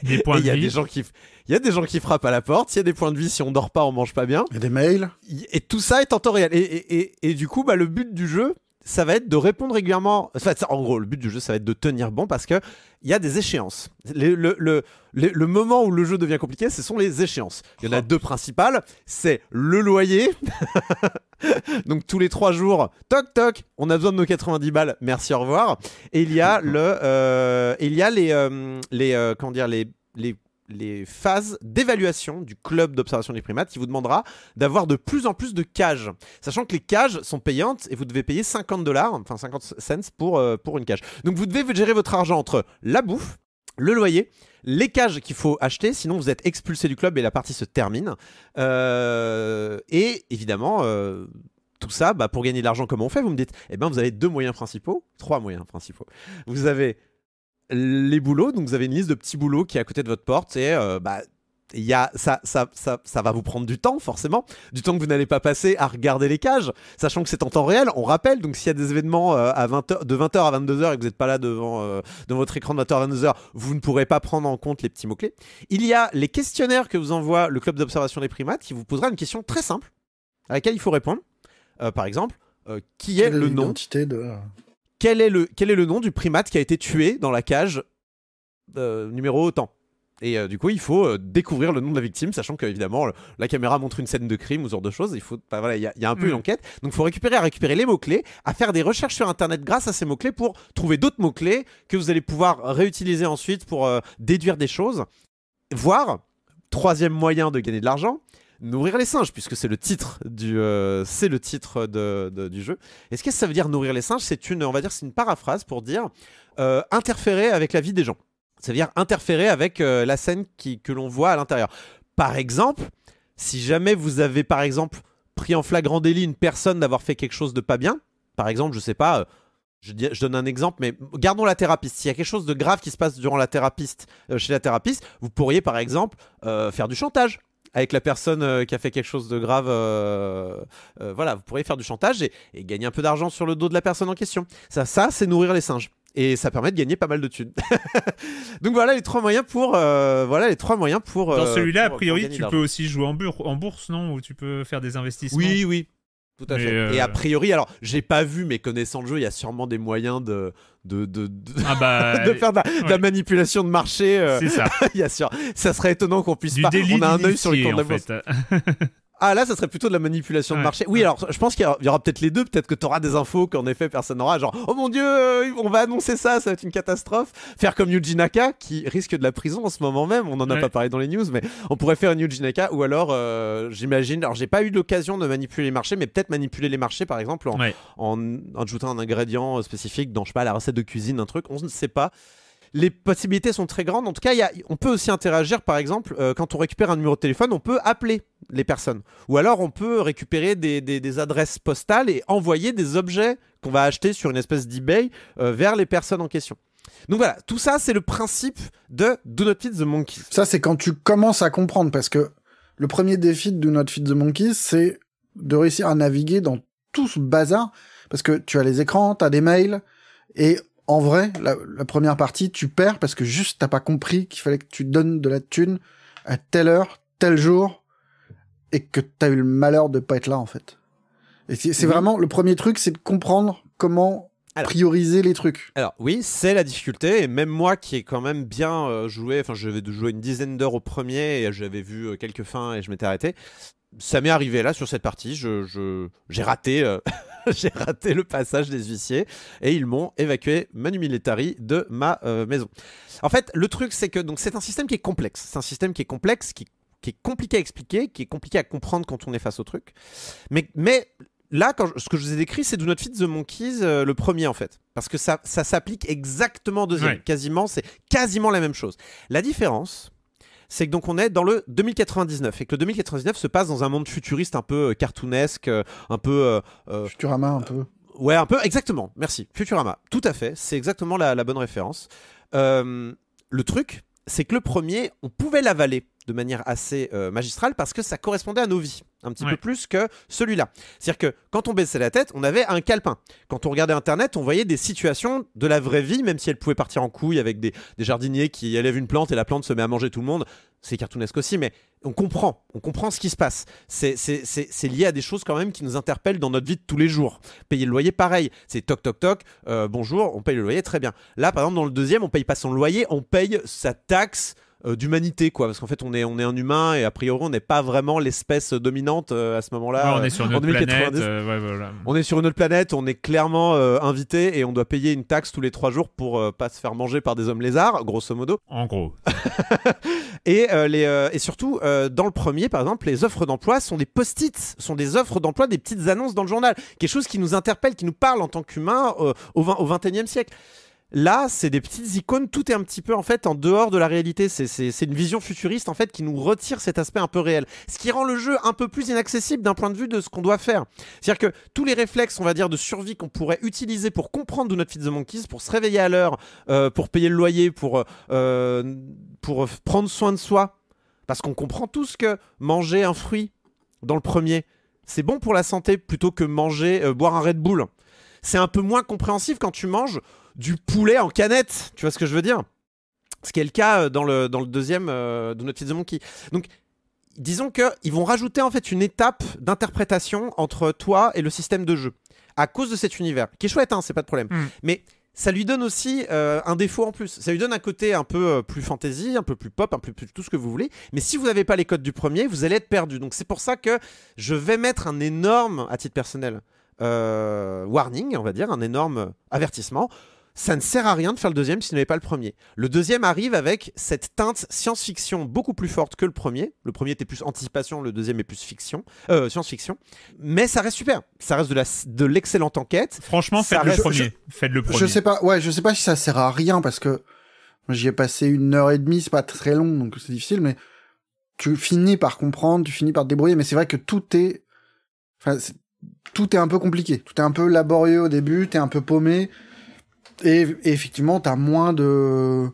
Des [LAUGHS] points de y a Des gens qui, il y a des gens qui frappent à la porte. Il y a des points de vie. Si on dort pas, on mange pas bien. Il y a des mails. Et tout ça est en temps réel. Et, et, et, et du coup, bah, le but du jeu, ça va être de répondre régulièrement. Enfin, en gros, le but du jeu, ça va être de tenir bon parce que il y a des échéances. Le, le, le, moment où le jeu devient compliqué, ce sont les échéances. Il y en a oh. deux principales. C'est le loyer. [LAUGHS] Donc tous les trois jours, toc toc, on a besoin de nos 90 balles. Merci, au revoir. Et il y a le, euh, il y a les, euh, les, euh, comment dire, les les les phases d'évaluation du club d'observation des primates qui vous demandera d'avoir de plus en plus de cages. Sachant que les cages sont payantes et vous devez payer 50 dollars, enfin 50 cents pour, euh, pour une cage. Donc vous devez gérer votre argent entre la bouffe, le loyer, les cages qu'il faut acheter, sinon vous êtes expulsé du club et la partie se termine. Euh, et évidemment, euh, tout ça, bah, pour gagner de l'argent, comment on fait Vous me dites, eh ben vous avez deux moyens principaux, trois moyens principaux. Vous avez les boulots, donc vous avez une liste de petits boulots qui est à côté de votre porte et euh, bah, y a, ça, ça, ça, ça, va vous prendre du temps forcément, du temps que vous n'allez pas passer à regarder les cages, sachant que c'est en temps réel, on rappelle, donc s'il y a des événements euh, à 20 heures, de 20h à 22h et que vous n'êtes pas là devant, euh, votre écran de 20h à 22h, vous ne pourrez pas prendre en compte les petits mots-clés. Il y a les questionnaires que vous envoie le club d'observation des primates qui vous posera une question très simple à laquelle il faut répondre. par exemple, qui est, le nom de quel est, le, quel est le nom du primate qui a été tué dans la cage euh, numéro autant et euh, du coup, il faut euh, découvrir le nom de la victime, sachant qu'évidemment, la caméra montre une scène de crime ou ce genre de choses. Il faut, voilà, y, a, y, a un peu hmm. une enquête. Donc, il faut récupérer récupérer les mots-clés, à faire des recherches sur Internet grâce à ces mots-clés pour trouver d'autres mots-clés que vous allez pouvoir réutiliser ensuite pour déduire des choses. voir troisième moyen de gagner de l'argent, nourrir les singes, puisque c'est le titre du, euh, c'est le titre du jeu. est ce que ça veut dire nourrir les singes C'est une, on va dire, c'est une paraphrase pour dire euh, interférer avec la vie des gens. cest veut dire interférer avec euh, la scène qui, que l'on voit à l'intérieur. Par exemple, si jamais vous avez, par exemple, pris en flagrant délit une personne d'avoir fait quelque chose de pas bien, par exemple, je sais pas, je, donne un exemple, mais gardons la thérapeute. S'il y a quelque chose de grave qui se passe durant la chez la thérapeute, vous pourriez par exemple faire du chantage avec la personne euh, qui a fait quelque chose de grave. Euh, euh, voilà, vous pourrez faire du chantage et, gagner un peu d'argent sur le dos de la personne en question. Ça, ça c'est nourrir les singes et ça permet de gagner pas mal de thunes. [LAUGHS] Donc voilà les trois moyens pour voilà les trois moyens pour. Dans celui-là, a priori, tu peux aussi jouer en, bourse, non Ou tu peux faire des investissements. Oui, oui, tout à fait. Et a priori, alors j'ai pas vu, mais connaissant le jeu, il y a sûrement des moyens de de, de, de, ah bah, [LAUGHS] de faire de la, manipulation de marché. Euh, c'est ça. [LAUGHS] y sûr. Ça serait étonnant qu'on puisse pas. On a un œil sur les cours de la [LAUGHS] Ah là, ça serait plutôt de la manipulation de marché. Oui, alors je pense qu'il y aura, peut-être les deux. Peut-être que tu auras des infos qu'en effet personne n'aura. Genre, oh mon dieu, euh, on va annoncer ça, ça va être une catastrophe. Faire comme Yuji Naka qui risque de la prison en ce moment même. On n'en a pas parlé dans les news, mais on pourrait faire une Yuji Naka ou alors, euh, j'imagine. Alors, j'ai pas eu l'occasion de manipuler les marchés, mais peut-être manipuler les marchés par exemple en, en, ajoutant un ingrédient euh, spécifique dans, je sais pas, la recette de cuisine, un truc. On ne sait pas les possibilités sont très grandes. En tout cas, on peut aussi interagir, par exemple, euh, quand on récupère un numéro de téléphone, on peut appeler les personnes. Ou alors, on peut récupérer des, adresses postales et envoyer des objets qu'on va acheter sur une espèce d'eBay euh, vers les personnes en question. Donc voilà, tout ça, c'est le principe de Do Not Feed the Monkeys. Ça, c'est quand tu commences à comprendre, parce que le premier défi de Do Not Feed the Monkeys, c'est de réussir à naviguer dans tout ce bazar, parce que tu as les écrans, tu as des mails, et en vrai, la, première partie, tu perds parce que juste t'as pas compris qu'il fallait que tu donnes de la thune à telle heure, tel jour, et que t'as eu le malheur de pas être là en fait. Et c'est vraiment le premier truc, c'est de comprendre comment prioriser les trucs. Alors oui, c'est la difficulté, et même moi qui ai quand même bien euh, joué, enfin j'avais joué une dizaine d'heures au premier, et j'avais vu euh, quelques fins et je m'étais arrêté, ça m'est arrivé là sur cette partie. Je, j'ai raté, euh, [LAUGHS] j'ai raté le passage des huissiers et ils m'ont évacué Manu Militari de ma euh, maison. En fait, le truc c'est que donc c'est un système qui est complexe. C'est un système qui est complexe, qui, qui, est compliqué à expliquer, qui est compliqué à comprendre quand on est face au truc. Mais, mais là, quand ce que je vous ai décrit, c'est Do Not Feed the Monkeys, euh, le premier en fait, parce que ça, ça s'applique exactement deuxième, quasiment, c'est quasiment la même chose. La différence, c'est que donc on est dans le 2099 et que le 2099 se passe dans un monde futuriste un peu euh, cartoonesque, euh, un peu euh, Futurama un peu. ouais, un peu exactement. Merci. Futurama. Tout à fait. C'est exactement la, la, bonne référence. le truc, c'est que le premier, on pouvait l'avaler de manière assez euh, magistrale parce que ça correspondait à nos vies un petit peu plus que celui-là. C'est-à-dire que quand on baissait la tête, on avait un calepin. Quand on regardait Internet, on voyait des situations de la vraie vie, même si elles pouvaient partir en couille avec des, jardiniers qui élèvent une plante et la plante se met à manger tout le monde. C'est cartoonesque aussi, mais on comprend, on comprend ce qui se passe. C'est lié à des choses quand même qui nous interpellent dans notre vie de tous les jours. Payer le loyer, pareil. C'est toc toc toc, euh, bonjour, on paye le loyer, très bien. Là, par exemple, dans le deuxième, on paye pas son loyer, on paye sa taxe euh, d'humanité, quoi. Parce qu'en fait, on est, on est un humain et a priori, on n'est pas vraiment l'espèce dominante euh, à ce moment-là. on est sur euh, une autre planète. On est sur une autre planète, on est clairement invité et on doit payer une taxe tous les trois jours pour pas se faire manger par des hommes lézards, grosso modo. En gros. [LAUGHS] et, les, et surtout, dans le premier, par exemple, les offres d'emploi sont des post-it, sont des offres d'emploi, des petites annonces dans le journal. Quelque chose qui nous interpelle, qui nous parle en tant qu'humain au, XXIe au 21 siècle. Là, c'est des petites icônes, tout est un petit peu en fait en dehors de la réalité. C'est une vision futuriste en fait qui nous retire cet aspect un peu réel. Ce qui rend le jeu un peu plus inaccessible d'un point de vue de ce qu'on doit faire. C'est-à-dire que tous les réflexes, on va dire, de survie qu'on pourrait utiliser pour comprendre d'où notre Feed the Monkeys, pour se réveiller à l'heure, euh, pour payer le loyer, pour, euh, pour prendre soin de soi. Parce qu'on comprend tous que manger un fruit dans le premier, c'est bon pour la santé plutôt que manger, euh, boire un Red Bull. C'est un peu moins compréhensif quand tu manges du poulet en canette. Tu vois ce que je veux dire Ce qui est le cas euh, dans le, dans le deuxième euh, de notre de Monkey. Donc, disons qu'ils vont rajouter en fait une étape d'interprétation entre toi et le système de jeu à cause de cet univers qui est chouette, hein, c'est pas de problème. Mm. Mais ça lui donne aussi euh, un défaut en plus. Ça lui donne un côté un peu plus fantasy, un peu plus pop, un peu plus tout ce que vous voulez. Mais si vous n'avez pas les codes du premier, vous allez être perdu. Donc c'est pour ça que je vais mettre un énorme, à titre personnel, warning, on va dire, un énorme avertissement ça ne sert à rien de faire le deuxième si vous n'avez pas le premier. Le deuxième arrive avec cette teinte science-fiction beaucoup plus forte que le premier. Le premier était plus anticipation, le deuxième est plus fiction, euh, science-fiction. Mais ça reste super. Ça reste de l'excellente enquête. Franchement, faites le premier. Je, faites le premier. Je sais pas. Ouais, je sais pas si ça sert à rien parce que j'y ai passé une heure et demie. C'est pas très long, donc c'est difficile. Mais tu finis par comprendre, tu finis par te débrouiller. Mais c'est vrai que tout est, enfin, tout est un peu compliqué. Tout est un peu laborieux au début. T'es un peu paumé. Et, effectivement, tu moins de,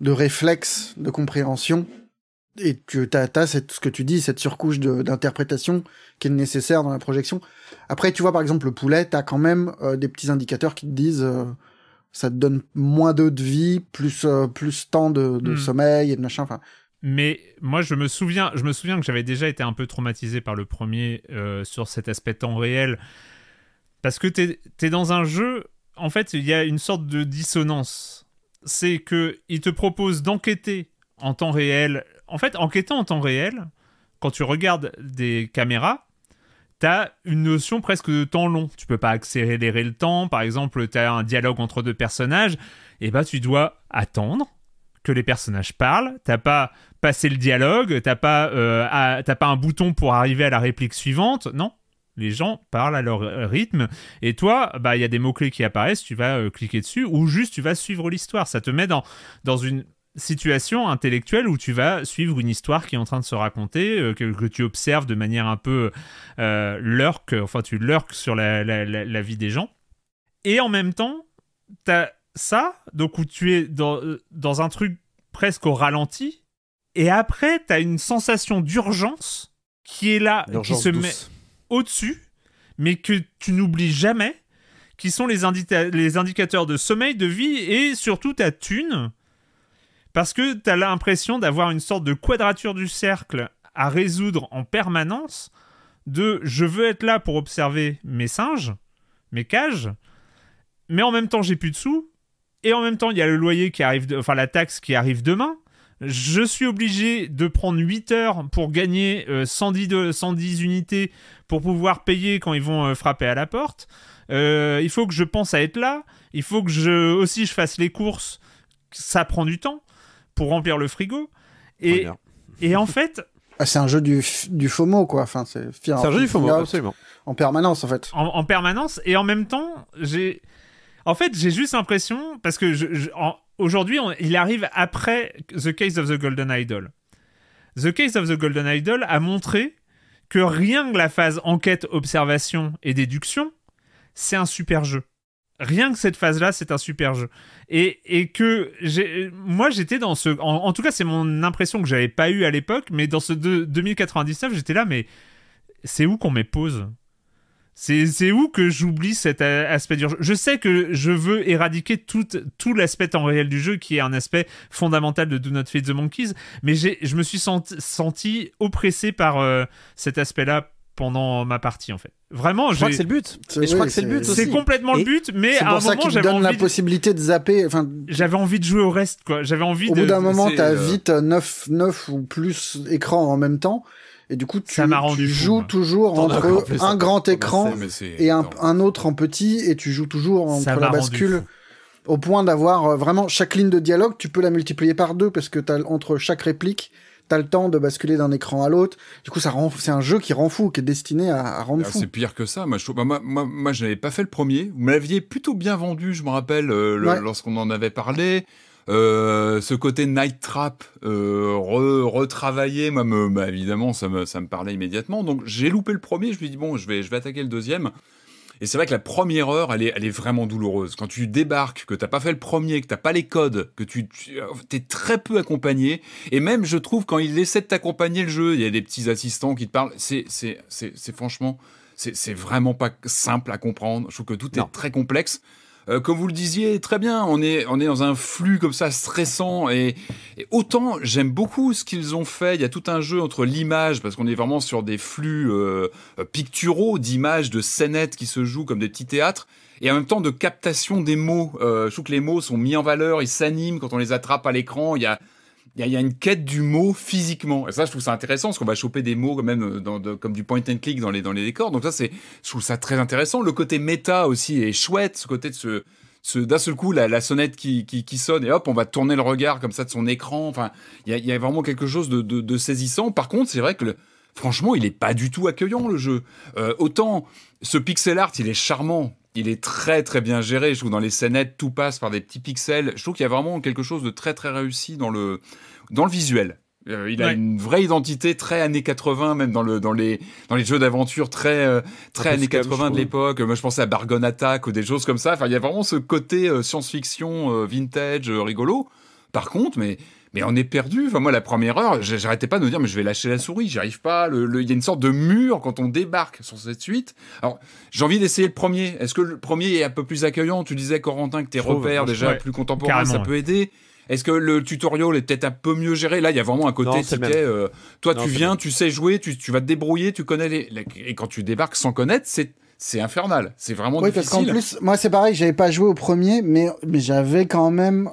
de réflexes, de compréhension. Et tu t'as ce que tu dis, cette surcouche d'interprétation qui est nécessaire dans la projection. Après, tu vois, par exemple, le poulet, tu quand même euh, des petits indicateurs qui te disent euh, ça te donne moins d'eau de vie, plus, euh, plus temps de, hmm. sommeil et de machin. mais moi, je me souviens, je me souviens que j'avais déjà été un peu traumatisé par le premier sur cet aspect temps réel. Parce que t'es es dans un jeu en fait, il y a une sorte de dissonance. C'est que il te propose d'enquêter en temps réel. En fait, enquêtant en temps réel, quand tu regardes des caméras, as une notion presque de temps long. Tu peux pas accélérer le temps. Par exemple, as un dialogue entre deux personnages, et eh bah ben, tu dois attendre que les personnages parlent. T'as pas passé le dialogue. T'as pas, euh, pas un bouton pour arriver à la réplique suivante. Non, les gens parlent à leur rythme. Et toi, bah il y a des mots-clés qui apparaissent, tu vas euh, cliquer dessus ou juste tu vas suivre l'histoire. Ça te met dans, dans une situation intellectuelle où tu vas suivre une histoire qui est en train de se raconter, euh, que, tu observes de manière un peu euh, lurk, enfin tu lurk sur la, vie des gens. Et en même temps, tu as ça, donc où tu es dans, dans un truc presque au ralenti, et après, tu as une sensation d'urgence qui est là, qui se met au-dessus, mais que tu n'oublies jamais, qui sont les, les, indicateurs de sommeil, de vie et surtout ta thune. Parce que tu as l'impression d'avoir une sorte de quadrature du cercle à résoudre en permanence de je veux être là pour observer mes singes, mes cages, mais en même temps j'ai plus de sous, et en même temps il y a le loyer qui arrive, enfin la taxe qui arrive demain, je suis obligé de prendre 8 heures pour gagner 110, euh, 110 unités pour pouvoir payer quand ils vont euh, frapper à la porte. Euh, il faut que je pense à être là. Il faut que je aussi je fasse les courses. Ça prend du temps pour remplir le frigo. Et, et en fait, ah, c'est un jeu du, du FOMO, quoi. Enfin, c'est un jeu du FOMO, En permanence, en fait. En, permanence, et en même temps, j'ai. En fait, j'ai juste l'impression, parce que aujourd'hui, il arrive après The Case of the Golden Idol. The Case of the Golden Idol a montré que rien que la phase enquête, observation et déduction, c'est un super jeu. Rien que cette phase-là, c'est un super jeu. Et, et que moi, j'étais dans ce... En, tout cas, c'est mon impression que j'avais pas eu à l'époque, mais dans ce de, 2099, j'étais là, mais c'est où qu'on met pause c'est où que j'oublie cet aspect du Je sais que je veux éradiquer tout, tout l'aspect en réel du jeu, qui est un aspect fondamental de Do Not Feed the Monkeys, mais je me suis senti, oppressé par euh, cet aspect-là pendant ma partie, en fait. Vraiment, je crois que c'est le but. Mais je crois que c'est le but C'est complètement le but, mais à un moment, j'avais envie. la de... possibilité de zapper. Enfin, j'avais envie de jouer au reste, quoi. J'avais envie. Au bout d'un moment, t'as euh, vite 9, 9 ou plus écrans en même temps. Et du coup, tu, joues toujours entre un grand écran et un, autre en petit, et tu joues toujours entre la bascule. Au point d'avoir euh, vraiment chaque ligne de dialogue, tu peux la multiplier par deux parce que as, entre chaque réplique, tu as le temps de basculer d'un écran à l'autre. Du coup, c'est un jeu qui rend fou, qui est destiné à, rendre ah, fou. C'est pire que ça. Moi, je, bah, moi, je n'avais pas fait le premier. Vous m'aviez plutôt bien vendu, je me rappelle, euh, lorsqu'on en avait parlé. Euh, ce côté Night Trap euh, retravaillé, moi, bah, évidemment, ça me, parlait immédiatement. Donc j'ai loupé le premier, je me dis bon, je vais, attaquer le deuxième. Et c'est vrai que la première heure, elle est, vraiment douloureuse. Quand tu débarques, que tu n'as pas fait le premier, que tu t'as pas les codes, que tu, es très peu accompagné. Et même, je trouve, quand il essaie de t'accompagner le jeu, il y a des petits assistants qui te parlent. C'est, franchement, c'est, vraiment pas simple à comprendre. Je trouve que tout est très complexe. Euh, comme vous le disiez, très bien, on est, on est dans un flux comme ça stressant. Et, autant j'aime beaucoup ce qu'ils ont fait. Il y a tout un jeu entre l'image, parce qu'on est vraiment sur des flux euh, euh, picturaux d'images, de scénettes qui se jouent comme des petits théâtres et en même temps de captation des mots. je trouve que les mots sont mis en valeur, ils s'animent quand on les attrape à l'écran. Il y a il y, a une quête du mot physiquement. Et ça, je trouve ça intéressant, parce qu'on va choper des mots même euh, comme du point and click dans les, dans les décors. Donc ça, c'est, je trouve ça très intéressant. Le côté méta aussi est chouette, ce côté de ce... d'un seul coup, la, sonnette qui, sonne et hop, on va tourner le regard comme ça de son écran. Enfin, il y, a, vraiment quelque chose de, saisissant. Par contre, c'est vrai que franchement, il n'est pas du tout accueillant le jeu. Euh, autant ce pixel art, il est charmant il est très très bien géré. Je trouve dans les scénettes, tout passe par des petits pixels. Je trouve qu'il y a vraiment quelque chose de très très réussi dans le, dans le visuel. Euh, il a une vraie identité très années 80, même dans, le, dans, les, dans les jeux d'aventure très, euh, très années 80 de l'époque. Moi, je pensais à Bargon Attack ou des choses comme ça. Enfin, il y a vraiment ce côté euh, science-fiction vintage rigolo. Par contre, mais mais on est perdu. Enfin, moi, la première heure, j'arrêtais pas de me dire, mais je vais lâcher la souris, J'arrive arrive pas. Le, Il y a une sorte de mur quand on débarque sur cette suite. Alors, j'ai envie d'essayer le premier. Est-ce que le premier est un peu plus accueillant Tu disais, Corentin, que tes repères déjà plus contemporains, ça peut aider. Est-ce que le tutoriel est peut-être un peu mieux géré Là, il y a vraiment un côté c'était ticket. Euh, toi, tu viens, tu sais jouer, tu, vas te débrouiller, tu connais les, Et quand tu débarques sans connaître, c'est c'est infernal. C'est vraiment oui, parce plus, moi, c'est pareil, j'avais pas joué au premier, mais, mais j'avais quand même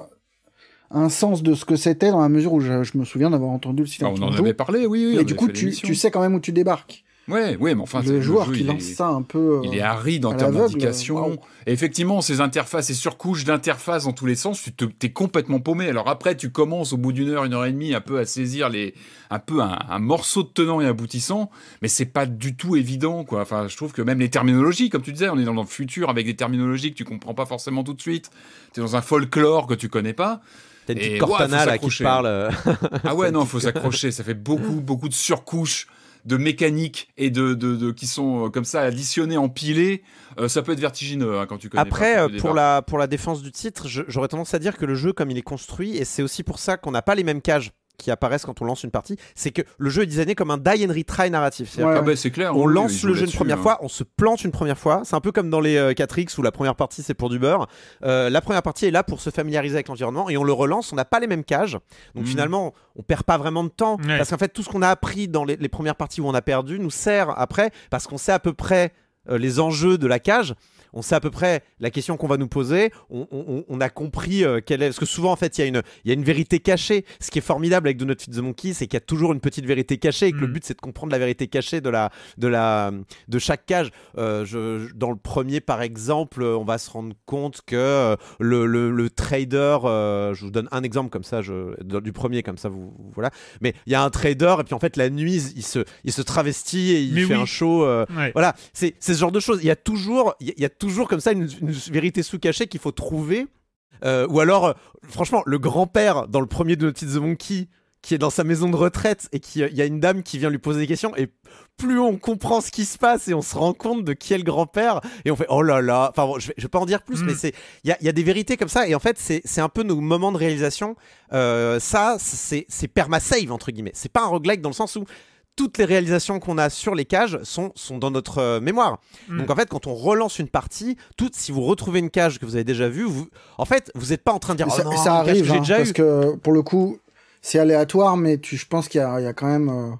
un sens de ce que c'était dans la mesure où je, me souviens d'avoir entendu le système. Ah, on en avait parlé, oui, oui. du coup, tu, tu, sais quand même où tu débarques. Ouais, ouais, mais enfin, le joueur qui lance ça un peu. il est euh, aride en termes d'indication. Effectivement, ces interfaces et surcouches d'interfaces dans tous les sens, tu t'es complètement paumé. Alors après, tu commences au bout d'une heure, une heure et demie, un peu à saisir les, un peu un, morceau de tenant et aboutissant, mais c'est pas du tout évident, quoi. Enfin, je trouve que même les terminologies, comme tu disais, on est dans le futur avec des terminologies que tu comprends pas forcément tout de suite. tu es dans un folklore que tu connais pas. T'as une petite Cortana qui parle. Euh. [LAUGHS] ah ouais, non, il faut [LAUGHS] euh, s'accrocher. Ça fait beaucoup, beaucoup de surcouches de mécaniques et de, de, qui sont euh, comme ça additionnés, empilés, ça peut être vertigineux hein, quand tu connais. Après, pour, la, pour la défense du titre, j'aurais tendance à dire que le jeu, comme il est construit, et c'est aussi pour ça qu'on n'a pas les mêmes cages qui apparaissent quand on lance une partie, c'est que le jeu est designé comme un die and retry narratif. Ah bah, c'est clair, on lance le jeu une première hein. fois, on se plante une première fois. C'est un peu comme dans les 4X euh, où la première partie c'est pour du beurre. Euh, la première partie est là pour se familiariser avec l'environnement et on le relance, on n'a pas les mêmes cages. Donc mhm. finalement, on perd pas vraiment de temps parce qu'en fait, tout ce qu'on a appris dans les, premières parties où on a perdu nous sert après parce qu'on sait à peu près euh, les enjeux de la cage on sait à peu près la question qu'on va nous poser, on, a compris euh, quelle est. Parce que souvent, en fait, il y, a une, y a une vérité cachée. Ce qui est formidable avec Do Not the Monkey, c'est qu'il y a toujours une petite vérité cachée et que le mm. but, c'est de comprendre la vérité cachée de, la, de, la, de chaque cage. Euh, dans le premier, par exemple, on va se rendre compte que euh, le, trader, je vous donne un exemple comme ça, du premier, comme ça, vous, voilà. Mais il y a un trader, et puis en fait, la nuit, il se, il se travestit et il fait un show. Voilà, c'est ce genre de choses. Il y a toujours. il y a toujours toujours comme ça une, vérité sous-cachée qu'il faut trouver. Euh, ou alors, franchement, le grand-père dans le premier de Naughty the Monkey, qui est dans sa maison de retraite et qu'il euh, y a une dame qui vient lui poser des questions et plus on comprend ce qui se passe et on se rend compte de qui est le grand-père et on fait oh là là enfin je, vais, pas en dire plus mm. mais c'est il y a, des vérités comme ça et en fait c'est un peu nos moments de réalisation euh, ça c'est perma save entre guillemets c'est pas un roguelike dans le sens où toutes les réalisations qu'on a sur les cages sont, sont dans notre euh, mémoire. Mm. Donc en fait, quand on relance une partie, toutes si vous retrouvez une cage que vous avez déjà vue, vous, en fait, vous n'êtes pas en train de dire ça, arrive parce que pour le coup, c'est aléatoire, mais je pense qu'il y, a quand même. Euh,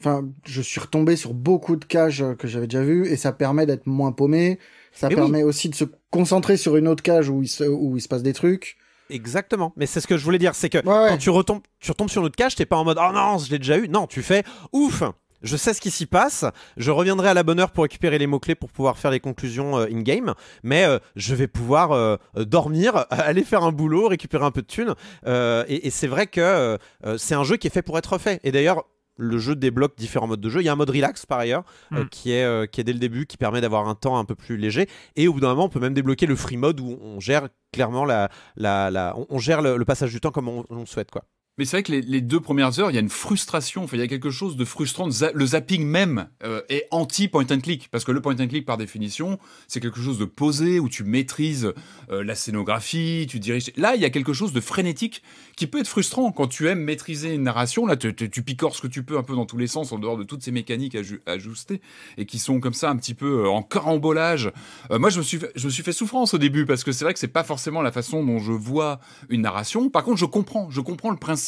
enfin, je suis retombé sur beaucoup de cages euh, que j'avais déjà vues et ça permet d'être moins paumé. Ça permet aussi de se concentrer sur une autre cage où il se, où il se passe des trucs. Exactement. Mais c'est ce que je voulais dire, c'est que quand tu retombes, tu retombes sur notre cache, t'es pas en mode oh non, je l'ai déjà eu. Non, tu fais ouf. Je sais ce qui s'y passe. Je reviendrai à la bonne heure pour récupérer les mots-clés pour pouvoir faire les conclusions euh, in-game. Mais euh, je vais pouvoir euh, dormir, [LAUGHS] aller faire un boulot, récupérer un peu de thunes. et, et c'est vrai que c'est un jeu qui est fait pour être fait. Et d'ailleurs, le jeu débloque différents modes de jeu. Il y a un mode relax par ailleurs euh, mm. qui, est, euh, qui est dès le début, qui permet d'avoir un temps un peu plus léger. Et au bout d'un moment, on peut même débloquer le free mode où on gère clairement la, la, la on, gère le, passage du temps comme on, on souhaite quoi. Mais c'est vrai que les, deux premières heures, il y a une frustration, enfin, il y a quelque chose de frustrant. Le zapping même euh, est anti-point and click, parce que le point and click, par définition, c'est quelque chose de posé, où tu maîtrises euh, la scénographie, tu diriges... Là, il y a quelque chose de frénétique qui peut être frustrant quand tu aimes maîtriser une narration. Là, tu picores ce que tu peux un peu dans tous les sens, en dehors de toutes ces mécaniques ajustées, et qui sont comme ça un petit peu euh, en carambolage. moi, je me, suis fait, je me suis fait souffrance au début, parce que c'est vrai que c'est pas forcément la façon dont je vois une narration. Par contre, je comprends, je comprends le principe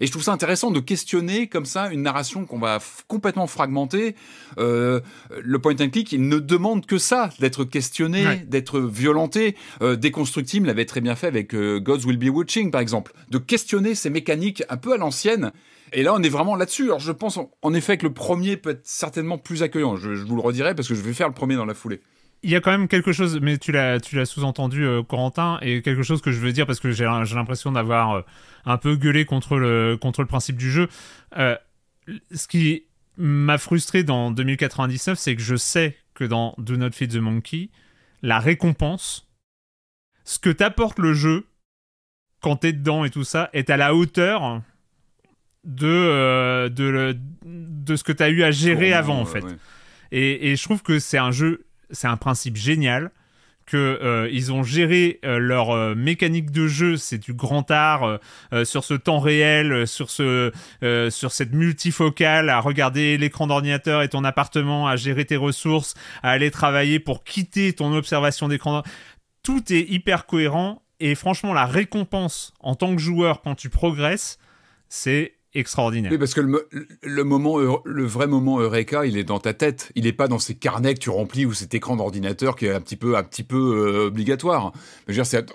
et je trouve ça intéressant de questionner comme ça une narration qu'on va complètement fragmenter. Euh, le point and click, il ne demande que ça, d'être questionné, d'être violenté. Euh, Déconstructible l'avait très bien fait avec euh, Gods Will Be Watching, par exemple, de questionner ces mécaniques un peu à l'ancienne. Et là, on est vraiment là-dessus. Alors, je pense en effet que le premier peut être certainement plus accueillant. Je, je vous le redirai parce que je vais faire le premier dans la foulée il y a quand même quelque chose, mais tu l'as, tu l'as sous-entendu, euh, Corentin, et quelque chose que je veux dire parce que j'ai, l'impression d'avoir euh, un peu gueulé contre le, contre le principe du jeu. Euh, ce qui m'a frustré dans 2099, c'est que je sais que dans Do Not Feed the Monkey, la récompense, ce que t'apporte le jeu quand t'es dedans et tout ça, est à la hauteur de, de, de, ce que t'as eu à gérer avant, en fait. Et, et, je trouve que c'est un jeu c'est un principe génial que euh, ils ont géré euh, leur euh, mécanique de jeu, c'est du grand art sur ce temps réel, sur ce sur cette multifocale à regarder l'écran d'ordinateur et ton appartement, à gérer tes ressources, à aller travailler pour quitter ton observation d'écran. Tout est hyper cohérent et franchement la récompense en tant que joueur quand tu progresses, c'est extraordinaire. Oui, parce que le, moment, le vrai moment Eureka, il est dans ta tête. Il n'est pas dans ces carnets que tu remplis ou cet écran d'ordinateur qui est un petit peu, un petit peu euh, obligatoire.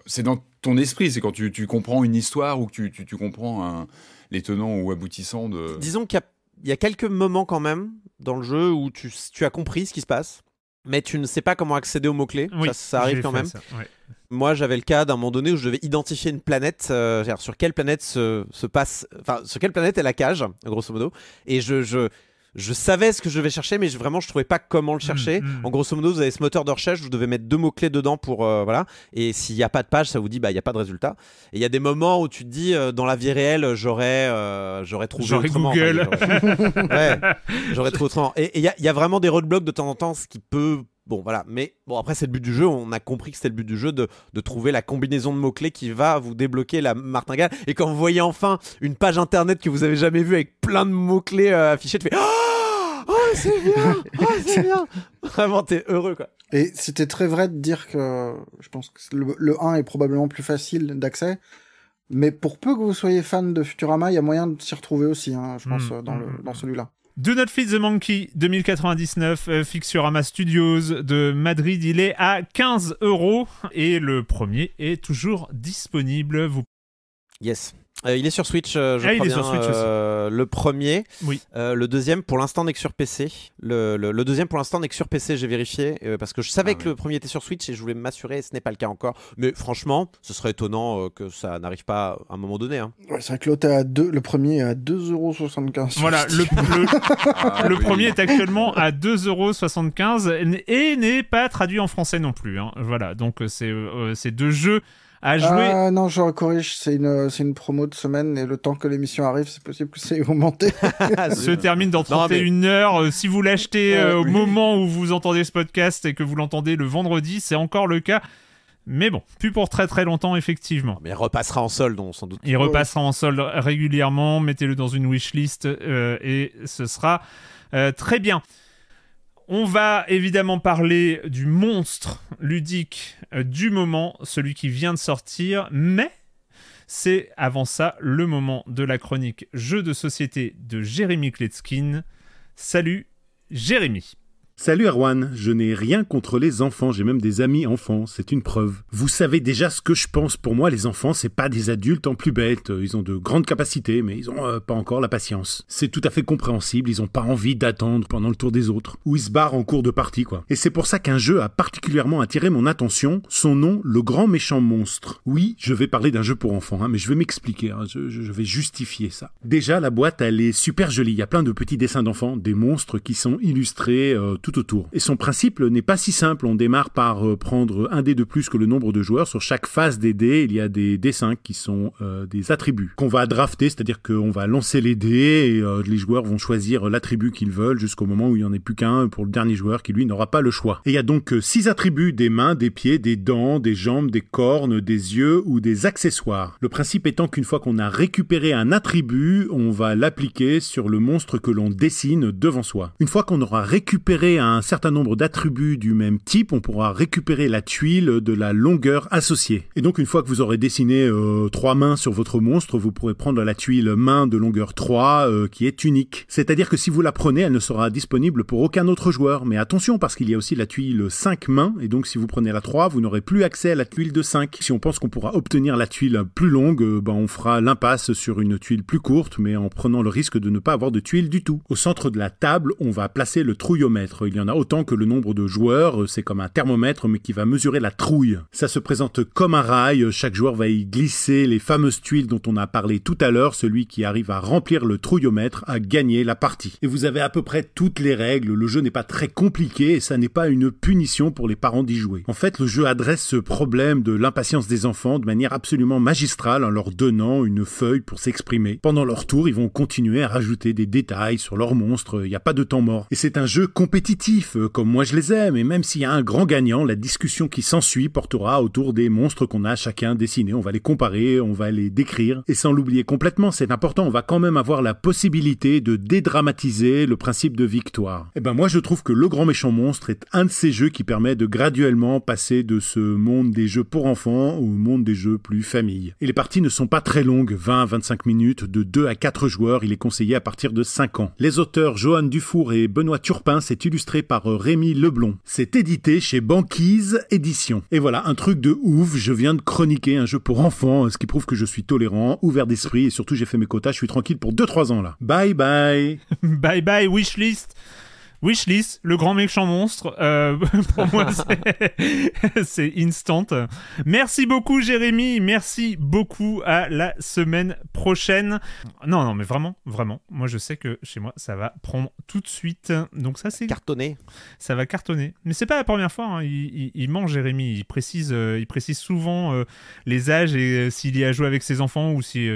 C'est dans ton esprit, c'est quand tu, comprends une histoire ou que tu, comprends l'étonnant ou aboutissant. de. Disons qu'il y, a quelques moments quand même dans le jeu où tu, as compris ce qui se passe, mais tu ne sais pas comment accéder aux mots-clés. ça, arrive quand même moi j'avais le cas d'un moment donné où je devais identifier une planète, euh, sur quelle planète se, passe, enfin sur quelle planète est la cage, grosso modo, et je, je, je savais ce que je devais chercher, mais vraiment je trouvais pas comment le hmm, chercher. Hmm. En grosso modo, vous avez ce moteur de recherche, vous devez mettre deux mots clés dedans pour euh, voilà. Et s'il n'y a pas de page, ça vous dit bah il y a pas de résultat. Et il y a des moments où tu te dis euh, dans la vie réelle, j'aurais j'aurais trouvé autrement. [LAUGHS] j'aurais... trouvé autrement. Et il y, y, a vraiment des roadblocks de temps en temps, ce qui peut Bon, voilà. Mais bon, après, c'est le but du jeu. On a compris que c'était le but du jeu de, trouver la combinaison de mots-clés qui va vous débloquer la martingale. Et quand vous voyez enfin une page internet que vous avez jamais vue avec plein de mots-clés euh, affichés, tu fais Oh, c'est bien Oh, c'est bien [LAUGHS] Vraiment, t'es heureux, quoi. Et c'était très vrai de dire que je pense que le, 1 est probablement plus facile d'accès. Mais pour peu que vous soyez fan de Futurama, il y a moyen de s'y retrouver aussi, hein, je pense, mmh, dans mmh, mmh. celui-là. Do Not Feed the Monkey 2099 euh, Fixurama Studios de Madrid, il est à 15 euros et le premier est toujours disponible. Vous... Yes. Euh, il est sur Switch, euh, je ah, crois euh, le premier. Oui. le deuxième, pour l'instant, n'est que sur PC. Le, deuxième, pour l'instant, n'est que sur PC, j'ai vérifié, parce que je savais ah que le premier était sur Switch et je voulais m'assurer, ce n'est pas le cas encore. Mais franchement, ce serait étonnant que ça n'arrive pas à un moment donné. Hein. c'est vrai que à deux, le premier est à 2,75€. Voilà, le, [LAUGHS] ah le premier est actuellement à 2,75€ et n'est pas traduit en français non plus. Hein. Voilà, donc c'est deux jeux a ah, non, je corrige, c'est une, une promo de semaine et le temps que l'émission arrive, c'est possible que c'est augmenté. [LAUGHS] Se termine dans 31 heures. Euh, si vous l'achetez oh, euh, au moment où vous entendez ce podcast et que vous l'entendez le vendredi, c'est encore le cas. Mais bon, plus pour très très longtemps, effectivement. Mais il repassera en solde, on s'en doute. Il repassera en solde régulièrement, mettez-le dans une wishlist euh, et ce sera très bien. On va évidemment parler du monstre ludique euh, du moment, celui qui vient de sortir, mais c'est avant ça le moment de la chronique Jeux de société de Jérémy Kletskin. Salut Jérémy Salut Erwan, je n'ai rien contre les enfants, j'ai même des amis enfants, c'est une preuve. Vous savez déjà ce que je pense, pour moi les enfants c'est pas des adultes en plus bêtes, euh, ils ont de grandes capacités mais ils ont euh, pas encore la patience. C'est tout à fait compréhensible, ils ont pas envie d'attendre pendant le tour des autres, ou ils se barrent en cours de partie quoi. Et c'est pour ça qu'un jeu a particulièrement attiré mon attention, son nom Le Grand Méchant Monstre. Oui, je vais parler d'un jeu pour enfants, hein, mais je vais m'expliquer, hein, je, vais justifier ça. Déjà la boîte elle est super jolie, il y a plein de petits dessins d'enfants, des monstres qui sont illustrés... Euh, tout autour. Et son principe n'est pas si simple. On démarre par euh, prendre un dé de plus que le nombre de joueurs. Sur chaque phase des dés, il y a des dessins qui sont euh, des attributs qu'on va drafter, c'est-à-dire qu'on va lancer les dés et euh, les joueurs vont choisir l'attribut qu'ils veulent jusqu'au moment où il n'y en a plus qu'un pour le dernier joueur qui lui n'aura pas le choix. Et il y a donc six attributs, des mains, des pieds, des dents, des jambes, des cornes, des yeux ou des accessoires. Le principe étant qu'une fois qu'on a récupéré un attribut, on va l'appliquer sur le monstre que l'on dessine devant soi. Une fois qu'on aura récupéré un certain nombre d'attributs du même type, on pourra récupérer la tuile de la longueur associée. Et donc une fois que vous aurez dessiné 3 euh, mains sur votre monstre, vous pourrez prendre la tuile main de longueur 3 euh, qui est unique. C'est-à-dire que si vous la prenez, elle ne sera disponible pour aucun autre joueur. Mais attention parce qu'il y a aussi la tuile 5 mains et donc si vous prenez la 3, vous n'aurez plus accès à la tuile de 5. Si on pense qu'on pourra obtenir la tuile plus longue, euh, ben on fera l'impasse sur une tuile plus courte mais en prenant le risque de ne pas avoir de tuile du tout. Au centre de la table, on va placer le trouillomètre il y en a autant que le nombre de joueurs. Euh, c'est comme un thermomètre, mais qui va mesurer la trouille. Ça se présente comme un rail. Euh, chaque joueur va y glisser les fameuses tuiles dont on a parlé tout à l'heure. Celui qui arrive à remplir le trouillomètre a gagné la partie. Et vous avez à peu près toutes les règles. Le jeu n'est pas très compliqué et ça n'est pas une punition pour les parents d'y jouer. En fait, le jeu adresse ce problème de l'impatience des enfants de manière absolument magistrale en leur donnant une feuille pour s'exprimer. Pendant leur tour, ils vont continuer à rajouter des détails sur leur monstres. Il n'y a pas de temps mort. Et c'est un jeu compétitif euh, comme moi je les aime, et même s'il y a un grand gagnant, la discussion qui s'ensuit portera autour des monstres qu'on a chacun dessinés. On va les comparer, on va les décrire, et sans l'oublier complètement, c'est important, on va quand même avoir la possibilité de dédramatiser le principe de victoire. Et eh ben moi je trouve que Le Grand Méchant Monstre est un de ces jeux qui permet de graduellement passer de ce monde des jeux pour enfants au monde des jeux plus famille. Et les parties ne sont pas très longues, 20 25 minutes, de 2 à 4 joueurs, il est conseillé à partir de 5 ans. Les auteurs Johan Dufour et Benoît Turpin s'est illustré par euh, Rémi Leblon. C'est édité chez Banquise Édition. Et voilà, un truc de ouf, je viens de chroniquer un jeu pour enfants, ce qui prouve que je suis tolérant, ouvert d'esprit et surtout j'ai fait mes quotas, je suis tranquille pour 2-3 ans là. Bye bye [LAUGHS] Bye bye wishlist Wishlist, le grand méchant monstre. Euh, [LAUGHS] pour moi, c'est instant. Merci beaucoup, Jérémy. Merci beaucoup. À la semaine prochaine. Non, non, mais vraiment, vraiment. Moi, je sais que chez moi, ça va prendre tout de suite. Donc, ça, c'est. Cartonner. Ça va cartonner. Mais c'est pas la première fois. Hein. Il, il, ment, Jérémy. Il précise, euh, il précise souvent euh, les âges et s'il y a joué avec ses enfants ou si.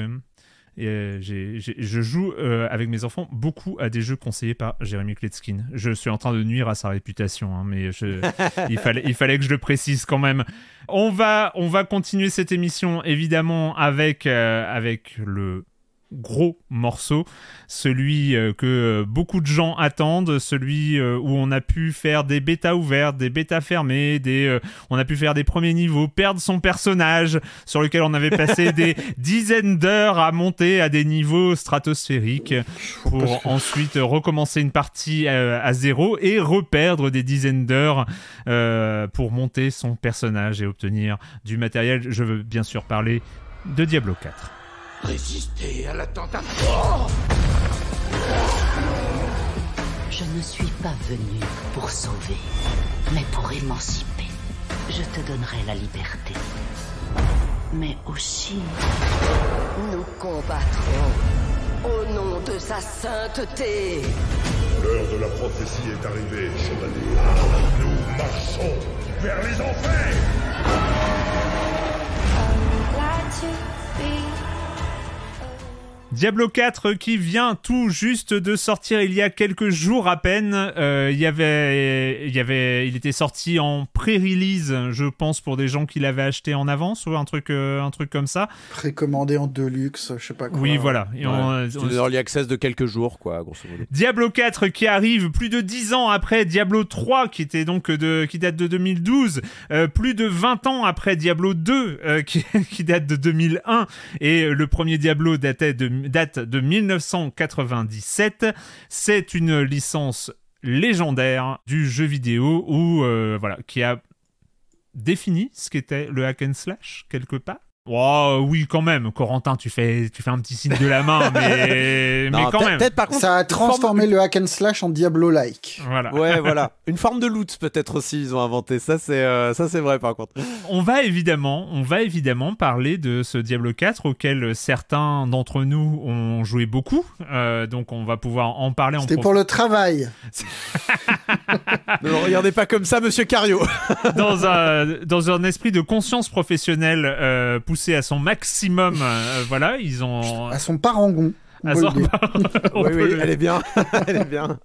Euh, je joue euh, avec mes enfants beaucoup à des jeux conseillés par Jérémy Kletskin. Je suis en train de nuire à sa réputation, hein, mais [LAUGHS] il, fallait, que je le précise quand même. On va, on va continuer cette émission évidemment avec, euh, avec le gros morceau, celui euh, que euh, beaucoup de gens attendent, celui euh, où on a pu faire des bêtas ouvertes, des bêtas fermées, des, on a pu faire des premiers niveaux, perdre son personnage, sur lequel on avait passé [LAUGHS] des dizaines d'heures à monter à des niveaux stratosphériques pour ensuite recommencer une partie à, zéro et reperdre des dizaines d'heures pour monter son personnage et obtenir du matériel. Je veux bien sûr parler de Diablo 4. Résister à la tentation oh Je ne suis pas venu pour sauver, mais pour émanciper. Je te donnerai la liberté. Mais aussi... Nous combattrons au nom de sa sainteté. L'heure de la prophétie est arrivée, chevalier. Nous marchons vers les enfers. Diablo 4 qui vient tout juste de sortir il y a quelques jours à peine. Euh, il, y avait, il, y avait, il était sorti en pré-release, je pense, pour des gens qui l'avaient acheté en avance ou un truc, euh, un truc comme ça. Précommandé en deluxe, je sais pas quoi. Oui, voilà. ouais. early access de quelques jours, quoi, grosso modo. Diablo 4 qui arrive plus de 10 ans après Diablo 3, qui, était donc de, qui date de 2012, euh, plus de 20 ans après Diablo 2, [LAUGHS] qui, qui date de 2001, et le premier Diablo datait de date de 1997. C'est une licence légendaire du jeu vidéo euh, voilà, qui a défini ce qu'était le hack and slash quelque part oui, quand même. Corentin, tu fais, tu fais un petit signe de la main, [LAUGHS] mais, quand même. par contre, ça a transformé le hack and slash en Diablo-like. Voilà. Ouais, [LAUGHS] voilà. Une forme de loot peut-être aussi, ils ont inventé. Ça, c'est euh, ça, c'est vrai par contre. On va évidemment, on va évidemment parler de ce Diablo 4 auquel certains d'entre nous ont joué beaucoup. Euh, donc, on va pouvoir en parler. C'était pour le travail. [LAUGHS] ne regardez pas comme ça, Monsieur Cario. dans un dans un esprit de conscience professionnelle. Euh, à son maximum. Euh, euh, voilà, ils ont. À son parangon. [LAUGHS] oui, oui, elle est bien. [LAUGHS] elle est bien.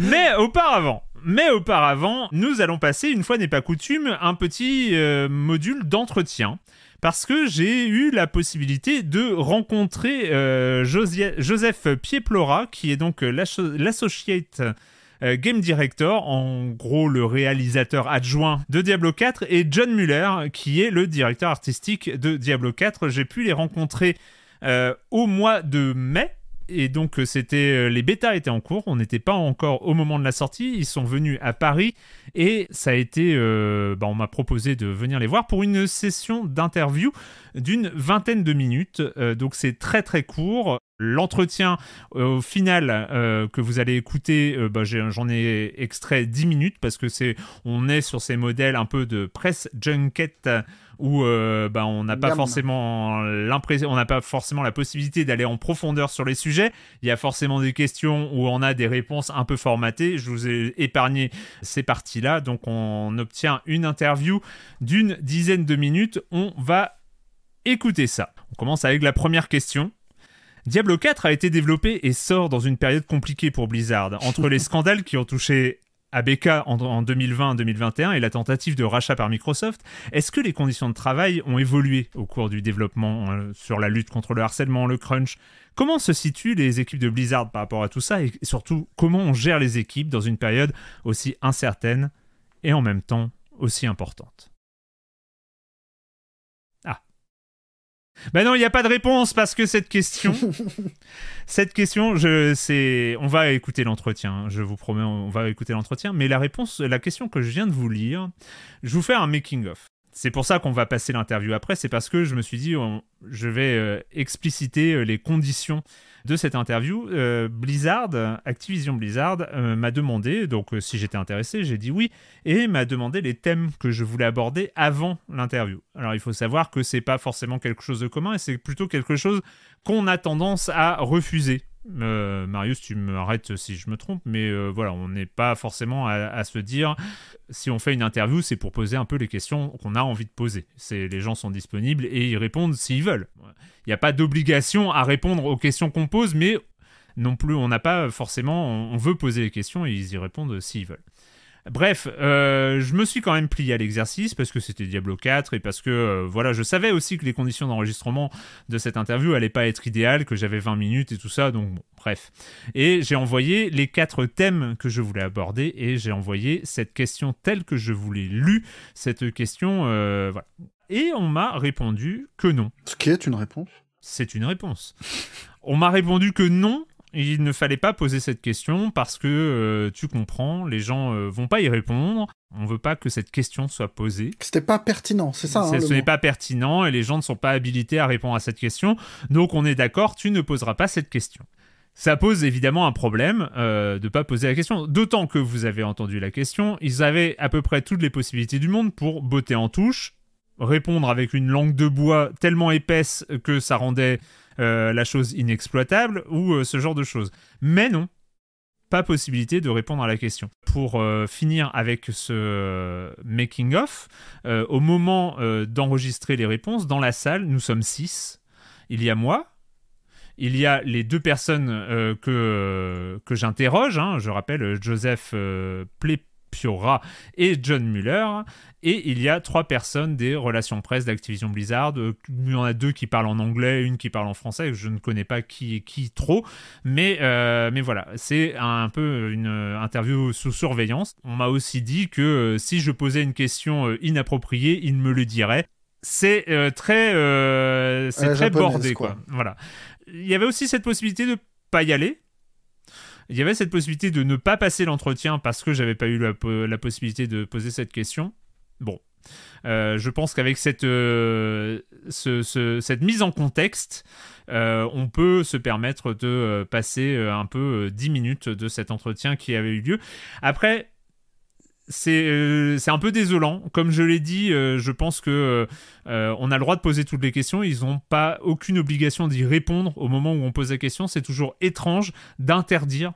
Mais auparavant, mais auparavant, nous allons passer, une fois n'est pas coutume, un petit euh, module d'entretien. Parce que j'ai eu la possibilité de rencontrer Joseph Pieplora, qui est donc l'associate euh, game Director, en gros le réalisateur adjoint de Diablo 4, et John Muller, qui est le directeur artistique de Diablo 4. J'ai pu les rencontrer euh, au mois de mai et donc euh, c'était euh, les bêtas étaient en cours, on n'était pas encore au moment de la sortie, ils sont venus à Paris et ça a été, euh, bah, on m'a proposé de venir les voir pour une session d'interview d'une vingtaine de minutes, donc c'est très très court. L'entretien au final que vous allez écouter, bah, j'en ai, extrait 10 minutes parce que c'est, on est sur ces modèles un peu de presse junket où euh, bah, on n'a pas forcément l'impression, on n'a pas forcément la possibilité d'aller en profondeur sur les sujets. Il y a forcément des questions où on a des réponses un peu formatées. Je vous ai épargné ces parties-là, donc on obtient une interview d'une dizaine de minutes. On va écouter ça. On commence avec la première question. Diablo 4 a été développé et sort dans une période compliquée pour Blizzard, entre les [LAUGHS] scandales qui ont touché ABK en, 2020-2021 et la tentative de rachat par Microsoft, est-ce que les conditions de travail ont évolué au cours du développement euh, sur la lutte contre le harcèlement, le crunch Comment se situent les équipes de Blizzard par rapport à tout ça et surtout comment on gère les équipes dans une période aussi incertaine et en même temps aussi importante Ben non, il n'y a pas de réponse parce que cette question, [LAUGHS] cette question, je, c'est, on va écouter l'entretien. Je vous promets, on va écouter l'entretien. Mais la réponse, la question que je viens de vous lire, je vous fais un making of. C'est pour ça qu'on va passer l'interview après, c'est parce que je me suis dit, je vais euh, expliciter euh, les conditions de cette interview. Euh, Blizzard, Activision Blizzard, m'a demandé, donc si j'étais intéressé, j'ai dit oui, et m'a demandé les thèmes que je voulais aborder avant l'interview. Alors il faut savoir que c'est pas forcément quelque chose de commun, et c'est plutôt quelque chose qu'on a tendance à refuser euh, Marius, tu m'arrêtes si je me trompe, mais euh, voilà, on n'est pas forcément à, se dire si on fait une interview, c'est pour poser un peu les questions qu'on a envie de poser. les gens sont disponibles et ils répondent s'ils veulent. Il n'y a pas d'obligation à répondre aux questions qu'on pose, mais non plus, on n'a pas forcément, on, on, veut poser les questions et ils y répondent s'ils veulent. Bref, euh, je me suis quand même plié à l'exercice parce que c'était Diablo 4 et parce que euh, voilà, je savais aussi que les conditions d'enregistrement de cette interview n'allaient pas être idéales, que j'avais 20 minutes et tout ça, donc bref. Et j'ai envoyé les quatre thèmes que je voulais aborder et j'ai envoyé cette question telle que je voulais lue, cette question, euh, Et on m'a répondu que non. Ce qui est une réponse. C'est une réponse. on m'a répondu que non, il ne fallait pas poser cette question parce que euh, tu comprends, les gens euh, vont pas y répondre. On veut pas que cette question soit posée. C'était pas pertinent, c'est ça. Hein, ce n'est pas pertinent et les gens ne sont pas habilités à répondre à cette question. Donc on est d'accord, tu ne poseras pas cette question. Ça pose évidemment un problème euh, de ne pas poser la question, d'autant que vous avez entendu la question, ils avaient à peu près toutes les possibilités du monde pour botter en touche, répondre avec une langue de bois tellement épaisse que ça rendait euh, la chose inexploitable ou euh, ce genre de choses. Mais non, pas possibilité de répondre à la question. Pour euh, finir avec ce making of, au moment d'enregistrer les réponses, dans la salle, nous sommes six. Il y a moi, il y a les deux personnes que, que j'interroge, hein. je rappelle Joseph Plé Piora et John Muller. Et il y a trois personnes des relations presse d'Activision Blizzard. Euh, il y en a deux qui parlent en anglais, une qui parle en français. Je ne connais pas qui qui trop. Mais, euh, mais voilà, c'est un peu une euh, interview sous surveillance. On m'a aussi dit que si je posais une question inappropriée, il me le dirait. C'est très, c'est très bordé. quoi. Voilà. Il y avait aussi cette possibilité de pas y aller il y avait cette possibilité de ne pas passer l'entretien parce que j'avais pas eu la, possibilité de poser cette question. Bon, euh, je pense qu'avec cette, euh, cette mise en contexte, euh, on peut se permettre de passer un peu 10 minutes de cet entretien qui avait eu lieu. Après, c'est un peu désolant. Comme je l'ai dit, je pense que on a le droit de poser toutes les questions. Ils n'ont pas aucune obligation d'y répondre au moment où on pose la question. C'est toujours étrange d'interdire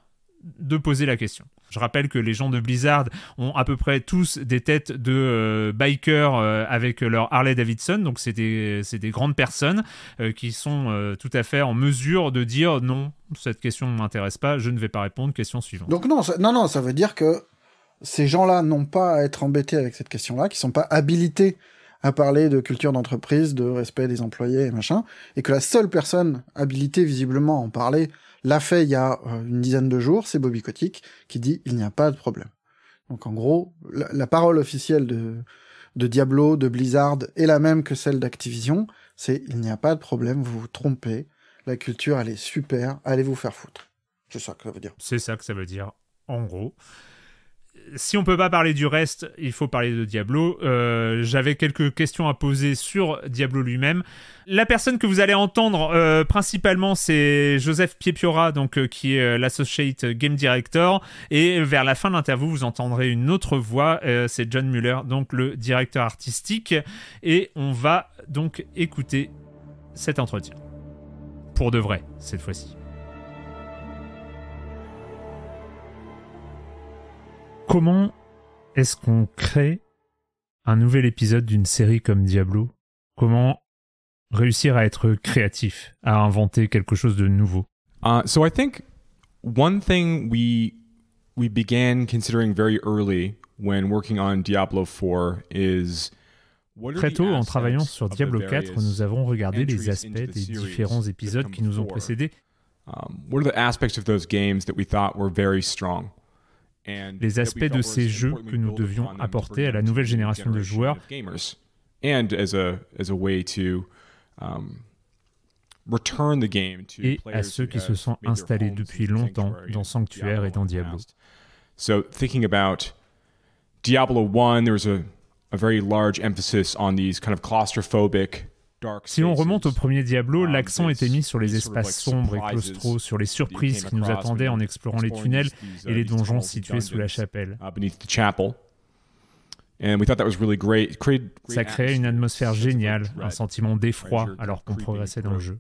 de poser la question. Je rappelle que les gens de Blizzard ont à peu près tous des têtes de euh, bikers euh, avec leur Harley Davidson, donc c'est des, grandes personnes euh, qui sont tout à fait en mesure de dire non, cette question ne m'intéresse pas, je ne vais pas répondre, question suivante. Donc non, non, non, ça veut dire que ces gens-là n'ont pas à être embêtés avec cette question-là, qui ne sont pas habilités à parler de culture d'entreprise, de respect des employés et machin, et que la seule personne habilitée visiblement à en parler, l'a fait il y a euh, une dizaine de jours, c'est Bobby Kotick qui dit il n'y a pas de problème. Donc en gros, la, parole officielle de, de Diablo, de Blizzard est la même que celle d'Activision, c'est il n'y a pas de problème, vous vous trompez, la culture elle est super, allez vous faire foutre. C'est ça que ça veut dire. C'est ça que ça veut dire, en gros si on peut pas parler du reste, il faut parler de Diablo. Euh, j'avais quelques questions à poser sur Diablo lui-même. La personne que vous allez entendre euh, principalement, c'est Joseph Piepiora, donc euh, qui est l'associate game director. Et vers la fin de l'interview, vous entendrez une autre voix. c'est John Muller, donc le directeur artistique. Et on va donc écouter cet entretien pour de vrai cette fois-ci. Comment est-ce qu'on crée un nouvel épisode d'une série comme Diablo Comment réussir à être créatif, à inventer quelque chose de nouveau uh, So I think one thing we began considering very early when working on Diablo 4 is Très tôt, en travaillant sur Diablo 4, nous avons regardé les aspects des différents épisodes qui nous ont précédés. Quels um, what are the aspects of those games that we thought were very strong? les aspects de ces jeux que nous devions apporter à la nouvelle génération de joueurs. Et à ceux qui se sont installés depuis longtemps dans Sanctuaire et dans Diablo. So thinking about Diablo 1, there was a, a very large emphasis on these kind of claustrophobic si l'on remonte au premier Diablo, um, l'accent était mis sur les espaces sombres et claustraux, sur les surprises qui nous attendaient en explorant les tunnels uh, et les donjons situés sous la chapelle. Ça créait une atmosphère géniale, un sentiment d'effroi alors qu'on progressait dans le jeu.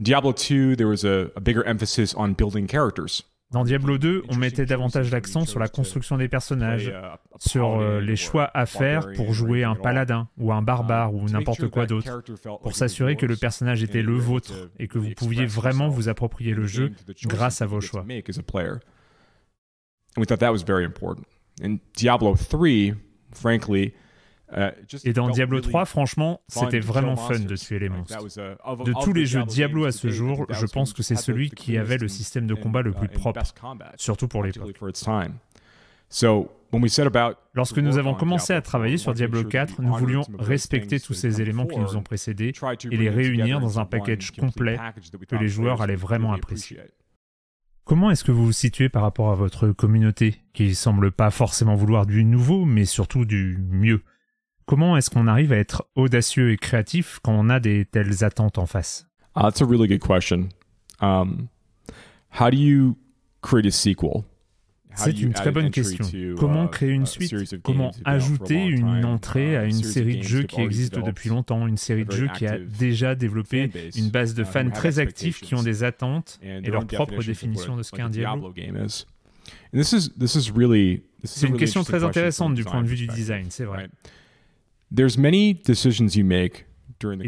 Diablo 2, there was a bigger emphasis on building characters. Dans Diablo 2, on mettait davantage l'accent sur la euh, construction des personnages, sur les euh, euh, choix à faire pour jouer un paladin ou un barbare um, ou n'importe quoi d'autre, pour s'assurer que le personnage était le vôtre et que vous pouviez vraiment vous approprier le jeu grâce à vos choix. Et important. Diablo 3, frankly, Uh, et dans Diablo 3, franchement, c'était vraiment fun de tuer les monstres. Uh, de tous les jeux Diablo à ce jour, je pense que c'est celui qui avait le système de combat le uh, plus propre, surtout pour l'époque. Lorsque nous avons commencé à travailler sur Diablo 4, nous voulions respecter tous ces éléments qui nous ont précédés et les réunir dans un package complet que les joueurs allaient vraiment apprécier. Comment est-ce que vous vous situez par rapport à votre communauté, qui semble pas forcément vouloir du nouveau, mais surtout du mieux comment est-ce qu'on arrive à être audacieux et créatif quand on a des telles attentes en face ah, um, how do you create a sequel c'est une très bonne question. Uh, comment créer une suite Comment ajouter une entrée uh, à une série de jeux qui existe depuis longtemps, une série de jeux qui a déjà développé une base de uh, fans très actifs qui ont des attentes et leur propre définition de ce qu'est un Diablo C'est une question très intéressante du point de vue du design, c'est vrai. Il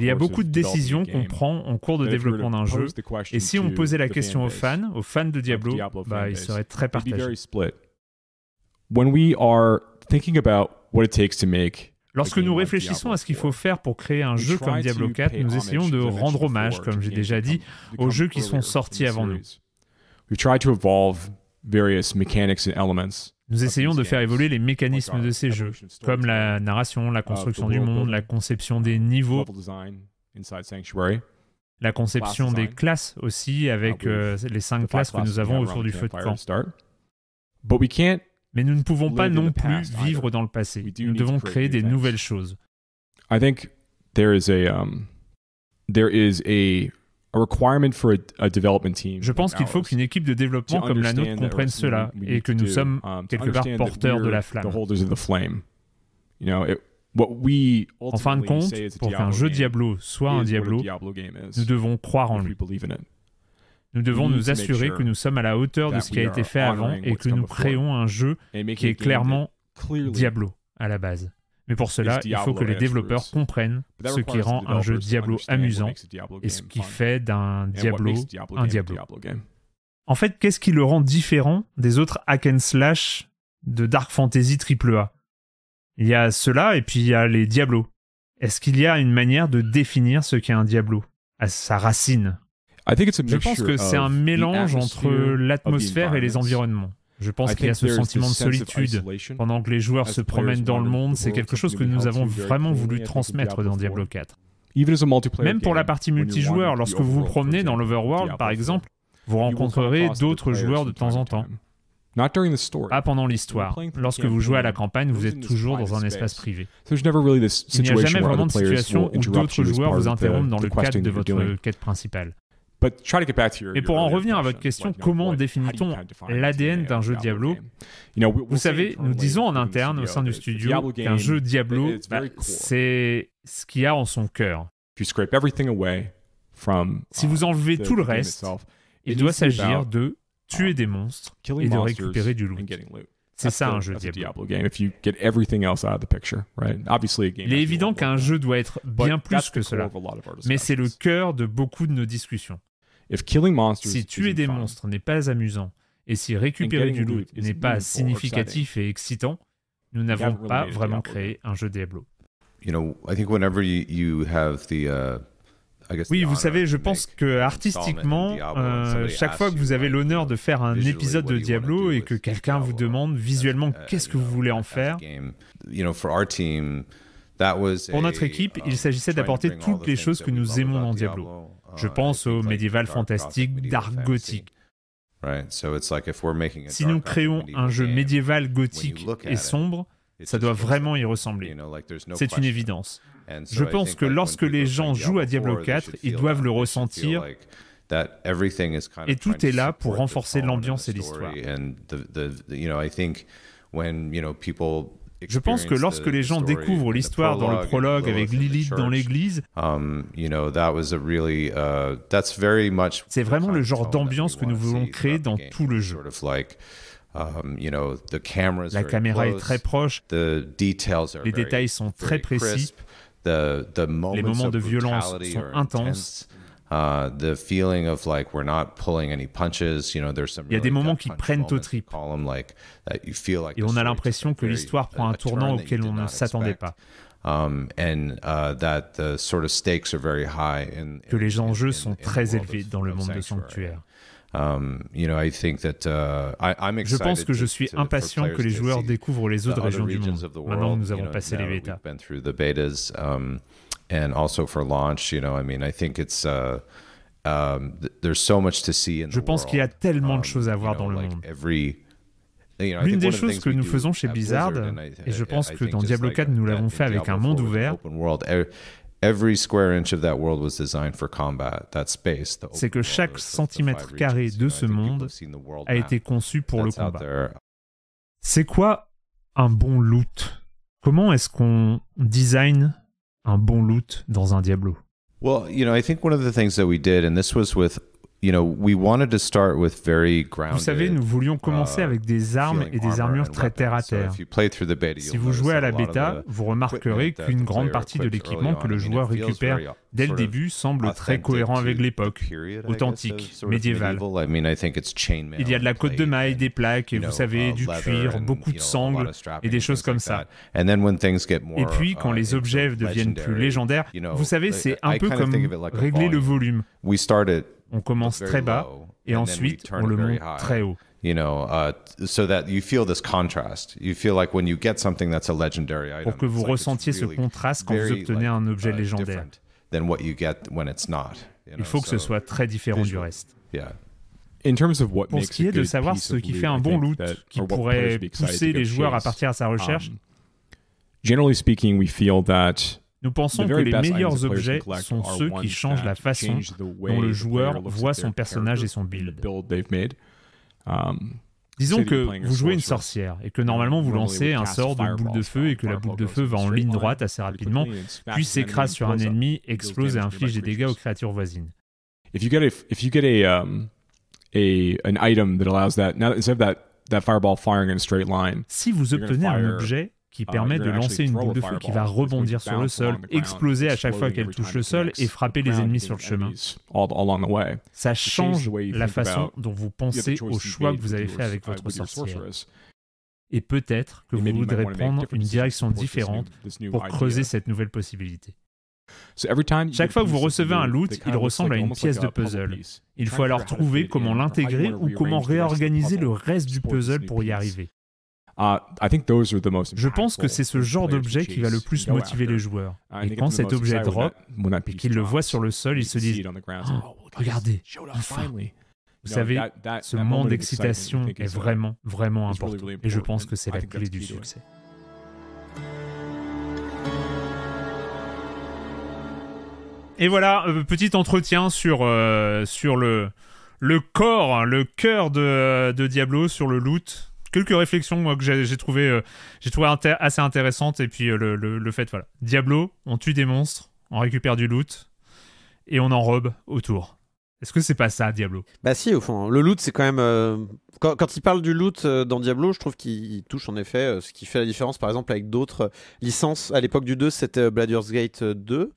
y a beaucoup de décisions qu'on prend en cours de développement d'un jeu, et si on posait la question aux fans, aux fans de Diablo, bah, ils seraient très partagés. Lorsque nous réfléchissons à ce qu'il faut faire pour créer un jeu comme Diablo 4, nous essayons de rendre hommage, comme j'ai déjà dit, aux jeux qui sont sortis avant nous. Nous essayons de faire évoluer les mécanismes de ces jeux, comme la narration, la construction du monde, la conception des niveaux, la conception des classes aussi, avec euh, les cinq classes que nous avons autour du feu de camp. Mais nous ne pouvons pas non plus vivre dans le passé. Nous devons créer des nouvelles choses. Je pense qu'il y a, um, a je pense qu'il faut qu'une équipe de développement comme la nôtre comprenne cela et que nous sommes um, quelque part porteurs de la flamme. En fin de compte, pour qu'un jeu Diablo soit un Diablo, nous devons croire en lui. Nous devons nous assurer que nous sommes à la hauteur de ce qui a été fait avant et que nous créons un jeu qui est clairement Diablo à la base. Mais pour cela, il faut que les développeurs comprennent ce qui rend un jeu Diablo amusant et ce qui fait d'un Diablo un Diablo. En fait, qu'est-ce qui le rend différent des autres hack and slash de Dark Fantasy AAA Il y a cela et puis il y a les Diablos. Est-ce qu'il y a une manière de définir ce qu'est un Diablo à sa racine Je pense que c'est un mélange entre l'atmosphère et les environnements. Je pense qu'il y a ce sentiment de solitude pendant que les joueurs se promènent dans le monde. C'est quelque chose que nous avons vraiment voulu transmettre dans Diablo 4. Même pour la partie multijoueur, lorsque vous vous promenez dans l'Overworld, par exemple, vous rencontrerez d'autres joueurs de temps en temps. Pas pendant l'histoire. Lorsque vous jouez à la campagne, vous êtes toujours dans un espace privé. Il n'y a jamais vraiment de situation où d'autres joueurs vous interrompent dans le cadre de votre quête principale. Et pour en revenir à votre question, comment définit-on l'ADN d'un jeu Diablo Vous savez, nous disons en interne au sein du studio qu'un jeu Diablo, bah, c'est ce qu'il y a en son cœur. Si vous uh, enlevez tout le reste, il doit s'agir de tuer um, des monstres et de récupérer du loot. C'est ça un jeu Diablo. Il est évident qu'un jeu doit être bien plus que cela, mais c'est le cœur de beaucoup de nos discussions si tuer des monstres n'est pas amusant, et si récupérer du loot n'est pas significatif et excitant, nous n'avons pas vraiment créé un jeu Diablo. Oui, vous savez, je pense que artistiquement, euh, chaque fois que vous avez l'honneur de faire un épisode de Diablo et que quelqu'un vous demande visuellement uh, qu'est-ce que vous voulez en faire, pour notre équipe, il um, s'agissait d'apporter toutes les choses que nous aimons dans Diablo. Je uh, pense au médiéval fantastique, dark gothique. Si nous créons un jeu médiéval gothique et sombre, ça doit vraiment y ressembler. C'est une évidence. Je pense que lorsque les gens jouent à Diablo 4, ils doivent le ressentir. Et tout est là pour renforcer l'ambiance et l'histoire. Je pense que lorsque les gens découvrent l'histoire dans le prologue avec Lilith dans l'église, c'est vraiment le genre d'ambiance que nous voulons créer dans tout le jeu. Um, La caméra est très proche, les détails sont très précis, les moments de violence sont intenses. Uh, the feeling of like not Il y a des moments qui prennent au trip. Et on a l'impression que l'histoire prend un tournant auquel on ne s'attendait pas. Um, que les enjeux sont très élevés dans le monde de Sanctuaire. je pense que je suis impatient que les joueurs découvrent les autres régions du monde. Maintenant, nous avons passé les bêtas and also for launch. Je pense qu'il y a tellement de um, choses à voir dans le monde. L'une des choses que nous faisons chez Blizzard, et je pense que dans Diablo 4 nous l'avons fait avec un monde ouvert, c'est que chaque centimètre carré de ce monde a été conçu pour le combat. C'est quoi un bon loot Comment est-ce qu'on design un bon loot dans un Diablo. Well, you know, I think one of the things that we did, and this was with vous savez, nous voulions uh, commencer avec des armes et des armures très terre à terre. Si vous jouez à la bêta, vous remarquerez qu'une grande partie de l'équipement que le joueur récupère uh, dès le début semble très cohérent avec l'époque, authentique, médiévale. Il y a de la côte de maille, des plaques, et vous savez, uh, du cuir, beaucoup de sangles et des choses comme ça. Et puis, quand les objets deviennent plus légendaires, vous savez, c'est un peu comme régler le volume on commence très bas et ensuite on le monte très haut. Pour que vous ressentiez ce contraste quand vous obtenez un objet uh, légendaire. Il faut que ce soit très différent du reste. Pour ce qui est de savoir ce qui fait un bon loot, qui pourrait pousser les joueurs à partir à sa recherche, um, Generally speaking, we feel that nous pensons que les meilleurs objets sont ceux qui changent la façon dont le joueur voit son personnage et son build. Um, Disons que vous jouez une sorcière et que normalement vous lancez un sort de boule de feu et que la boule de feu va en ligne droite assez rapidement, puis s'écrase sur un ennemi, explose et inflige des dégâts aux créatures voisines. Si vous obtenez un objet qui ah permet de lancer une boule de feu qui va rebondir sur le sol, exploser à chaque fois qu'elle touche le sol et frapper les ennemis sur le chemin. Ça change la façon dont vous pensez au choix que vous avez fait avec votre uh, sorcière. Et peut-être que vous voudrez prendre une direction différente pour creuser cette nouvelle possibilité. Chaque fois que vous recevez un loot, il ressemble à une pièce de puzzle. Il faut alors trouver comment l'intégrer ou comment réorganiser le reste du puzzle pour y arriver. Ah, je pense que c'est ce genre d'objet qui va le plus oh, motiver les joueurs. Et quand cet objet drop et qu'ils le voient sur le sol, ils se disent oh, oh, Regardez, enfin Vous savez, ce moment d'excitation est uh, vraiment, vraiment important. Et je pense que c'est la clé du succès. Et voilà, euh, petit entretien sur, euh, sur le, le corps, hein, le cœur de, de Diablo, sur le loot, quelques réflexions moi, que j'ai trouvé, euh, trouvé assez intéressantes. Et puis euh, le, fait, voilà. Diablo, on tue des monstres, on récupère du loot et on enrobe autour. Est-ce que c'est pas ça, Diablo Bah si, au fond. Le loot, c'est quand même... Euh, quand, il parle du loot dans Diablo, je trouve qu'il touche en effet ce qui fait la différence, par exemple, avec d'autres licences. À l'époque du 2, c'était Bladur's Gate 2.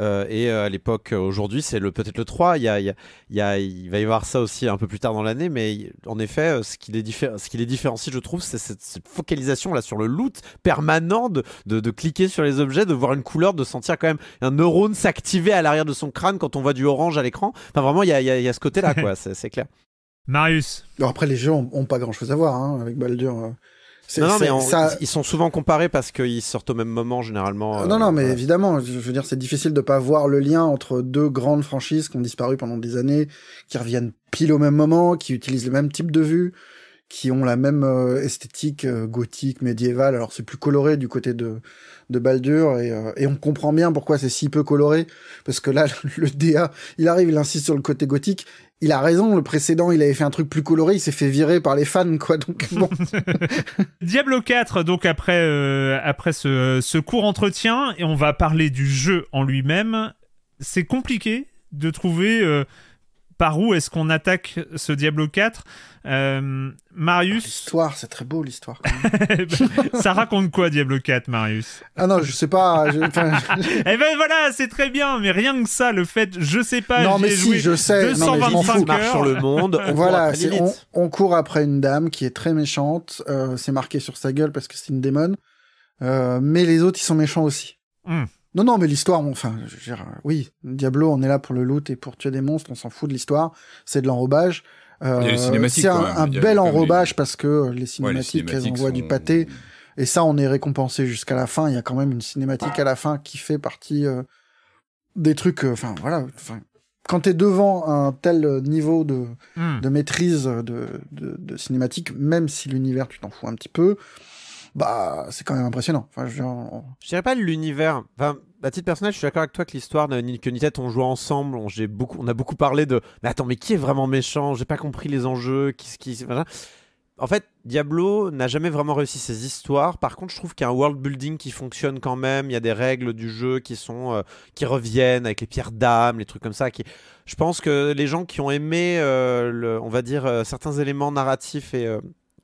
Euh, et euh, à l'époque, euh, aujourd'hui, c'est le, peut-être le 3. Il, va y avoir ça aussi un peu plus tard dans l'année, mais en effet, ce qui les, ce qui les différencie, je trouve, c'est cette, focalisation-là sur le loot permanent de, de, cliquer sur les objets, de voir une couleur, de sentir quand même un neurone s'activer à l'arrière de son crâne quand on voit du orange à l'écran. Enfin, vraiment, il y a, ce côté-là, [LAUGHS] quoi, c'est, clair. Marius. après, les jeux n'ont pas grand-chose à voir hein, avec Baldur. Non, mais ils sont souvent comparés parce qu'ils sortent au même moment généralement. Euh, non, non, mais euh, évidemment, je veux dire, c'est difficile de pas voir le lien entre deux grandes franchises qui ont disparu pendant des années, qui reviennent pile au même moment, qui utilisent le même type de vue, qui ont la même euh, esthétique gothique, médiévale. Alors c'est plus coloré du côté de, de Baldur et, et on comprend bien pourquoi c'est si peu coloré parce que là, [LAUGHS] le DA, il arrive, il insiste sur le côté gothique il a raison, le précédent, il avait fait un truc plus coloré, il s'est fait virer par les fans, quoi. Donc [LAUGHS] bon. Diablo 4, donc après, euh, après ce, ce court entretien, et on va parler du jeu en lui-même. C'est compliqué de trouver euh, par où est-ce qu'on attaque ce Diablo 4 euh, Marius. Ah, l'histoire, c'est très beau l'histoire. [LAUGHS] Eh ben, ça raconte quoi Diablo 4, Marius Ah non, je sais pas. Je... [LAUGHS] eh ben voilà, c'est très bien, mais rien que ça, le fait, je sais pas. Non mais si, je sais. 225 non, sur le monde. On voilà, court on, court après une dame qui est très méchante. Euh, c'est marqué sur sa gueule parce que c'est une démon. Euh, mais les autres, ils sont méchants aussi. Hmm. Non, non, mais l'histoire, enfin, je veux dire, euh, oui, Diablo, on est là pour le loot et pour tuer des monstres, on s'en fout de l'histoire, c'est de l'enrobage. Euh, c'est un, bel enrobage parce que euh, les cinématiques, elles envoient du pâté. Et ça, on est récompensé jusqu'à la fin. Il y a quand même une cinématique à la fin qui fait partie euh, des trucs. Enfin, voilà. Fin, quand es devant un tel niveau de, hmm. de maîtrise de, de, de cinématique, même si l'univers, tu t'en fous un petit peu, bah c'est quand même impressionnant. Enfin, je... je dirais pas l'univers. Enfin, à titre personnel, je suis d'accord avec toi que l'histoire de ni tête on joue ensemble, on, beaucoup, on a beaucoup parlé de. Mais attends, mais qui est vraiment méchant J'ai pas compris les enjeux, qui, qui, En fait, Diablo n'a jamais vraiment réussi ses histoires. Par contre, je trouve qu'il y a un world building qui fonctionne quand même. Il y a des règles du jeu qui sont euh, qui reviennent avec les pierres d'âme, les trucs comme ça. Qui... Je pense que les gens qui ont aimé, euh, le, on va dire, euh, certains éléments narratifs et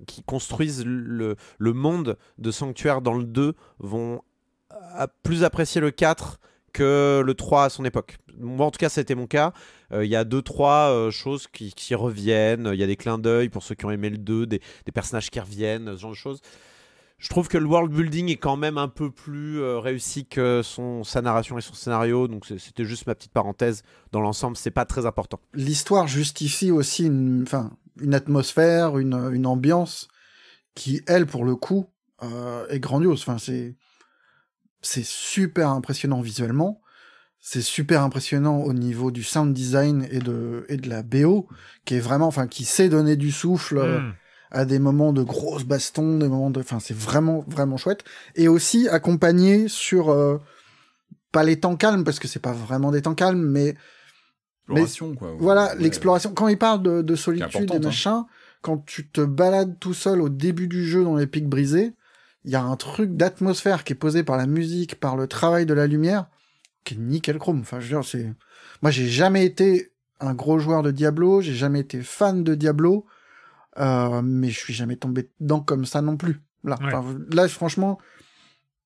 qui construisent le, monde de Sanctuaire dans le 2 vont à euh, plus apprécier le 4 que le 3 à son époque. Moi, en tout cas, c'était mon cas. Euh, il y a deux trois euh, choses qui, reviennent. Il y a des clins d'œil pour ceux qui ont aimé le 2, des, personnages qui reviennent, ce genre de choses. Je trouve que le world building est quand même un peu plus réussi que son, sa narration et son scénario. Donc, c'était juste ma petite parenthèse. Dans l'ensemble, c'est pas très important. L'histoire justifie aussi une. Enfin, une atmosphère, une, une ambiance qui, elle, pour le coup, euh, est grandiose. Enfin, c'est c'est super impressionnant visuellement, c'est super impressionnant au niveau du sound design et de et de la BO qui est vraiment, enfin, qui sait donner du souffle. Euh, hmm. à des moments de grosses bastons, des moments de, enfin c'est vraiment vraiment chouette et aussi accompagné sur euh, pas les temps calmes parce que c'est pas vraiment des temps calmes mais L'exploration, Voilà, l'exploration. Quand il parle de, solitude et hein. machin, quand tu te balades tout seul au début du jeu dans les pics brisés, il y a un truc d'atmosphère qui est posé par la musique, par le travail de la lumière, qui est nickel chrome. Enfin, je veux dire, c'est. Moi, j'ai jamais été un gros joueur de Diablo, j'ai jamais été fan de Diablo, euh, mais je suis jamais tombé dedans comme ça non plus. Là, là franchement,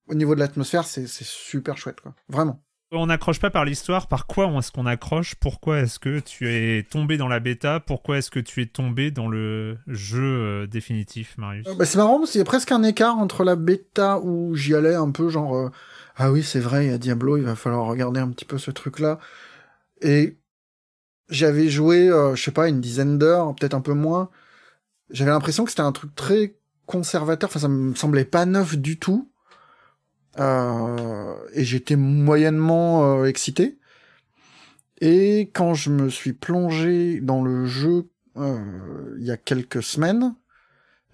au niveau de l'atmosphère, c'est super chouette, quoi. Vraiment on n'accroche pas par l'histoire, par quoi est-ce qu'on accroche Pourquoi est-ce que tu es tombé dans la bêta Pourquoi est-ce que tu es tombé dans le jeu euh, définitif, Marius euh, bah, C'est marrant, c'est presque un écart entre la bêta où j'y allais un peu genre euh, ah oui c'est vrai, il y a Diablo, il va falloir regarder un petit peu ce truc là et j'avais joué je sais pas une dizaine d'heures, peut-être un peu moins. J'avais l'impression que c'était un truc très conservateur, enfin ça me semblait pas neuf du tout euh, et j'étais moyennement euh, excité. Et quand je me suis plongé dans le jeu euh, il y a quelques semaines,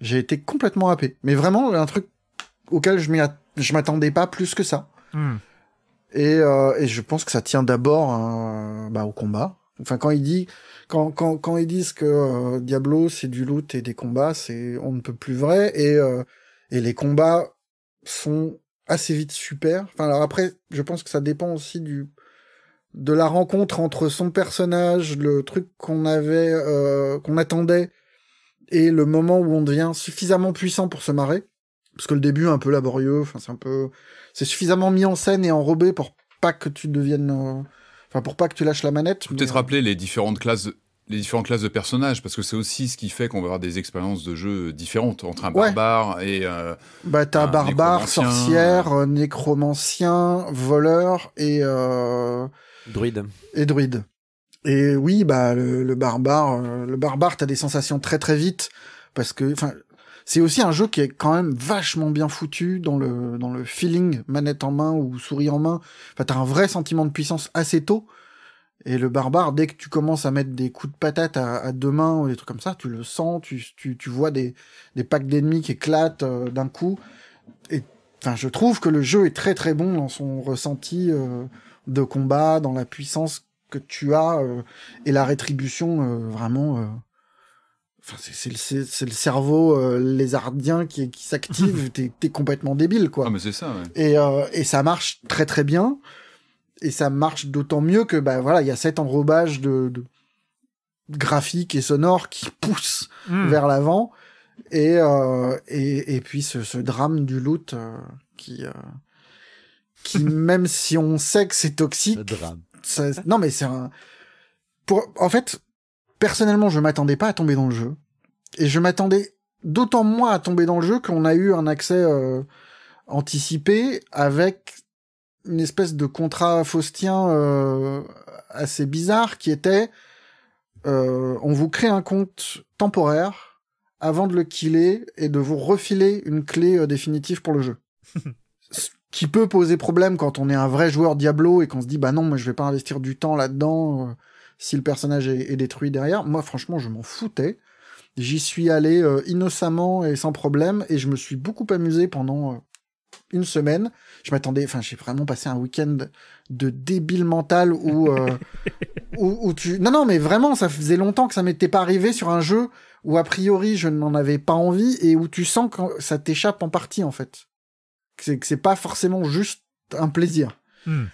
j'ai été complètement happé. Mais vraiment, un truc auquel je m'attendais pas plus que ça. Hmm. Et, et, je pense que ça tient d'abord hein, bah, au combat. Enfin, quand il dit, quand, quand, quand ils disent que Diablo c'est du loot et des combats, c'est on ne peut plus vrai. Et, et les combats sont assez vite super. Enfin, alors après, je pense que ça dépend aussi du de la rencontre entre son personnage, le truc qu'on avait, euh, qu'on attendait, et le moment où on devient suffisamment puissant pour se marrer. Parce que le début est un peu laborieux. Enfin, c'est un peu, c'est suffisamment mis en scène et enrobé pour pas que tu deviennes, euh, enfin, pour pas que tu lâches la manette. Peut-être euh, rappeler les différentes classes les différentes classes de personnages, parce que c'est aussi ce qui fait qu'on va avoir des expériences de jeu différentes entre un barbare et. Euh, bah, t'as barbare, sorcière, euh, nécromancien, voleur et. Euh, druide. Et druide. Et oui, bah, le, barbare, euh, le barbare, t'as des sensations très très vite, parce que. Enfin, c'est aussi un jeu qui est quand même vachement bien foutu dans le, dans le feeling, manette en main ou souris en main. Enfin, t'as un vrai sentiment de puissance assez tôt et le barbare, dès que tu commences à mettre des coups de patate à, deux mains ou des trucs comme ça, tu le sens, tu, tu, tu vois des, des packs d'ennemis qui éclatent euh, d'un coup. Et enfin, je trouve que le jeu est très très bon dans son ressenti euh, de combat, dans la puissance que tu as euh, et la rétribution vraiment. Enfin, c'est le, le, cerveau lézardien qui, qui s'active, [LAUGHS] t'es complètement débile, quoi. Ah, mais c'est ça, et, et, ça marche très très bien et ça marche d'autant mieux que bah voilà il y a cet enrobage de, graphique et sonore qui pousse hmm. vers l'avant et, euh, et, puis ce, ce drame du loot euh, qui euh, qui [LAUGHS] même si on sait que c'est toxique drame. non mais c'est un pour en fait personnellement je m'attendais pas à tomber dans le jeu et je m'attendais d'autant moins à tomber dans le jeu qu'on a eu un accès euh, anticipé avec une espèce de contrat faustien euh, assez bizarre qui était euh, on vous crée un compte temporaire avant de le killer et de vous refiler une clé euh, définitive pour le jeu. [LAUGHS] Ce qui peut poser problème quand on est un vrai joueur Diablo et qu'on se dit bah non, moi je vais pas investir du temps là-dedans si le personnage est, détruit derrière. Moi franchement, je m'en foutais. J'y suis allé innocemment et sans problème et je me suis beaucoup amusé pendant une semaine je m'attendais, enfin, j'ai vraiment passé un week-end de débile mental euh, [LAUGHS] où, où, tu, non, non, mais vraiment, ça faisait longtemps que ça m'était pas arrivé sur un jeu où a priori je n'en avais pas envie et où tu sens que ça t'échappe en partie en fait. C'est que c'est pas forcément juste un plaisir. Hmm.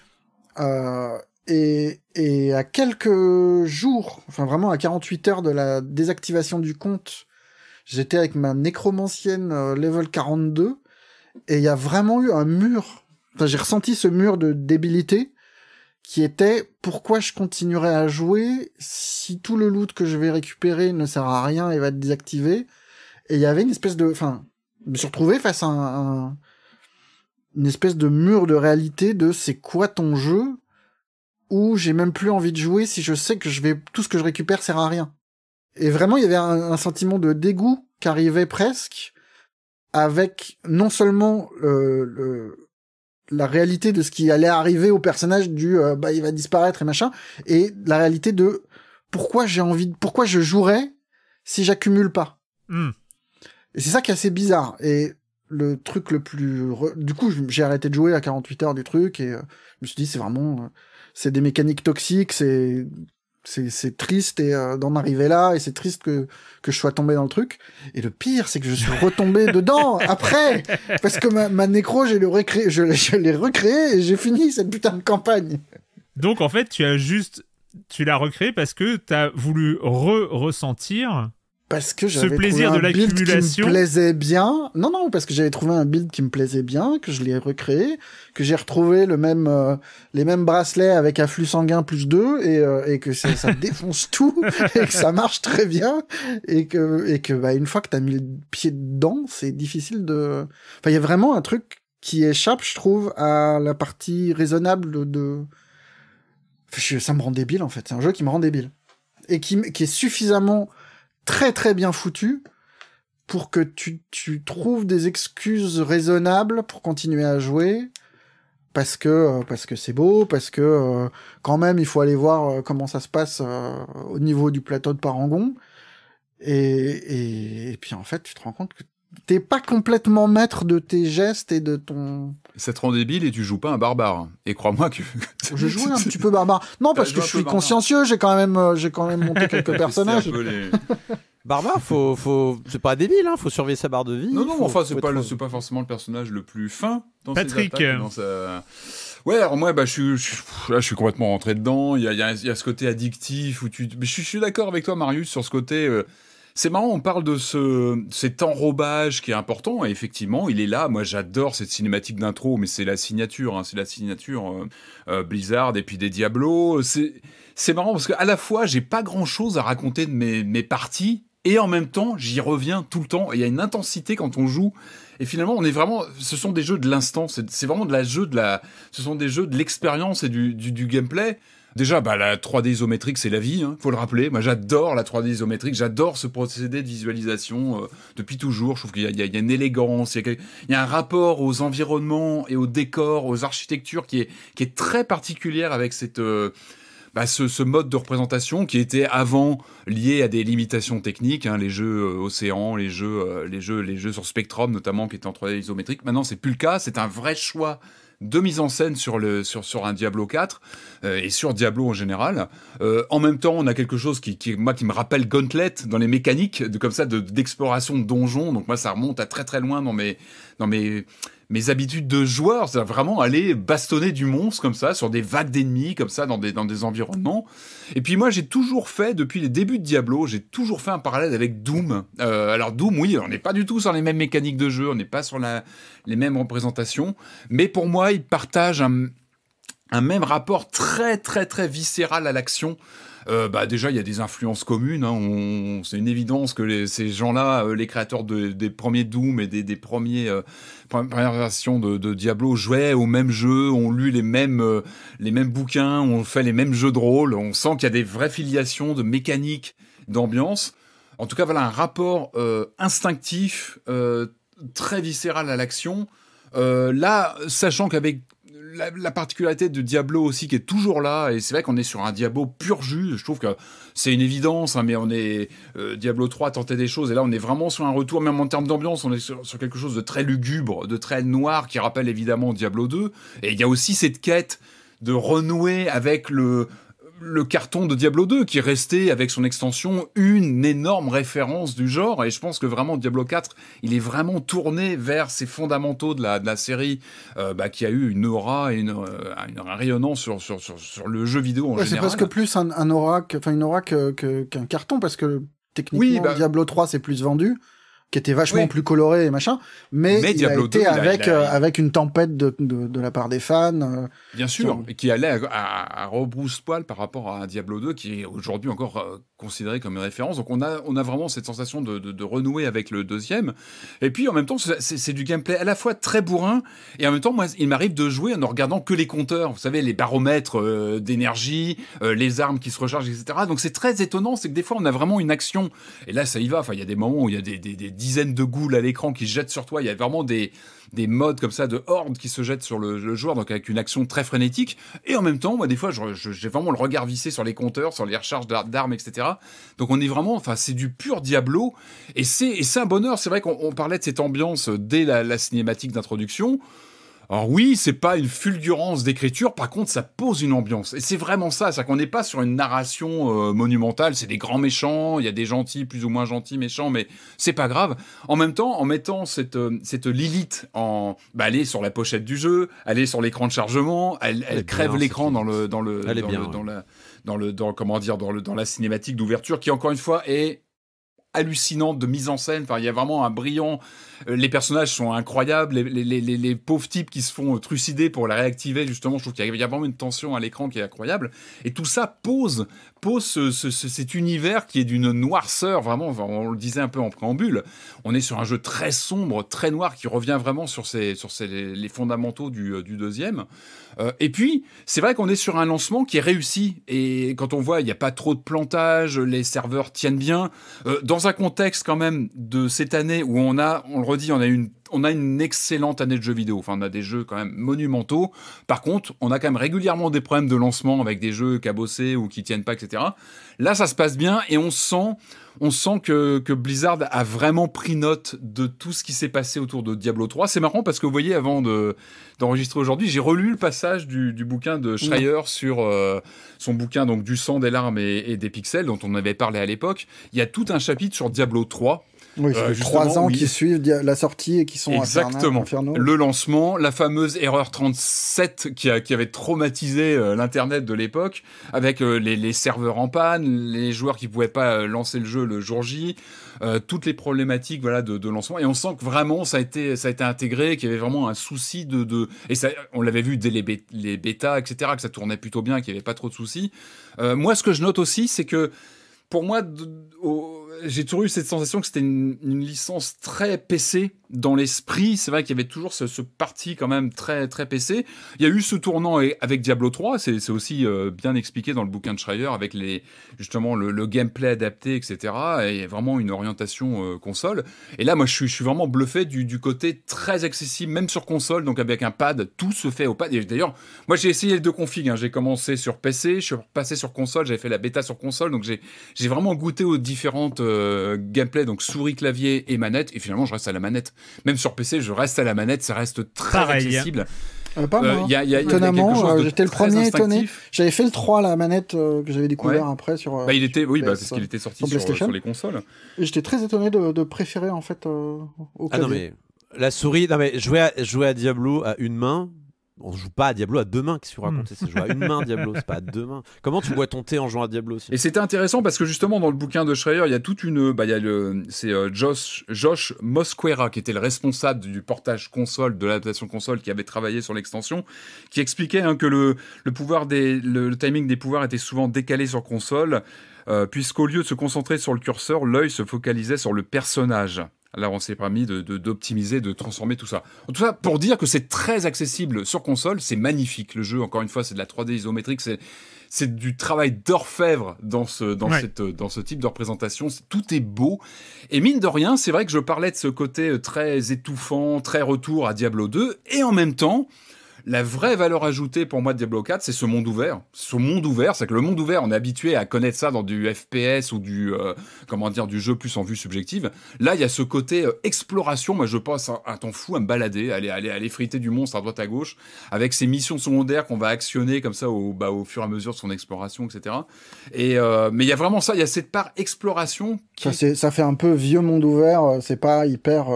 Euh, et, et, à quelques jours, enfin vraiment à 48 heures de la désactivation du compte, j'étais avec ma nécromancienne euh, level 42 et il y a vraiment eu un mur. Enfin, j'ai ressenti ce mur de débilité qui était pourquoi je continuerais à jouer si tout le loot que je vais récupérer ne sert à rien et va être désactivé. Et il y avait une espèce de, enfin, je me suis retrouvé face à un, une espèce de mur de réalité de c'est quoi ton jeu où j'ai même plus envie de jouer si je sais que je vais tout ce que je récupère sert à rien. Et vraiment, il y avait un, un sentiment de dégoût qui arrivait presque avec non seulement euh, la réalité de ce qui allait arriver au personnage du euh, bah il va disparaître et machin et la réalité de pourquoi j'ai envie de, pourquoi je jouerais si j'accumule pas hmm. et c'est ça qui est assez bizarre et le truc le plus du coup j'ai arrêté de jouer à 48 heures du truc et euh, je me suis dit c'est vraiment c'est des mécaniques toxiques c'est c'est triste euh, d'en arriver là et c'est triste que que je sois tombé dans le truc. Et le pire, c'est que je suis retombé [LAUGHS] dedans après parce que ma, ma nécro, je l'ai recréé, je, recréé et j'ai fini cette putain de campagne. Donc en fait, tu as juste tu l'as recréé parce que tu as voulu re-ressentir parce que j'avais trouvé un build qui me plaisait bien. Non, non, parce que j'avais trouvé un build qui me plaisait bien, que je l'ai recréé, que j'ai retrouvé le même, euh, les mêmes bracelets avec afflux sanguin plus 2 euh, et, que ça, [LAUGHS] défonce tout et que ça marche très bien et que, et que, bah, une fois que t'as mis le pied dedans, c'est difficile de, enfin, il y a vraiment un truc qui échappe, je trouve, à la partie raisonnable de, ça me rend débile, en fait. C'est un jeu qui me rend débile. Et qui, qui est suffisamment très très bien foutu pour que tu, tu trouves des excuses raisonnables pour continuer à jouer parce que euh, parce que c'est beau, parce que euh, quand même il faut aller voir euh, comment ça se passe au niveau du plateau de Parangon. et, et, puis en fait, tu te rends compte que t'es pas complètement maître de tes gestes et de ton. Ça te rend débile et tu joues pas un barbare. Et crois-moi que. Oh, je joue un petit peu barbare. Non, [LAUGHS] parce bah, que je suis consciencieux. J'ai quand même, euh, j'ai quand même monté [LAUGHS] quelques personnages. [LAUGHS] Barbare, faut, faut, c'est pas débile, hein, faut surveiller sa barre de vie. Non, non, enfin, c'est pas, pas, forcément le personnage le plus fin dans Patrick. Ouais, alors moi, bah, je suis, je, suis complètement rentré dedans. Il y a, y a, ce côté addictif où tu, je, suis d'accord avec toi, Marius, sur ce côté. Euh, c'est marrant, on parle de ce, cet enrobage qui est important, et effectivement, il est là. Moi, j'adore cette cinématique d'intro, mais c'est la signature, hein. c'est la signature euh, euh, Blizzard et puis des Diablos. C'est marrant parce qu'à la fois, j'ai pas grand chose à raconter de mes, parties, et en même temps, j'y reviens tout le temps. il y a une intensité quand on joue. Et finalement, on est vraiment, ce sont des jeux de l'instant. C'est vraiment de la jeu de la, ce sont des jeux de l'expérience et du, du, du gameplay. Déjà, bah, la 3D isométrique, c'est la vie, hein, faut le rappeler. Moi, j'adore la 3D isométrique, j'adore ce procédé de visualisation euh, depuis toujours. Je trouve qu'il y, a une élégance, il y a, un rapport aux environnements et aux décors, aux architectures qui est, très particulière avec cette... Euh, bah, ce, mode de représentation qui était avant lié à des limitations techniques, hein, les jeux euh, océans, les jeux, les jeux, les jeux sur Spectrum notamment qui étaient en 3D isométrique. Maintenant, c'est plus le cas. C'est un vrai choix deux mises en scène sur, le, sur, sur un Diablo 4 euh, et sur Diablo en général. Euh, en même temps, on a quelque chose qui, qui, qui me rappelle Gauntlet dans les mécaniques de, comme ça d'exploration de, donjons. Donc moi, ça remonte à très très loin dans mes, dans mes mes habitudes de joueur, c'est vraiment aller bastonner du monstre comme ça, sur des vagues d'ennemis, comme ça, dans des, dans des environnements. Et puis moi, j'ai toujours fait, depuis les débuts de Diablo, j'ai toujours fait un parallèle avec Doom. Euh, alors Doom, oui, on n'est pas du tout sur les mêmes mécaniques de jeu, on n'est pas sur les mêmes représentations, mais pour moi, il partage un, un même rapport très très très viscéral à l'action. Euh, bah déjà il y a des influences communes. Hein. c'est une évidence que ces gens-là, euh, les créateurs des premiers Doom et des, euh, premières versions de, Diablo, jouaient au même jeu, ont lu les mêmes les mêmes bouquins, ont fait les mêmes jeux de rôle. On sent qu'il y a des vraies filiations de mécanique, d'ambiance. En tout cas, voilà un rapport instinctif, très viscéral à l'action. là, sachant qu'avec la, particularité de Diablo aussi qui est toujours là, et c'est vrai qu'on est sur un Diablo pur jus, je trouve que c'est une évidence, hein, mais on est euh, Diablo 3 tenter des choses, et là on est vraiment sur un retour, même en termes d'ambiance, on est sur, sur, quelque chose de très lugubre, de très noir, qui rappelle évidemment Diablo 2, et il y a aussi cette quête de renouer avec le, le carton de Diablo 2 qui restait avec son extension une énorme référence du genre et je pense que vraiment Diablo 4 il est vraiment tourné vers ces fondamentaux de la, série euh, bah, qui a eu une aura et une, euh, sur, le jeu vidéo en général. C'est presque plus un, un aura qu'un carton parce que techniquement bah Diablo 3 c'est plus vendu qui était vachement plus coloré et machin, mais, qui il a été avec, euh, avec une tempête de, de, la part des fans. Euh, Bien sûr, et qui allait à, rebrousse-poil par rapport à Diablo 2, qui est aujourd'hui encore euh, considéré comme une référence. Donc on a, on a vraiment cette sensation de, de, renouer avec le deuxième. Et puis en même temps, c'est du gameplay à la fois très bourrin, et en même temps, moi, il m'arrive de jouer en ne regardant que les compteurs, vous savez, les baromètres d'énergie, les armes qui se rechargent, etc. Donc c'est très étonnant, c'est que des fois, on a vraiment une action. Et là, ça y va, enfin, il y a des moments où il y a des dizaines de goules à l'écran qui se jettent sur toi. Il y a vraiment des, des modes comme ça de hordes qui se jettent sur le, joueur, donc avec une action très frénétique. Et en même temps, moi, des fois, j'ai vraiment le regard vissé sur les compteurs, sur les recharges d'armes, etc. Donc on est vraiment, enfin, c'est du pur Diablo. Et c'est un bonheur. C'est vrai qu'on parlait de cette ambiance euh, dès la cinématique d'introduction. Alors oui, c'est pas une fulgurance d'écriture, par contre ça pose une ambiance. Et c'est vraiment ça, c'est qu'on n'est pas sur une narration euh, monumentale, c'est des grands méchants, il y a des gentils plus ou moins gentils, méchants, mais c'est pas grave. En même temps, en mettant cette, euh, cette Lilith en... Bah, elle est sur la pochette du jeu, elle est sur l'écran de chargement, elle, elle, crève l'écran dans le... Dans le, dans, le, dans la dans le comment dire dans le dans la cinématique d'ouverture qui encore une fois est hallucinante de mise en scène. Enfin, il y a vraiment un brillant. Euh, les personnages sont incroyables. Les, pauvres types qui se font euh, trucider pour la réactiver, justement, je trouve qu'il y, a vraiment une tension à l'écran qui est incroyable. Et tout ça pose, pose cet univers qui est d'une noirceur, vraiment. on le disait un peu en préambule. On est sur un jeu très sombre, très noir, qui revient vraiment sur, sur les fondamentaux du, euh, du deuxième. Euh, et puis, c'est vrai qu'on est sur un lancement qui est réussi. Et quand on voit, il n'y a pas trop de plantage, les serveurs tiennent bien. Euh, dans un contexte quand même de cette année où on a, on le redit, on a une on a une excellente année de jeux vidéo. Enfin, on a des jeux quand même monumentaux. Par contre, on a quand même régulièrement des problèmes de lancement avec des jeux cabossés ou qui tiennent pas, etc. Là, ça se passe bien et on sent, on sent que, Blizzard a vraiment pris note de tout ce qui s'est passé autour de Diablo 3. C'est marrant parce que vous voyez, avant d'enregistrer aujourd'hui, j'ai relu le passage du, bouquin de Schreier sur euh, son bouquin donc du sang, des larmes et, et des pixels dont on avait parlé à l'époque. Il y a tout un chapitre sur Diablo 3 oui, euh, trois ans qui suivent la sortie et qui sont exactement le lancement, la fameuse erreur 37 qui, qui avait traumatisé euh, l'internet de l'époque, avec euh, les, serveurs en panne, les joueurs qui pouvaient pas lancer le jeu le jour J, toutes les problématiques voilà de, lancement. Et on sent que vraiment ça a été ça a été intégré, qu'il y avait vraiment un souci de, et ça, on l'avait vu dès les, bêtas etc que ça tournait plutôt bien, qu'il n'y avait pas trop de soucis. moi, ce que je note aussi, c'est que pour moi, au, j'ai toujours eu cette sensation que c'était une, licence très PC dans l'esprit. C'est vrai qu'il y avait toujours ce, parti quand même très très PC. Il y a eu ce tournant avec Diablo 3. C'est aussi euh, bien expliqué dans le bouquin de Schreier avec les justement le, gameplay adapté, etc. Et vraiment une orientation euh, console. Et là, moi, je suis, je suis vraiment bluffé du, du, côté très accessible, même sur console. Donc avec un pad, tout se fait au pad. d'ailleurs, moi, j'ai essayé les deux configs. Hein. J'ai commencé sur PC, je suis passé sur console, j'avais fait la bêta sur console. Donc j'ai vraiment goûté aux différentes euh, euh, gameplay, donc souris, clavier et manette. Et finalement, je reste à la manette. Même sur PC, je reste à la manette. Ça reste très accessible. Euh, euh, y a, Étonnamment, j'étais le premier étonné. J'avais fait le 3 la manette que j'avais découvert après sur. Bah, il était, oui, parce bah, qu'il était sorti sur, les consoles. J'étais très étonné de, préférer en fait au ah, Non, mais la souris, non mais jouer jouer à Diablo à une main, on joue pas à Diablo à deux mains. qui ce que hmm. C'est jouer à une main Diablo, c'est pas à deux mains. Comment tu bois ton thé en jouant à Diablo aussi Et c'était intéressant parce que justement dans le bouquin de Schreier, il y a toute une, bah, il c'est euh, Josh, Josh Mosquera qui était le responsable du portage console de l'adaptation console qui avait travaillé sur l'extension, qui expliquait hein, que le, le timing des pouvoirs était souvent décalé sur console. Euh, puisqu'au lieu de se concentrer sur le curseur, l'œil se focalisait sur le personnage. Alors on s'est permis d'optimiser, de, transformer tout ça. En tout cas, pour dire que c'est très accessible sur console, c'est magnifique le jeu, encore une fois, c'est de la 3D isométrique, c'est du travail d'orfèvre dans ce, dans, cette, dans ce type de représentation, tout est beau. Et mine de rien, c'est vrai que je parlais de ce côté euh, très étouffant, très retour à Diablo 2, et en même temps, la vraie valeur ajoutée pour moi de Diablo 4, c'est ce monde ouvert. Ce monde ouvert, c'est que le monde ouvert, on est habitué à connaître ça dans du FPS ou du euh, comment dire du jeu plus en vue subjective. Là, il y a ce côté euh, exploration. Moi, je passe un, temps fou à me balader, à aller, aller, aller friter du monstre à droite à gauche, avec ces missions secondaires qu'on va actionner comme ça au, bah, au fur et à mesure de son exploration, etc. Et euh, mais il y a vraiment ça. Il y a cette part exploration. Qui... ça, fait un peu vieux monde ouvert. C'est pas hyper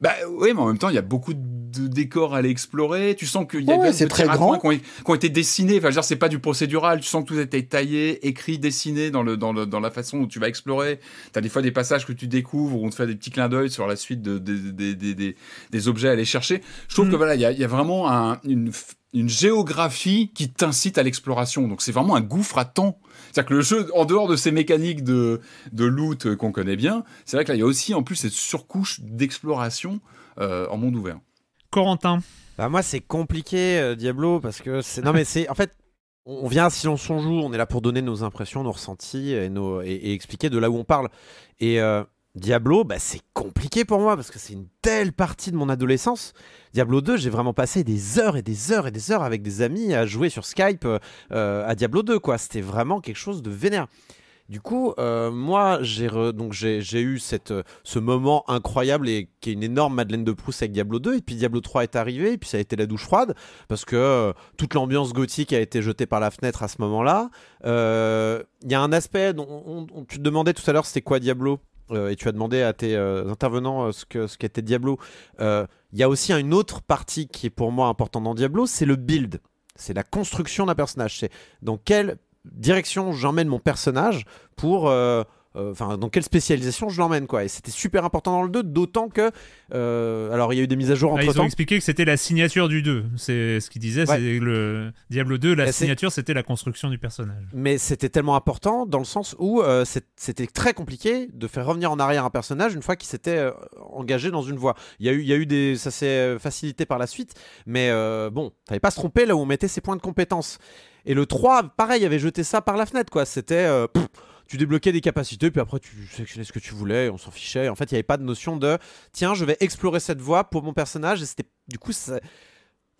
bah oui, mais en même temps, il y a beaucoup de décors à aller explorer. Tu sens qu'il y a des très qui ont, été dessinés. Enfin, je veux dire, c'est pas du procédural. Tu sens que tout a été taillé, écrit, dessiné dans le dans, le, dans la façon où tu vas explorer. tu as des fois des passages que tu découvres où on te fait des petits clins d'œil sur la suite de, des objets à aller chercher. Je trouve qu'il mm. que voilà, il y a, y a, vraiment une géographie qui t'incite à l'exploration. Donc c'est vraiment un gouffre à temps c'est-à-dire que le jeu, en dehors de ces mécaniques de, de loot qu'on connaît bien, c'est vrai que là, il y a aussi en plus cette surcouche d'exploration euh, en monde ouvert. Corentin Bah moi c'est compliqué euh, Diablo parce que c'est... Non mais c'est... En fait, on vient si on s'en joue, on est là pour donner nos impressions, nos ressentis et, nos... et, expliquer de là où on parle. Et... Euh, Diablo, bah, c'est compliqué pour moi parce que c'est une telle partie de mon adolescence. Diablo 2, j'ai vraiment passé des heures et des heures et des heures avec des amis à jouer sur Skype euh, à Diablo 2, quoi. C'était vraiment quelque chose de vénère. Du coup, euh, moi, j'ai donc eu cette, euh, ce moment incroyable et qui est une énorme Madeleine de Proust avec Diablo 2. Et puis Diablo 3 est arrivé, et puis ça a été la douche froide parce que toute l'ambiance gothique a été jetée par la fenêtre à ce moment-là. Il y a un aspect dont tu te demandais tout à l'heure, c'était quoi Diablo euh, et tu as demandé à tes euh, intervenants euh, ce que ce Diablo. Il y a aussi une autre partie qui est pour moi importante dans Diablo, c'est le build. C'est la construction d'un personnage. C'est dans quelle direction j'emmène mon personnage pour euh, enfin dans quelle spécialisation je l'emmène quoi. Et c'était super important dans le 2, d'autant que euh, alors il y a eu des mises à jour entre ah, temps. ils ont expliqué que c'était la signature du 2. C'est ce qu'ils disaient, c'est le Diablo 2, la signature c'était la construction du personnage. Mais c'était tellement important dans le sens où euh, c'était très compliqué de faire revenir en arrière un personnage une fois qu'il s'était engagé dans une voie. Il y a eu, il y a eu des, ça s'est facilité par la suite, mais bon, t'avais pas se tromper là où on mettait ses points de compétence. Et le 3, pareil, avait jeté ça par la fenêtre, quoi. C'était tu débloquais des capacités, puis après tu sélectionnais ce que tu voulais, on s'en fichait. En fait, il n'y avait pas de notion de tiens, je vais explorer cette voie pour mon personnage. c'était du coup,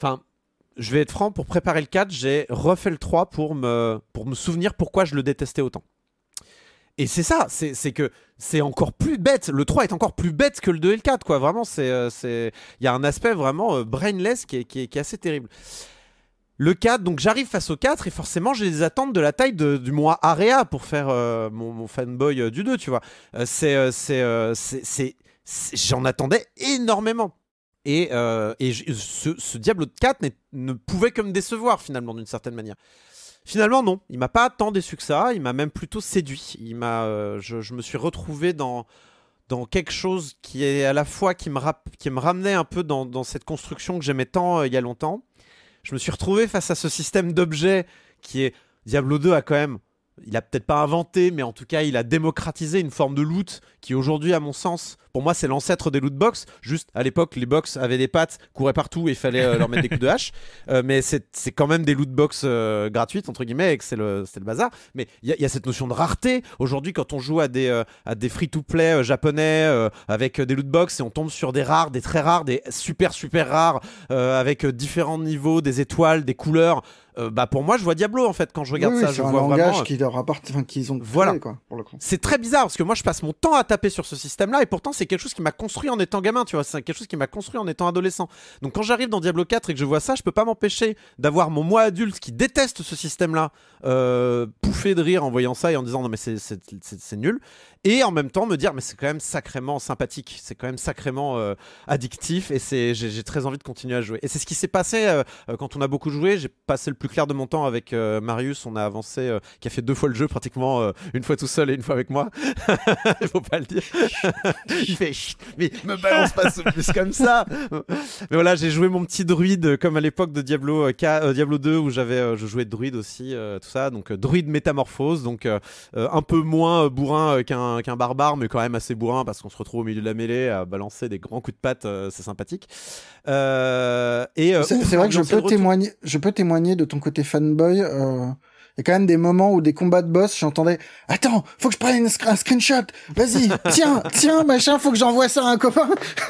enfin, je vais être franc, pour préparer le 4, j'ai refait le 3 pour me, pour me souvenir pourquoi je le détestais autant. Et c'est ça, c'est que c'est encore plus bête. Le 3 est encore plus bête que le 2 et le 4, quoi. Vraiment, euh, c'est. Il y a un aspect vraiment euh, brainless qui est assez terrible. Le 4, donc j'arrive face au 4 et forcément j'ai des attentes de la taille de, du mois Area pour faire euh, mon, fanboy euh, du 2, tu vois. Euh, c'est, c'est, j'en attendais énormément. Et, ce, ce, de 4 ne pouvait que me décevoir finalement d'une certaine manière. Finalement non, il m'a pas tant déçu que ça, il m'a même plutôt séduit. Il m'a, je, me suis retrouvé dans, dans quelque chose qui est à la fois qui me, qui me ramenait un peu dans, cette construction que j'aimais tant il y a longtemps, je me suis retrouvé face à ce système d'objets qui est Diablo 2 a quand même il a peut-être pas inventé, mais en tout cas, il a démocratisé une forme de loot qui aujourd'hui, à mon sens, pour moi, c'est l'ancêtre des loot box. Juste à l'époque, les box avaient des pattes, couraient partout et il fallait euh, leur mettre des coups de hache. [LAUGHS] Euh, mais c'est quand même des loot box euh, gratuites entre guillemets et que c'est le, bazar. Mais il y, a cette notion de rareté. Aujourd'hui, quand on joue à des à des free to play japonais avec des loot box et on tombe sur des rares, des très rares, des super super rares avec différents niveaux, des étoiles, des couleurs. Euh, bah pour moi, je vois Diablo en fait quand je regarde ça. je un langage euh, qui leur appartient, enfin, qu'ils ont créé, voilà. c'est très bizarre parce que moi, je passe mon temps à taper sur ce système-là et pourtant, c'est quelque chose qui m'a construit en étant gamin. Tu vois, c'est quelque chose qui m'a construit en étant adolescent. Donc quand j'arrive dans Diablo 4 et que je vois ça, je peux pas m'empêcher d'avoir mon moi adulte qui déteste ce système-là euh, pouffer de rire en voyant ça et en disant non mais c'est nul et en même temps me dire mais c'est quand même sacrément sympathique, c'est quand même sacrément euh, addictif et c'est j'ai très envie de continuer à jouer. Et c'est ce qui s'est passé euh, euh, quand on a beaucoup joué. J'ai passé le plus clair de mon temps avec Marius. On a avancé, qui a fait deux fois le jeu pratiquement, une fois tout seul et une fois avec moi. [LAUGHS] Il faut pas le dire. [LAUGHS] Il fait mais me [LAUGHS] balance pas plus comme ça. mais voilà, j'ai joué mon petit druide comme à l'époque de Diablo Diablo 2 où j'avais je jouais druide aussi tout ça donc druide métamorphose donc un peu moins bourrin qu'un qu'un barbare, mais quand même assez bourrin parce qu'on se retrouve au milieu de la mêlée à balancer des grands coups de patte, euh, c'est sympathique. Euh, et euh, c'est vrai que je peux témoigner, je peux témoigner de ton côté fanboy. Il y a quand même des moments où des combats de boss, j'entendais Attends, faut que je prenne un screenshot, vas-y, [LAUGHS] tiens, tiens, machin, faut que j'envoie ça à un copain. [LAUGHS]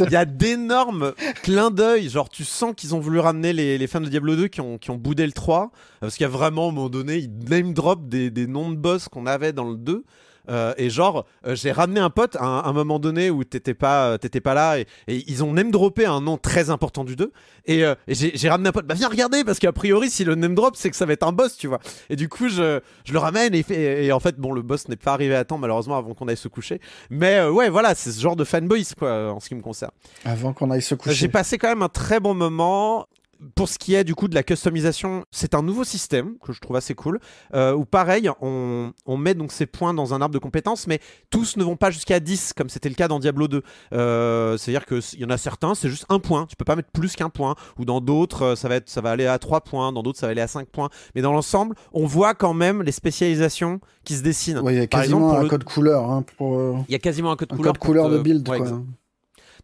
Il y a d'énormes clins d'œil, genre tu sens qu'ils ont voulu ramener les, fans de Diablo 2 qui ont, qui ont boudé le 3, parce qu'il y a vraiment, à un moment donné, ils name drop des, des noms de boss qu'on avait dans le 2. Euh, et genre, euh, j'ai ramené un pote à un, moment donné où t'étais pas, euh, t'étais pas là, et, ils ont name droppé un nom très important du 2. Et, j'ai ramené un pote, bah viens regarder, parce qu'a priori, si le name drop, c'est que ça va être un boss, tu vois. Et du coup, je, je le ramène, et, et en fait, bon, le boss n'est pas arrivé à temps, malheureusement, avant qu'on aille se coucher. Mais ouais, voilà, c'est ce genre de fanboys, quoi, en ce qui me concerne. Avant qu'on aille se coucher. J'ai passé quand même un très bon moment. Pour ce qui est du coup de la customisation, c'est un nouveau système que je trouve assez cool, euh, où pareil, on, met donc ces points dans un arbre de compétences, mais tous ne vont pas jusqu'à 10, comme c'était le cas dans Diablo 2. Euh, c'est-à-dire qu'il y en a certains, c'est juste un point, tu peux pas mettre plus qu'un point, ou dans d'autres, euh, ça, va être, ça va aller à 3 points, dans d'autres, ça va aller à 5 points, mais dans l'ensemble, on voit quand même les spécialisations qui se dessinent. Il y a quasiment un code couleur. Il y a quasiment un code couleur. de build,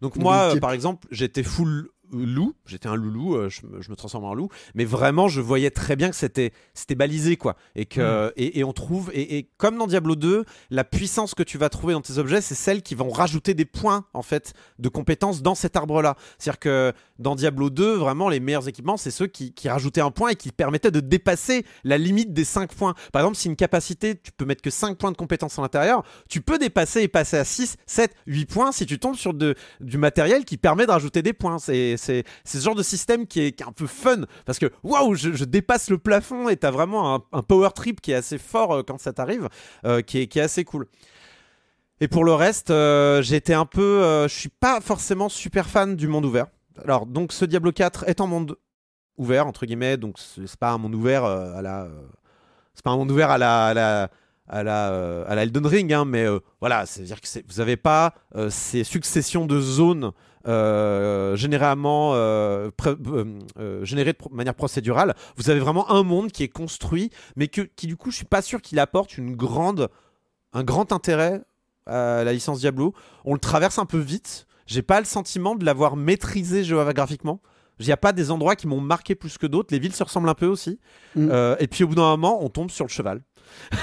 Donc moi, euh, par exemple, j'étais full loup, j'étais un loulou, euh, je me, transforme en loup, mais vraiment je voyais très bien que c'était c'était balisé quoi, et que hmm. et, on trouve et, comme dans Diablo 2, la puissance que tu vas trouver dans tes objets, c'est celle qui vont rajouter des points en fait de compétences dans cet arbre là. C'est-à-dire que dans Diablo 2, vraiment les meilleurs équipements, c'est ceux qui, qui, rajoutaient un point et qui permettaient de dépasser la limite des 5 points. Par exemple, si une capacité, tu peux mettre que 5 points de compétences à l'intérieur, tu peux dépasser et passer à 6, 7, 8 points si tu tombes sur du matériel qui permet de rajouter des points. C'est c'est ce genre de système qui est, un peu fun parce que waouh, je, dépasse le plafond et t'as vraiment un, power trip qui est assez fort euh, quand ça t'arrive, euh, qui, est, qui est assez cool. Et pour le reste, euh, j'étais un peu. je suis pas forcément super fan du monde ouvert. Alors, donc, ce Diablo 4 est en monde ouvert, entre guillemets, donc c'est pas un monde ouvert à la. c'est pas un monde ouvert à la. la à la, à Elden Ring, hein, mais voilà, c'est-à-dire que vous n'avez pas ces successions de zones euh, généralement euh, euh, généré de manière procédurale, vous avez vraiment un monde qui est construit, mais qui du coup, je suis pas sûr qu'il apporte une grande, un grand intérêt à la licence Diablo. On le traverse un peu vite. J'ai pas le sentiment de l'avoir maîtrisé géographiquement. Il n'y a pas des endroits qui m'ont marqué plus que d'autres. Les villes se ressemblent un peu aussi. Mm. et puis au bout d'un moment, on tombe sur le cheval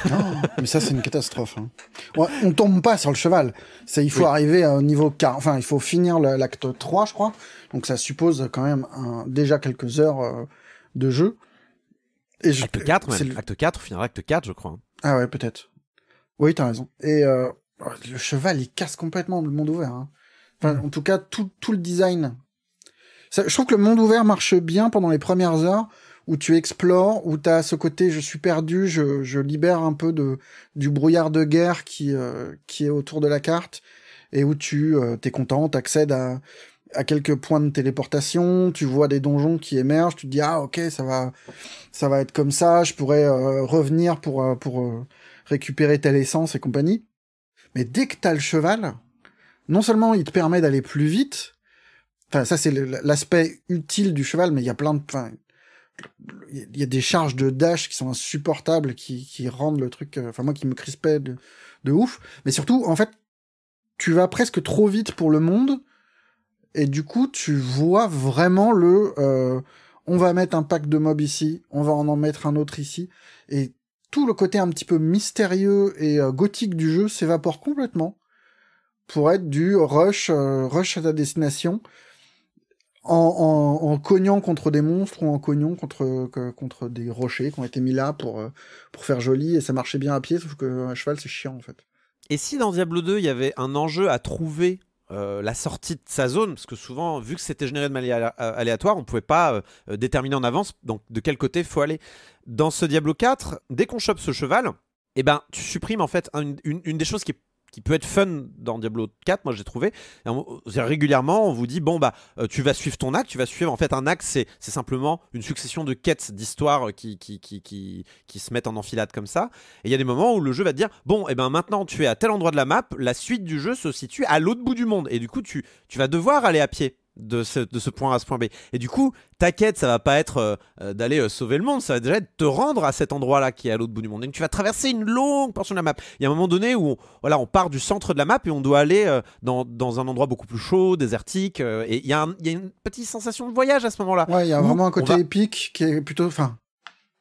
non, mais ça c'est une catastrophe. Hein. On, on, tombe pas sur le cheval. il faut arriver au niveau quatre. enfin il faut finir l'acte 3 je crois. Donc ça suppose quand même un, déjà quelques heures euh, de jeu. Et je, acte 4 même. Le... Acte 4, finir l'acte 4 je crois. Ah ouais peut-être. Oui t'as raison. Et euh, le cheval il casse complètement le monde ouvert. Hein. Enfin, mm. en tout cas tout, tout le design. je trouve que le monde ouvert marche bien pendant les premières heures où tu explores, où tu as ce côté je suis perdu, je, je, libère un peu de du brouillard de guerre qui euh, qui est autour de la carte et où tu euh, t'es content, t'accèdes à à quelques points de téléportation, tu vois des donjons qui émergent, tu te dis ah ok ça va ça va être comme ça, je pourrais euh, revenir pour pour récupérer telle essence et compagnie. Mais dès que as le cheval, non seulement il te permet d'aller plus vite, enfin ça c'est l'aspect utile du cheval, mais il y a plein de, il y a des charges de dash qui sont insupportables, qui, rendent le truc, euh, enfin moi qui me crispais de, ouf. Mais surtout, en fait, tu vas presque trop vite pour le monde, et du coup, tu vois vraiment le, euh, on va mettre un pack de mobs ici, on va en en mettre un autre ici, et tout le côté un petit peu mystérieux et euh, gothique du jeu s'évapore complètement pour être du rush, rush à ta destination en, cognant contre des monstres ou en cognant contre, contre des rochers qui ont été mis là pour, euh, pour faire joli et ça marchait bien à pied, sauf que à cheval c'est chiant en fait. Et si dans Diablo 2 il y avait un enjeu à trouver euh, la sortie de sa zone, parce que souvent, vu que c'était généré de manière euh, aléatoire, on ne pouvait pas déterminer en avance donc de quel côté il faut aller. Dans ce Diablo 4, dès qu'on chope ce cheval, eh ben, tu supprimes en fait une, une des choses qui est qui peut être fun dans Diablo 4, moi j'ai trouvé. Régulièrement, on vous dit bon bah euh, tu vas suivre ton acte, tu vas suivre en fait un acte, c'est simplement une succession de quêtes d'histoires euh, qui qui, qui, qui, qui, se mettent en enfilade comme ça. Et il y a des moments où le jeu va te dire bon et eh ben maintenant tu es à tel endroit de la map, la suite du jeu se situe à l'autre bout du monde et du coup tu tu vas devoir aller à pied de ce, point à ce point B. Et du coup, ta quête, ça va pas être euh, euh, d'aller euh, sauver le monde, ça va déjà être te rendre à cet endroit-là qui est à l'autre bout du monde. donc, tu vas traverser une longue portion de la map. Il y a un moment donné où on, voilà, on part du centre de la map et on doit aller dans, dans, un endroit beaucoup plus chaud, désertique. et il y, y, a une petite sensation de voyage à ce moment-là. Ouais, il y a vraiment un côté épique qui est plutôt. Enfin,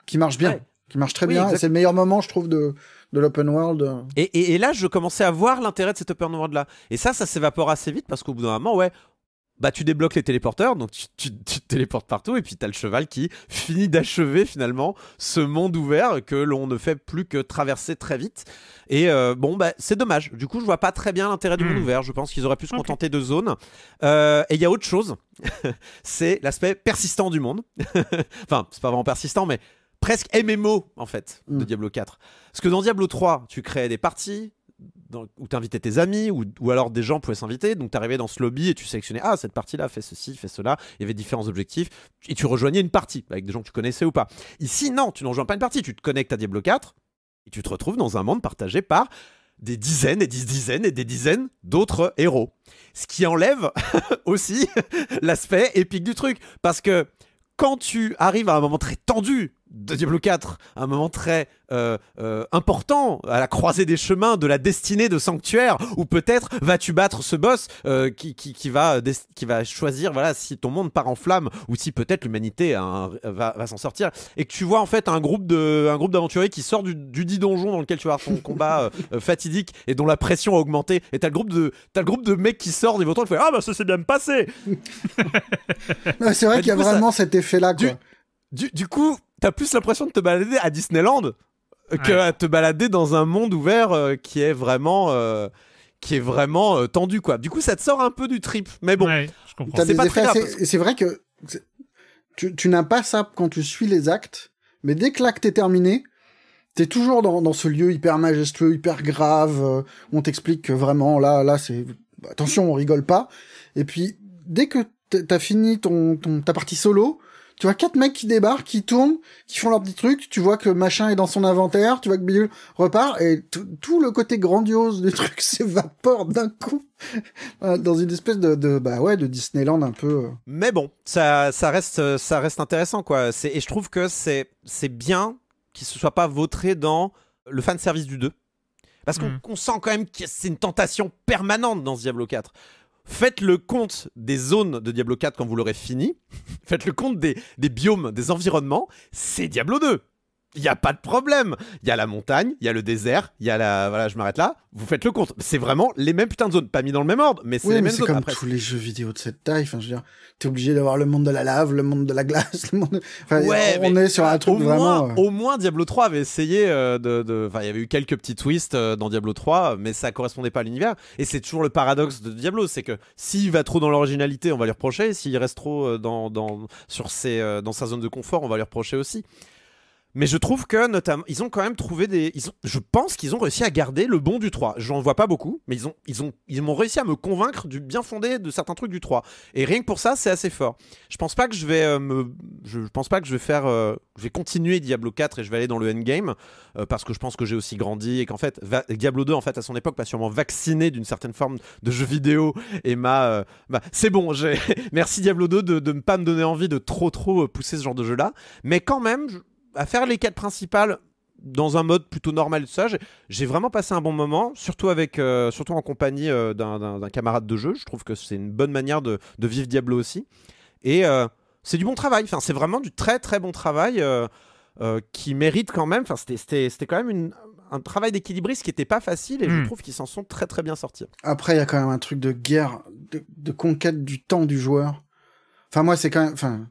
qui marche bien. Qui marche très bien. C'est le meilleur moment, je trouve, de, de l'open world. Et, et, et, là, je commençais à voir l'intérêt de cet open world là. Et ça, ça s'évapore assez vite parce qu'au bout d'un moment, ouais, bah, tu débloques les téléporteurs, donc tu, téléportes partout, et puis tu as le cheval qui finit d'achever finalement ce monde ouvert que l'on ne fait plus que traverser très vite. Et euh, bon, bah, c'est dommage. Du coup, je vois pas très bien l'intérêt du monde hmm. ouvert. Je pense qu'ils auraient pu se contenter de zones. Euh, et il y a autre chose, [LAUGHS] c'est l'aspect persistant du monde. [LAUGHS] enfin, c'est pas vraiment persistant, mais presque MMO en fait de hmm. Diablo 4. Parce que dans Diablo 3, tu crées des parties, où tu invitais tes amis, ou, alors des gens pouvaient s'inviter. Donc tu arrivais dans ce lobby et tu sélectionnais, ah, cette partie-là, fait ceci, fais cela. Il y avait différents objectifs. Et tu rejoignais une partie avec des gens que tu connaissais ou pas. Ici, non, tu n'en rejoins pas une partie. Tu te connectes à Diablo 4 et tu te retrouves dans un monde partagé par des dizaines et des dizaines et des dizaines d'autres héros. Ce qui enlève [LAUGHS] aussi l'aspect épique du truc. Parce que quand tu arrives à un moment très tendu de Diablo 4, un moment très euh, euh, important à la croisée des chemins de la destinée de Sanctuaire, où peut-être vas-tu battre ce boss euh, qui, qui, va qui va choisir voilà si ton monde part en flamme ou si peut-être l'humanité hein, va, s'en sortir et que tu vois en fait un groupe de un groupe d'aventuriers qui sort du, dit donjon dans lequel tu vas avoir ton [LAUGHS] combat fatidique et dont la pression a augmenté et t'as le groupe de as le groupe de mecs qui sortent des vont et dire ah bah ça s'est bien passé [LAUGHS] c'est vrai qu'il y a vraiment cet effet là du, du coup t'as plus l'impression de te balader à Disneyland euh, que de te balader dans un monde ouvert euh, qui est vraiment euh, qui est vraiment tendu quoi. Du coup, ça te sort un peu du trip. Mais bon, c'est pas très C'est vrai que tu, n'as pas ça quand tu suis les actes, mais dès que l'acte est terminé, t'es toujours dans, ce lieu hyper majestueux, hyper grave. on t'explique que vraiment là, là, c'est attention, on rigole pas. Et puis dès que t'as fini ton, ton ta partie solo, tu vois quatre mecs qui débarquent, qui tournent, qui font leur petit trucs, Tu vois que machin est dans son inventaire. Tu vois que Bill repart et tout le côté grandiose du [LAUGHS] truc s'évapore d'un coup [LAUGHS] euh, dans une espèce de, bah ouais de Disneyland un peu. Euh. Mais bon, ça ça reste ça reste intéressant quoi. et je trouve que c'est c'est bien qu'il se soit pas vautré dans le fan service du 2. Parce mm. qu'on sent quand même que c'est une tentation permanente dans ce Diablo 4. Faites le compte des zones de Diablo 4 quand vous l'aurez fini. [LAUGHS] Faites le compte des, biomes, des environnements. C'est Diablo 2 il n'y a pas de problème. Il y a la montagne, il y a le désert, il y a la. Voilà, je m'arrête là. Vous faites le compte. C'est vraiment les mêmes putains de zones. Pas mis dans le même ordre, mais c'est les mêmes zones. C'est comme après. tous les jeux vidéo de cette taille. Enfin, je veux dire, t'es obligé d'avoir le monde de la lave, le monde de la glace, [LAUGHS] le monde. ouais, on est sur un truc au vraiment. Moins, euh. au moins, Diablo 3 avait essayé euh, de. Enfin, il y avait eu quelques petits twists euh, dans Diablo 3, mais ça correspondait pas à l'univers. Et c'est toujours le paradoxe de Diablo, c'est que s'il va trop dans l'originalité, on va lui reprocher. S'il reste trop dans, dans, sur ses, dans sa zone de confort, on va lui reprocher aussi. Mais je trouve que notamment, ils ont quand même trouvé des. Ils ont, je pense qu'ils ont réussi à garder le bon du 3. J'en vois pas beaucoup, mais ils ont, ils ont, ils m'ont réussi à me convaincre du bien fondé de certains trucs du 3. Et rien que pour ça, c'est assez fort. Je pense pas que je vais euh, me, je, pense pas que je vais faire, euh, je vais continuer Diablo 4 et je vais aller dans le endgame euh, parce que je pense que j'ai aussi grandi et qu'en fait, Diablo 2 en fait à son époque m'a sûrement vacciné d'une certaine forme de jeu vidéo et m'a, bah, c'est bon. [LAUGHS] Merci Diablo 2 de ne pas me donner envie de trop trop pousser ce genre de jeu là, mais quand même à faire les quêtes principales dans un mode plutôt normal de ça. J'ai vraiment passé un bon moment, surtout, avec, euh, surtout en compagnie euh, d'un camarade de jeu. Je trouve que c'est une bonne manière de, vivre Diablo aussi. Et euh, c'est du bon travail, enfin, c'est vraiment du très très bon travail qui mérite quand même, enfin, c'était quand même une, un travail d'équilibriste qui n'était pas facile et je hmm. trouve qu'ils s'en sont très très bien sortis. Après, il y a quand même un truc de guerre, de, de conquête du temps du joueur. Enfin, moi, c'est quand même... Enfin,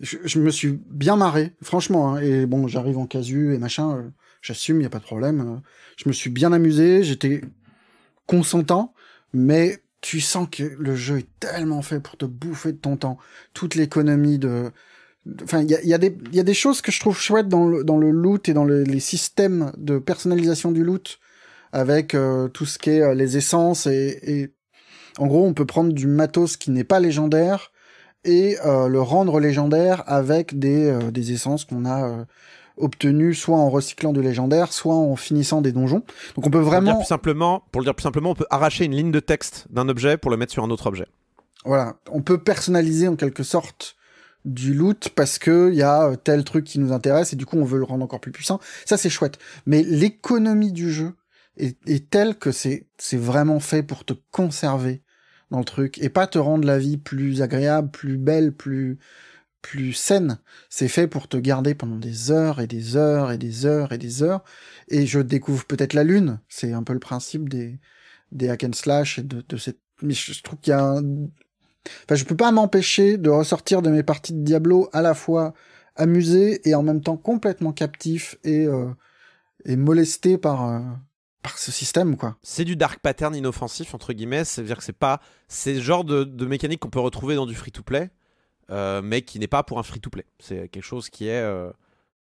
je, me suis bien marré, franchement. Hein, et bon, j'arrive en casu et machin, euh, j'assume, il n'y a pas de problème. Hein. je me suis bien amusé, j'étais consentant, mais tu sens que le jeu est tellement fait pour te bouffer de ton temps. Toute l'économie de... Enfin, il y a, y, y a, des choses que je trouve chouettes dans le, dans loot et dans les systèmes de personnalisation du loot, avec euh, tout ce qui est euh, les essences et, et... En gros, on peut prendre du matos qui n'est pas légendaire, et euh, le rendre légendaire avec des, euh, des essences qu'on a euh, obtenues soit en recyclant du légendaire, soit en finissant des donjons. Donc on peut vraiment... Pour le dire plus simplement, on peut arracher une ligne de texte d'un objet pour le mettre sur un autre objet. Voilà, on peut personnaliser en quelque sorte du loot parce que y a tel truc qui nous intéresse et du coup on veut le rendre encore plus puissant. Ça c'est chouette. Mais l'économie du jeu est, telle que c'est vraiment fait pour te conserver dans le truc et pas te rendre la vie plus agréable, plus belle, plus plus saine. C'est fait pour te garder pendant des heures et des heures et des heures et des heures. Et je découvre peut-être la lune. C'est un peu le principe des des hack and slash et de, de cette. Mais je, trouve qu'il y a Enfin, je peux pas m'empêcher de ressortir de mes parties de Diablo à la fois amusé et en même temps complètement captif et euh, et molesté par euh, par ce système quoi. C'est du dark pattern inoffensif entre guillemets, c'est-à-dire que c'est pas c'est le genre de, mécanique qu'on peut retrouver dans du free to play, euh, mais qui n'est pas pour un free to play. C'est quelque chose qui est euh,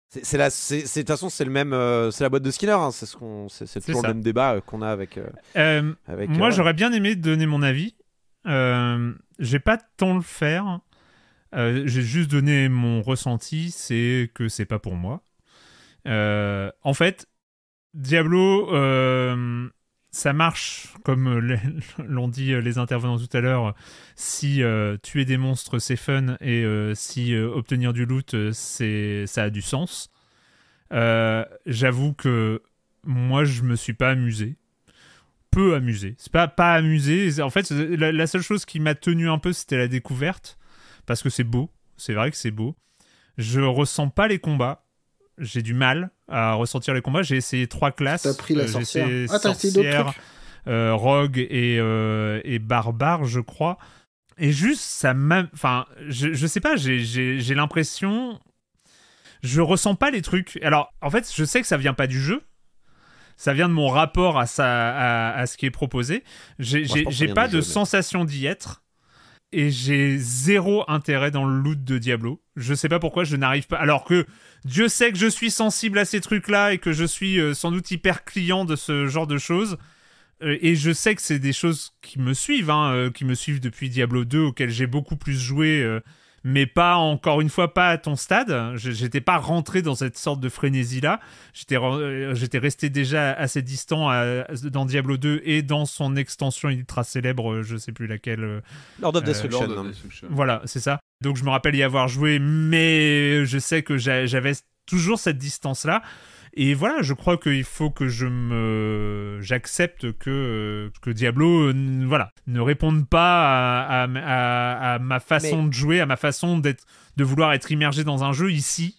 c'est la de toute façon c'est le même euh, c'est la boîte de Skinner, hein. c'est ce qu'on c'est toujours le même débat qu'on a avec, avec moi j'aurais bien aimé donner mon avis. j'ai pas tant le faire. j'ai juste donné mon ressenti, c'est que c'est pas pour moi. en fait, Diablo, euh, ça marche, comme euh, [LAUGHS] l'ont dit euh, les intervenants tout à l'heure. Si tuer des monstres, c'est fun, et si obtenir du loot, c'est ça a du sens. J'avoue que moi, je me suis pas amusé. Peu amusé. C'est pas pas amusé. En fait, la seule chose qui m'a tenu un peu, c'était la découverte, parce que c'est beau. C'est vrai que c'est beau. Je ressens pas les combats j'ai du mal à ressentir les combats. J'ai essayé trois classes. T'as pris la euh, sorcière. Ah, sorcière euh, rogue et, euh, et, barbare, je crois. Et juste, ça m'a. Enfin, je, sais pas, j'ai, j'ai, l'impression. Je ressens pas les trucs. Alors, en fait, je sais que ça vient pas du jeu, ça vient de mon rapport à, ça, à, ce qui est proposé. J'ai, j'ai, pas de sensation d'y être et j'ai zéro intérêt dans le loot de Diablo. Je sais pas pourquoi je n'arrive pas. Alors que Dieu sait que je suis sensible à ces trucs-là et que je suis euh, sans doute hyper client de ce genre de choses. Euh, et je sais que c'est des choses qui me suivent, hein, euh, qui me suivent depuis Diablo 2, auquel j'ai beaucoup plus joué mais pas encore une fois pas à ton stade. J'étais pas rentré dans cette sorte de frénésie là. J'étais euh, j'étais resté déjà assez distant dans Diablo 2 et dans son extension ultra célèbre, euh, je sais plus laquelle. Euh, Lord of Destruction. voilà, c'est ça. Donc je me rappelle y avoir joué, mais je sais que j'avais toujours cette distance là. Et voilà, je crois qu'il faut que je me, j'accepte que euh, que Diablo, euh, voilà, ne réponde pas à, ma façon de jouer, à ma façon d'être, de vouloir être immergé dans un jeu ici.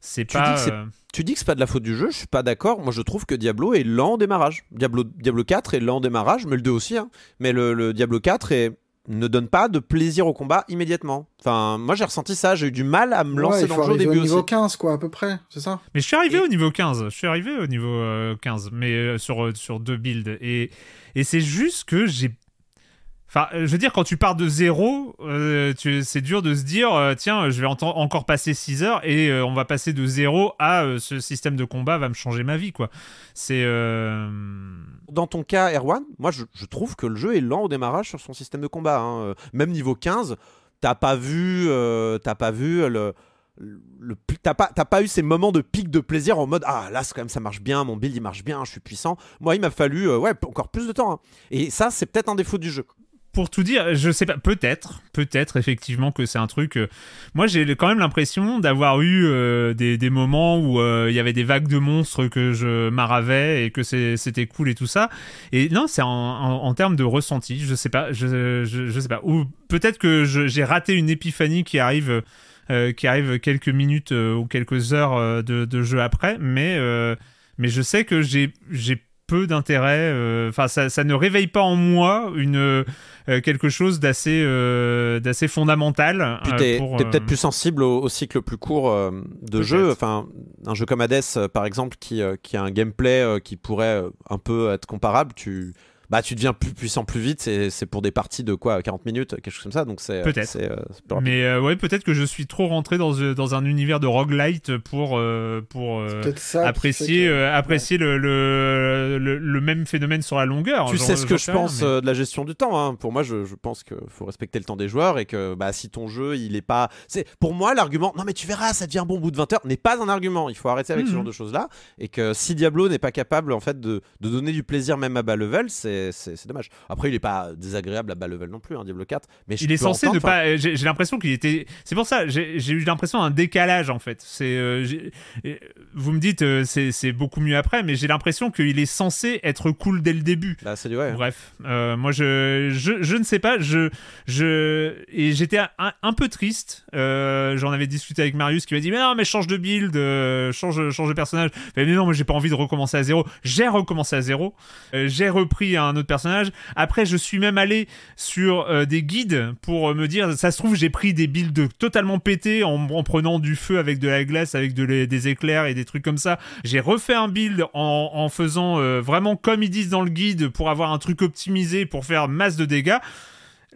C'est pas. Euh, tu dis que c'est pas de la faute du jeu, je suis pas d'accord. Moi, je trouve que Diablo est lent au démarrage. Diablo, Diablo 4 est lent au démarrage, mais le 2 aussi. Hein. Mais le, Diablo 4 est ne donne pas de plaisir au combat immédiatement. Enfin, moi j'ai ressenti ça, j'ai eu du mal à me lancer dans le jeu au début au niveau 15 quoi à peu près, c'est ça Mais je suis arrivé au niveau 15, je suis arrivé au niveau 15 mais euh, sur euh, sur deux builds et et c'est juste que j'ai euh, je veux dire, quand tu pars de zéro, euh, c'est dur de se dire, euh, tiens, je vais encore passer 6 heures et on va passer de zéro à ce système de combat va me changer ma vie, quoi. C'est. Dans ton cas, Erwan, moi, je, trouve que le jeu est lent au démarrage sur son système de combat. Hein. Même niveau 15, t'as pas vu, t'as pas vu le t'as pas, eu ces moments de pic de plaisir en mode ah là quand même ça marche bien mon build il marche bien je suis puissant moi il m'a fallu ouais encore plus de temps hein. et ça c'est peut-être un défaut du jeu pour tout dire, je sais pas, peut-être, peut-être effectivement que c'est un truc. Euh, moi, j'ai quand même l'impression d'avoir eu euh, des, moments où euh, il y avait des vagues de monstres que je maravais et que c'était cool et tout ça. Et non, c'est en, termes de ressenti, je sais pas, je, sais pas. Ou peut-être que j'ai raté une épiphanie qui arrive. qui arrive quelques minutes ou quelques heures de, de, jeu après, mais, mais je sais que j'ai peu d'intérêt. Euh, enfin, ça, ne réveille pas en moi une euh, quelque chose d'assez euh, fondamental. Puis t'es, peut-être plus sensible au, cycle plus court de jeu. Enfin, un jeu comme Hades, par exemple, qui, qui a un gameplay qui pourrait un peu être comparable. Tu bah tu deviens plus puissant plus vite c'est pour des parties de quoi 40 minutes quelque chose comme ça donc c'est peut-être euh, mais euh, ouais peut-être que je suis trop rentré dans, euh, dans un univers de roguelite pour pour apprécier apprécier le, le, le, même phénomène sur la longueur tu sais ce que je pense de la gestion du temps hein. pour moi je, je pense qu'il faut respecter le temps des joueurs et que bah si ton jeu il est pas c'est pour moi l'argument non mais tu verras ça devient bon bout de 20 heures n'est pas un argument il faut arrêter avec ce mhm. genre de choses là et que si Diablo n'est pas capable en fait de, de donner du plaisir même à bas level c'est c'est dommage. Après, il est pas désagréable à bas level non plus, hein, Diablo 4. Mais je il est censé entendre, ne pas. Euh, j'ai l'impression qu'il était. C'est pour ça, j'ai eu l'impression d'un décalage en fait. C'est. Euh, euh, vous me dites, c'est beaucoup mieux après, mais j'ai l'impression qu'il est censé être cool dès le début. Bah, Bref, moi je, je, je, ne sais pas. Je, je et j'étais un, peu triste. J'en avais discuté avec Marius qui m'a dit mais non mais change de build, change change de personnage. mais non, mais j'ai pas envie de recommencer à zéro. J'ai recommencé à zéro. j'ai repris un un autre personnage. Après, je suis même allé sur euh, des guides pour euh, me dire, ça se trouve, j'ai pris des builds totalement pétés en, prenant du feu avec de la glace, avec de des éclairs et des trucs comme ça. J'ai refait un build en, faisant euh, vraiment comme ils disent dans le guide pour avoir un truc optimisé pour faire masse de dégâts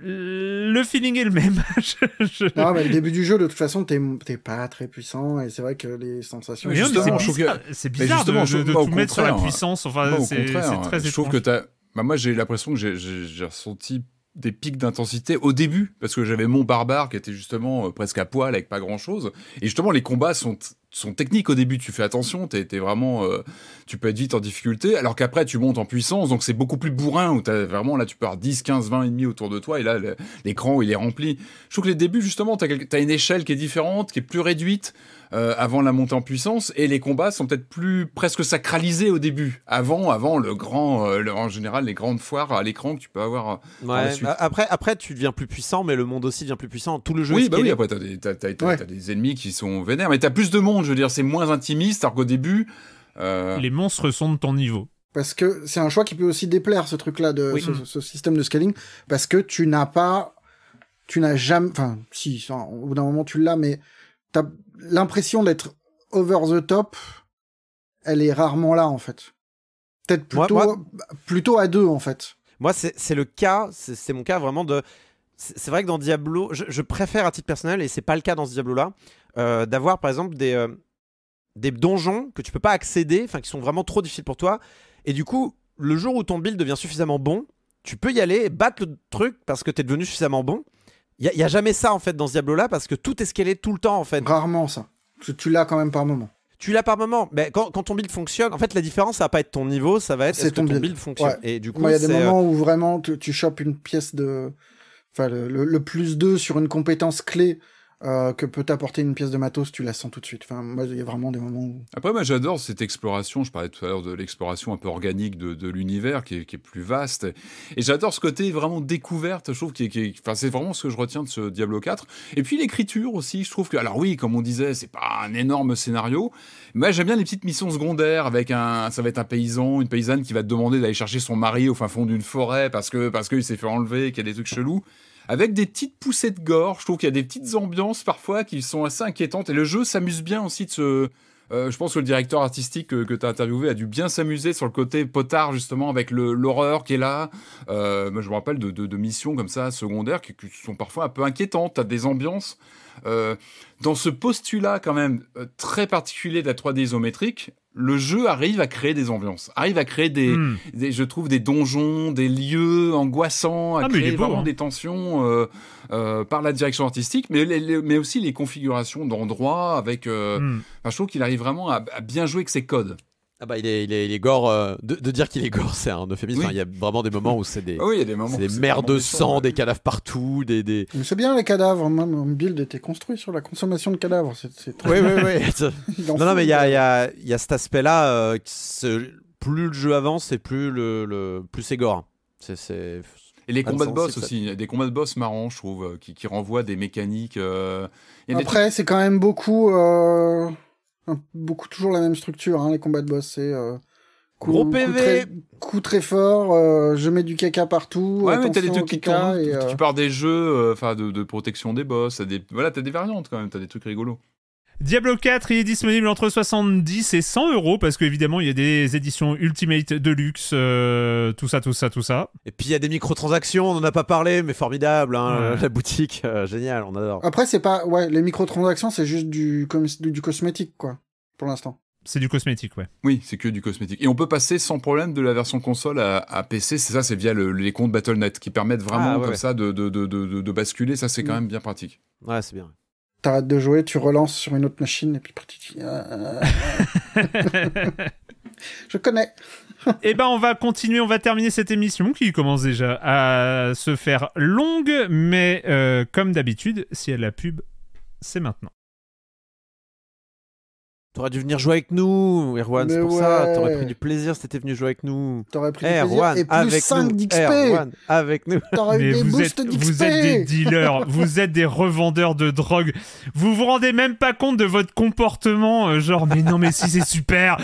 le feeling est le même. [LAUGHS] Non, mais le début du jeu, de toute façon, t'es pas très puissant et c'est vrai que les sensations. C'est bizarre, de, tout mettre sur la hein. puissance. Enfin, c'est très hein. Je trouve que t'as bah moi, j'ai l'impression que j'ai ressenti des pics d'intensité au début, parce que j'avais mon barbare qui était justement euh, presque à poil avec pas grand chose. Et justement, les combats sont, sont techniques au début, tu fais attention, t'es vraiment, euh, tu peux être vite en difficulté, alors qu'après tu montes en puissance, donc c'est beaucoup plus bourrin, où t'as vraiment là, tu peux avoir 10, 15, 20 demi autour de toi, et là, l'écran, il est rempli. Je trouve que les débuts, justement, t'as as une échelle qui est différente, qui est plus réduite. Euh, avant la montée en puissance et les combats sont peut-être plus presque sacralisés au début. Avant, avant le grand, euh, en général les grandes foires à l'écran que tu peux avoir. Euh, ouais, après, après tu deviens plus puissant, mais le monde aussi devient plus puissant. Tout le jeu. Oui, bah oui. Après, t'as des, as, des ennemis qui sont vénères, mais t'as plus de monde. Je veux dire, c'est moins intimiste. Alors qu'au début, euh... les monstres sont de ton niveau. Parce que c'est un choix qui peut aussi déplaire ce truc-là de ce, ce système de scaling, parce que tu n'as pas tu n'as jamais, enfin, si, au bout d'un moment tu l'as, mais t'as l'impression d'être over the top, elle est rarement là en fait. Peut-être plutôt, plutôt à deux en fait. Moi, c'est le cas, c'est mon cas vraiment de. C'est vrai que dans Diablo, je, préfère à titre personnel, et c'est pas le cas dans ce Diablo-là, euh, d'avoir par exemple des, euh, des donjons que tu peux pas accéder, enfin qui sont vraiment trop difficiles pour toi. Et du coup, le jour où ton build devient suffisamment bon, tu peux y aller et battre le truc parce que t'es devenu suffisamment bon. Il n'y a, jamais ça en fait dans ce Diablo-là parce que tout est scalé tout le temps en fait. Rarement ça. Tu, l'as quand même par moment. Tu l'as par moment. Mais quand, ton build fonctionne, en fait, la différence, ça va pas être ton niveau, ça va être c'est ton, build. fonctionne. Et du coup, il y a des euh, moments où vraiment tu, tu chopes une pièce de. Enfin, le, le plus 2 sur une compétence clé euh, que peut t'apporter une pièce de matos, tu la sens tout de suite. Enfin, moi, il y a vraiment des moments où. Après, moi, j'adore cette exploration. Je parlais tout à l'heure de l'exploration un peu organique de, l'univers qui, est, plus vaste. Et j'adore ce côté vraiment découverte. Je trouve c'est vraiment ce que je retiens de ce Diablo 4. Et puis l'écriture aussi. Je trouve que, alors oui, comme on disait, c'est pas un énorme scénario. Mais j'aime bien les petites missions secondaires avec un, ça va être un paysan, une paysanne qui va te demander d'aller chercher son mari au fin fond d'une forêt parce que, parce qu'il s'est fait enlever, qu'il y a des trucs chelous avec des petites poussées de gore. Je trouve qu'il y a des petites ambiances parfois qui sont assez inquiétantes. Et le jeu s'amuse bien aussi de ce... Euh, je pense que le directeur artistique que, tu as interviewé a dû bien s'amuser sur le côté potard, justement, avec l'horreur qui est là. Euh, je me rappelle de, missions comme ça, secondaires, qui, qui sont parfois un peu inquiétantes. Tu as des ambiances euh, dans ce postulat quand même euh, très particulier de la 3D isométrique, le jeu arrive à créer des ambiances, arrive à créer des, hmm. je trouve, des donjons, des lieux angoissants, à ah, créer vraiment hein. des tensions euh, par la direction artistique, mais, mais aussi les configurations d'endroits avec. Euh, hmm. je trouve qu'il arrive vraiment à, à, bien jouer avec ses codes. Ah bah il est, il est, gore. Euh, de, dire qu'il est gore, c'est un euphémisme. Hein. il y a vraiment des moments où c'est des, des, de sang, des cadavres partout, des. des... C'est bien les cadavres. Mon build était construit sur la consommation de cadavres. C'est, très... Oui, oui, oui. [LAUGHS] [LAUGHS] non, non, mais il y a, y, a, y a, cet aspect-là. Euh, plus le jeu avance et plus le, plus c'est gore. c'est... Et les combats de boss aussi, des combats de boss marrants, je trouve, euh, qui, qui renvoient des mécaniques. Après, c'est quand même beaucoup beaucoup toujours la même structure, hein, les combats de boss. C'est euh, gros PV, coup très, fort, euh, je mets du caca partout. des trucs qui euh, tu pars des jeux, enfin de, protection des boss. des, voilà, t'as des variantes quand même, t'as des trucs rigolos. Diablo 4, il est disponible entre 70 et 100 euros parce qu'évidemment, il y a des éditions Ultimate Deluxe, luxe, euh, tout ça, tout ça, tout ça. Et puis, il y a des microtransactions, on n'en a pas parlé, mais formidable, hein, [LAUGHS] la boutique, euh, géniale, génial, on adore. Après, c'est pas. Ouais, les microtransactions, c'est juste du, du cosmétique, quoi, pour l'instant. C'est du cosmétique, ouais. Oui, c'est que du cosmétique. Et on peut passer sans problème de la version console à, PC. C'est ça, c'est via les comptes Battle.net qui permettent vraiment ah, comme ça de, de, basculer. Ça, c'est quand mm. même bien pratique. Ouais, c'est bien t'arrêtes de jouer, tu relances sur une autre machine, et puis euh, euh, [LAUGHS] euh. Je connais. [LAUGHS] eh ben, on va continuer, on va terminer cette émission qui commence déjà à se faire longue, mais comme d'habitude, si elle a la pub, c'est maintenant. T'aurais dû venir jouer avec nous, Erwan, c'est pour ça. T'aurais pris du plaisir si t'étais venu jouer avec nous. T'aurais pris du eh, plaisir plus avec 5 eh, d'XP. avec nous. [LAUGHS] T'aurais eu des vous êtes, d'XP. Vous êtes des dealers, vous êtes des revendeurs de drogue. Vous vous rendez même pas compte de votre comportement. Euh, genre, mais non, mais si c'est super,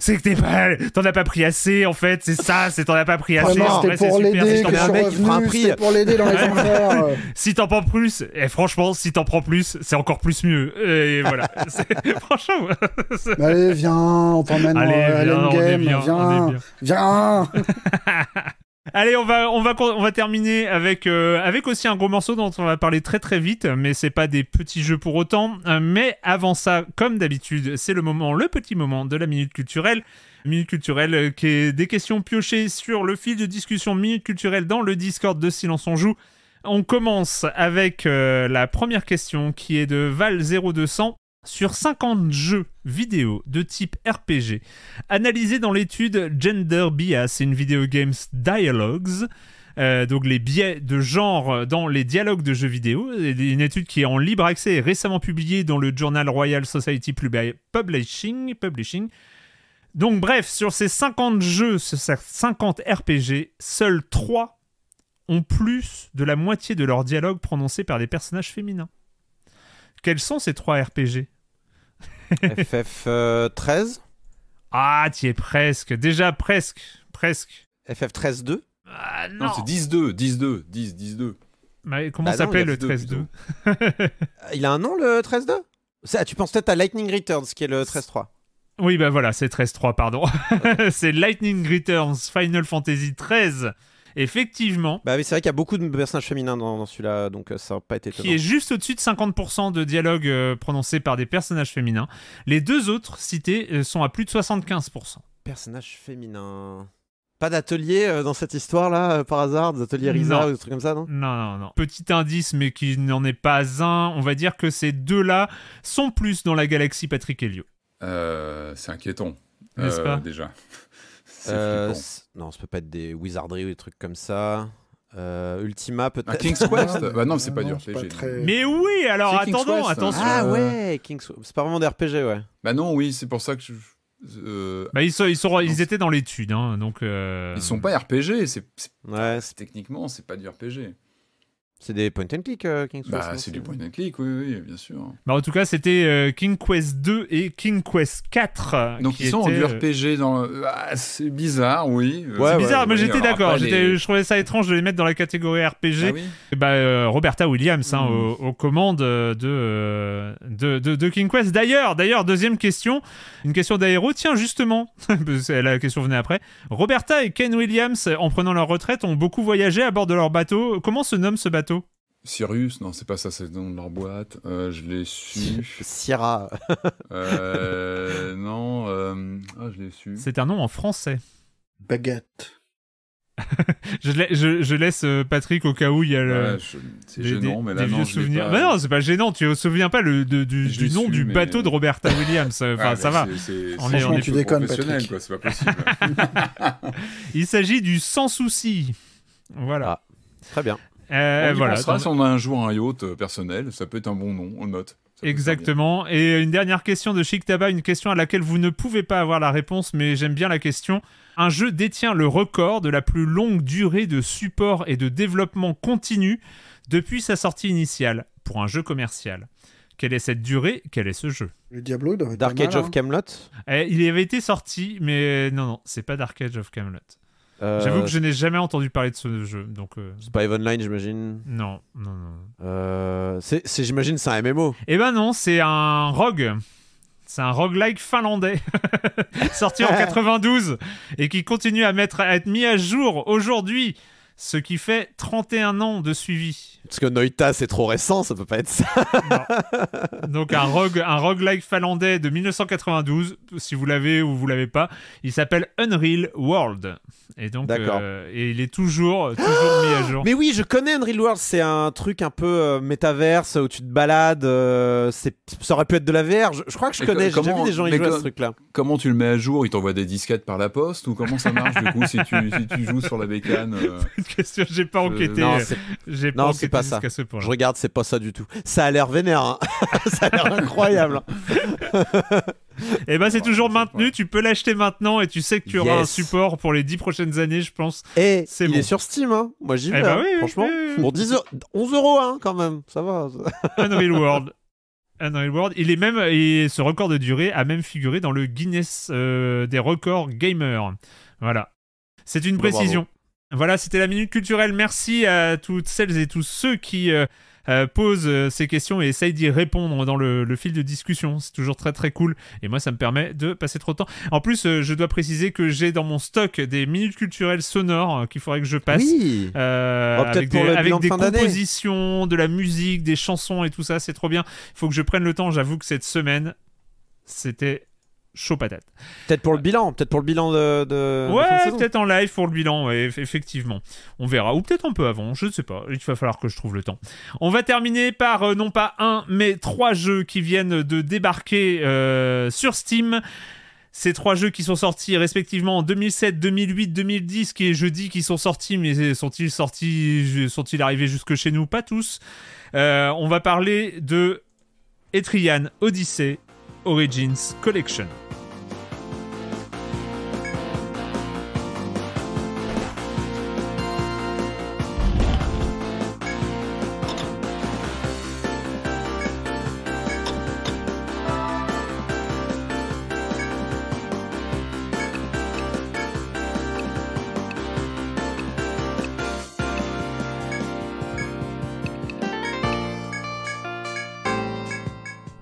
c'est que t'en as pas pris assez en fait. C'est ça, c'est t'en as pas pris assez. C'était pour l'aider que pour l'aider dans les enfers. [LAUGHS] si t'en prends plus, et eh, franchement, si t'en prends plus, c'est encore plus mieux. Et voilà, [LAUGHS] franchement. Bah, allez, viens, on t'emmène à l'endgame. Viens, viens, viens. Allez, on va, on va, va terminer avec, euh, avec aussi un gros morceau dont on va parler très très vite, mais c'est pas des petits jeux pour autant. Euh, mais avant ça, comme d'habitude, c'est le moment, le petit moment de la minute culturelle. Minute culturelle, euh, qui est des questions piochées sur le fil de discussion minute culturelle dans le Discord de Silence on Joue. On commence avec la première question qui est de Val0200 sur 50 jeux vidéo de type RPG analysés dans l'étude Gender Bias in Video Games Dialogues, euh, donc les biais de genre dans les dialogues de jeux vidéo, une étude qui est en libre accès et récemment publiée dans le journal Royal Society Publishing. Publishing. Donc bref, sur ces 50 jeux, ces 50 RPG, seuls 3 ont plus de la moitié de leurs dialogues prononcés par des personnages féminins. Quels sont ces trois RPG FF13 euh, Ah, tu es presque. Déjà presque. Presque. FF13-2 ah, Non, c'est 10-2. 10-2. 2 comment bah s'appelle le 13-2 euh, Il a un nom le 13-2 tu penses peut-être à Lightning Returns, qui est le 13-3. Oui, bah voilà, c'est 13-3, pardon. [LAUGHS] c'est Lightning Returns Final Fantasy 13 Effectivement. Bah, oui, c'est vrai qu'il y a beaucoup de personnages féminins dans, celui-là, donc euh, ça n'a pas été Qui est juste au-dessus de 50% de dialogues euh, prononcés par des personnages féminins. Les deux autres cités euh, sont à plus de 75%. Personnages féminins. Pas d'atelier dans cette histoire-là, par hasard, d'atelier Risa ou des trucs comme ça, non Non, non, non. Petit indice, mais qui n'en est pas un, on va dire que ces deux-là sont plus dans la galaxie Patrick Helio. c'est inquiétant, n'est-ce pas Déjà. Euh, non, ça peut pas être des Wizardry ou des trucs comme ça. Euh, Ultima peut-être. Ah, King's Quest ah, Bah non, c'est pas du dur, Mais oui, alors attendons, hein. attention. Ah euh, ouais, King's... c'est pas vraiment des RPG, ouais. Bah non, oui, c'est pour ça que Bah ils, sont, ils, sont, ils étaient dans l'étude, hein, donc. Ils sont pas RPG, c'est. Ouais, techniquement, c'est pas du RPG. C'est des point and click, euh, Quest. Bah, c'est du point and click, oui, bien sûr. Bah, en tout cas, c'était euh, King Quest 2 et King Quest 4. Euh, Donc, ils sont en RPG dans c'est bizarre, oui. c'est bizarre, mais j'étais d'accord. Je trouvais ça étrange de les mettre dans la catégorie RPG. Ah et bah, Roberta Williams, hein, mmh. aux, commandes de, de, King Quest. D'ailleurs, d'ailleurs, deuxième question. Une question d'aéro. Tiens, justement, [LAUGHS] la question venait après. Roberta et Ken Williams, en prenant leur retraite, ont beaucoup voyagé à bord de leur bateau. Comment se nomme ce bateau Cyrus, non, c'est pas ça, c'est le nom de leur boîte. Euh, je l'ai su. [LAUGHS] Sierra. [LAUGHS] Euh, non, euh, Ah, je l'ai su. C'est un nom en français. Baguette. [LAUGHS] je, laisse Patrick au cas où il y a le. c'est gênant, des, mais là, non, souvenirs. Pas... non, c'est pas gênant. Tu te souviens pas le, du, nom du bateau de Roberta Williams. Ah, enfin, ça va. C'est, on est, tu déconnes, Patrick. Quoi, c'est pas possible. il s'agit du sans souci. Voilà. Ah, très bien on euh, Si on a un jour un yacht euh, personnel, ça peut être un bon nom, on note. Exactement. Et une dernière question de Chic Taba, une question à laquelle vous ne pouvez pas avoir la réponse, mais j'aime bien la question. Un jeu détient le record de la plus longue durée de support et de développement continu depuis sa sortie initiale pour un jeu commercial. Quelle est cette durée Quel est ce jeu Le Diablo Dark Age of hein. Camelot. Eh, il avait été sorti, mais non, non, c'est pas Dark Age of Camelot. Euh, J'avoue que je n'ai jamais entendu parler de ce jeu. Donc, euh, pas EVE Online, j'imagine Non, non, non. Euh, c'est, j'imagine c'est un MMO. Eh ben non, c'est un rogue. C'est un like finlandais, [LAUGHS] sorti en 92, [LAUGHS] et qui continue à, mettre, à être mis à jour aujourd'hui ce qui fait 31 ans de suivi. Parce que Noita, c'est trop récent, ça peut pas être ça. Donc un rogue, un roguelike finlandais de 1992, si vous l'avez ou vous l'avez pas, il s'appelle Unreal World. Et donc, euh, et il est toujours, toujours mis à jour. Mais oui, je connais Unreal World, c'est un truc un peu euh, métaverse où tu te balades, euh, c'est, ça aurait pu être de la VR. Je, crois que je connais, j'ai vu des gens y jouer à ce truc-là. Comment tu le mets à jour Il t'envoie des disquettes par la poste ou comment ça marche du coup si tu, si tu joues sur la bécane [LAUGHS] question, [LAUGHS] j'ai pas euh, enquêté. non euh, c'est pas ça. Ce Je regarde, c'est pas ça du tout. Ça a l'air vénère, hein. [LAUGHS] ça a l'air incroyable. Et hein. eh ben, c'est toujours maintenu, tu peux l'acheter maintenant et tu sais que tu auras un support pour les 10 prochaines années, je pense. Et c'est il est sur Steam, hein. moi j'y eh vais, ben franchement. pour 10 11 euros quand même, ça va. [LAUGHS] Unreal World. Unreal World, il est même, et ce record de durée a même figuré dans le Guinness euh, des records gamer. Voilà. C'est une bah, précision. Voilà, c'était la minute culturelle. Merci à toutes celles et tous ceux qui euh, euh, posent euh, ces questions et essayent d'y répondre dans le, fil de discussion. C'est toujours très très cool. Et moi, ça me permet de passer trop de temps. En plus, je dois préciser que j'ai dans mon stock des minutes culturelles sonores qu'il faudrait que je passe. Oh, avec des compositions, de la musique, des chansons et tout ça. C'est trop bien. Il faut que je prenne le temps. J'avoue que cette semaine, c'était chaud patate. Peut-être pour le bilan, peut-être pour le bilan de. de ouais, peut-être en live pour le bilan, effectivement. On verra, ou peut-être un peu avant, je ne sais pas. Il va falloir que je trouve le temps. On va terminer par euh, non pas un, mais trois jeux qui viennent de débarquer euh, sur Steam. Ces trois jeux qui sont sortis respectivement en 2007, 2008, 2010, qui est jeudi, qui sont sortis, mais sont-ils sortis, sont-ils arrivés jusque chez nous Pas tous. Euh, on va parler de Etrian Odyssey Origins Collection.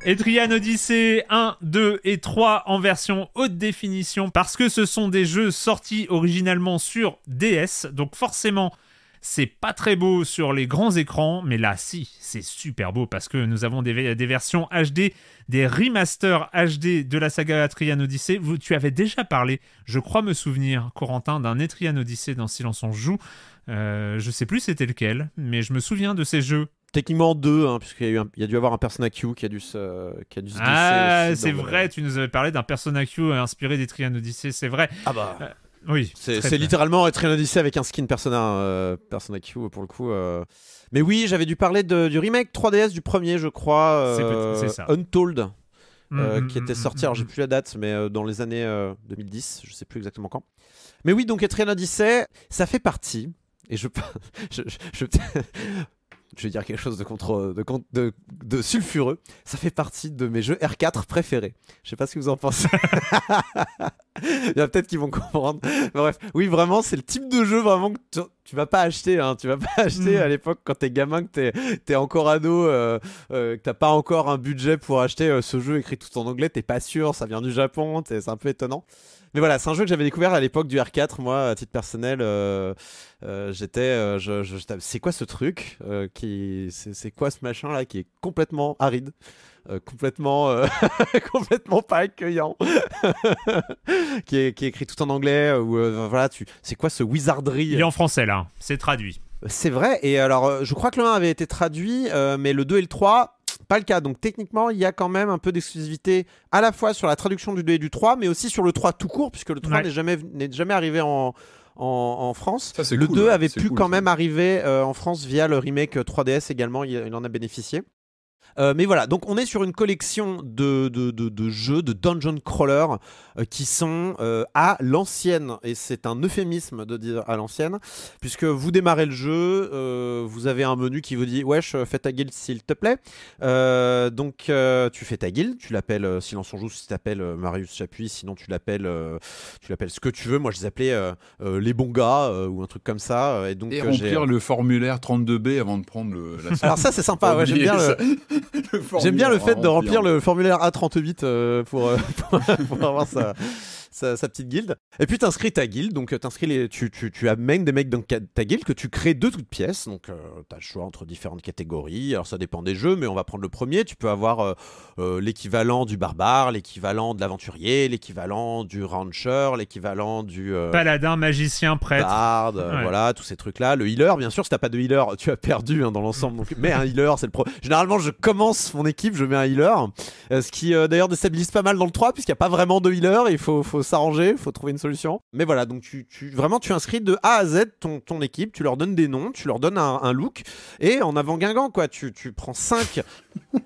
Etrian Odyssey 1, 2 et 3 en version haute définition parce que ce sont des jeux sortis originalement sur DS, donc forcément c'est pas très beau sur les grands écrans, mais là si, c'est super beau parce que nous avons des, versions HD, des remasters HD de la saga Etrian Odyssey. Vous, tu avais déjà parlé, je crois me souvenir, Corentin, d'un Etrian Odyssey dans Silence on joue. Euh, je sais plus c'était lequel, mais je me souviens de ces jeux Techniquement deux, hein, puisqu'il y, y, a dû avoir un Persona Q qui a dû se, qui a dû Ah, c'est vrai, tu nous avais parlé d'un Persona Q inspiré d'Etrian Odyssey, c'est vrai. Ah bah. Euh, oui. C'est littéralement Etrian Odyssey avec un skin Persona, euh, Persona Q pour le coup. Euh. Mais oui, j'avais dû parler du remake 3DS du premier, je crois. c'est ça. Untold. Mm, mm, qui était mm, sorti, alors j'ai plus la date, mais dans les années 2010, je sais plus exactement quand. Mais oui, donc Etrian Odyssey, ça fait partie, et je, [LAUGHS] je, je je vais dire quelque chose de, contre, de, de, de, sulfureux. Ça fait partie de mes jeux R4 préférés. Je sais pas ce que vous en pensez. [LAUGHS] Il y a peut-être qu'ils vont comprendre. bref, oui, vraiment, c'est le type de jeu vraiment que tu, vas pas acheter. Tu vas pas acheter hein. mm. à l'époque quand t'es gamin, que t'es es encore ado, euh, euh, que t'as pas encore un budget pour acheter euh, ce jeu écrit tout en anglais. T'es pas sûr, ça vient du Japon, c'est un peu étonnant. Mais voilà, c'est un jeu que j'avais découvert à l'époque du R4, moi, à titre personnel. Euh, euh, j'étais. Euh, c'est quoi ce truc qui, c'est, quoi ce machin-là qui est complètement aride complètement, [LAUGHS] complètement pas accueillant, [LAUGHS] qui, est, écrit tout en anglais, ou voilà, tu, c'est quoi ce wizardry Il en français là, c'est traduit. C'est vrai. Et alors, euh, je crois que le 1 avait été traduit, euh, mais le 2 et le 3, pas le cas. Donc, techniquement, il y a quand même un peu d'exclusivité à la fois sur la traduction du 2 et du 3, mais aussi sur le 3 tout court, puisque le 3 n'est jamais, arrivé en, en, France. le 2 hein, avait pu quand même arriver euh, en France via le remake 3DS également, il en a bénéficié. Euh, mais voilà, donc on est sur une collection de, de, de, de jeux, de dungeon crawler euh, qui sont euh, à l'ancienne. Et c'est un euphémisme de dire à l'ancienne, puisque vous démarrez le jeu, vous avez un menu qui vous dit Wesh, fais ta guilde s'il te plaît. donc tu fais ta guilde, tu l'appelles Silence on joue si tu t'appelles Marius Chapuis, sinon tu l'appelles tu l'appelles ce que tu veux. Moi je les appelais les bons gars ou un truc comme ça. Et donc et remplir le formulaire 32B avant de prendre le, la [LAUGHS] Alors ça c'est sympa, ouais, j'aime bien. Le... J'aime bien le fait de remplir le formulaire A38 euh, euh, [LAUGHS] pour, avoir ça sa, petite guilde. Et puis t'inscris ta guilde, donc euh, t'inscris tu, tu, amènes des mecs dans ta guilde que tu crées deux toutes pièces. Donc tu euh, t'as le choix entre différentes catégories. Alors ça dépend des jeux, mais on va prendre le premier. Tu peux avoir euh, l'équivalent du barbare, l'équivalent de l'aventurier, l'équivalent du rancher, l'équivalent du paladin, magicien, prêtre, bard, voilà tous ces trucs là. Le healer, bien sûr, si t'as pas de healer, tu as perdu hein, dans l'ensemble. Donc mets un healer, c'est le pro. Généralement, je commence mon équipe, je mets un healer, ce qui d'ailleurs déstabilise pas mal dans le 3 puisqu'il n'y a pas vraiment de healer. Il faut s'arranger, faut trouver une solution. Mais voilà, donc tu, tu, vraiment, tu inscris de A à Z ton, ton équipe, tu leur donnes des noms, tu leur donnes un, look, et en avant Guingamp, quoi, tu, tu prends 5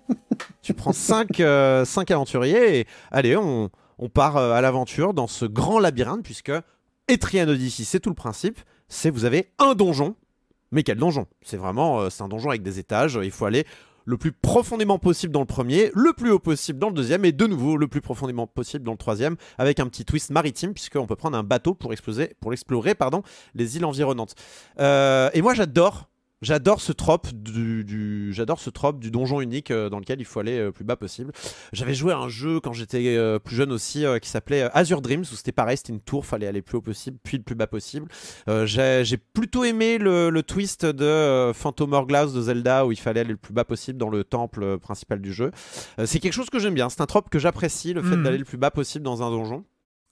[LAUGHS] tu prends 5 euh, aventuriers et allez, on, on part euh, à l'aventure dans ce grand labyrinthe, puisque Etrian Odyssey, c'est tout le principe, c'est vous avez un donjon, mais quel donjon C'est vraiment, euh, c'est un donjon avec des étages, il faut aller le plus profondément possible dans le premier, le plus haut possible dans le deuxième, et de nouveau le plus profondément possible dans le troisième, avec un petit twist maritime, puisqu'on peut prendre un bateau pour, exploser, pour explorer pardon, les îles environnantes. Euh, et moi j'adore J'adore ce trope du, j'adore ce du donjon unique euh, dans lequel il faut aller le euh, plus bas possible. J'avais joué à un jeu quand j'étais euh, plus jeune aussi qui s'appelait Azure Dreams où c'était pareil, c'était une tour, fallait aller le plus haut possible, puis le plus bas possible. j'ai plutôt aimé le, twist de Phantom Hourglass de Zelda où il fallait aller le plus bas possible dans le temple principal du jeu. c'est quelque chose que j'aime bien, c'est un trope que j'apprécie, le fait mhm. d'aller le plus bas possible dans un donjon.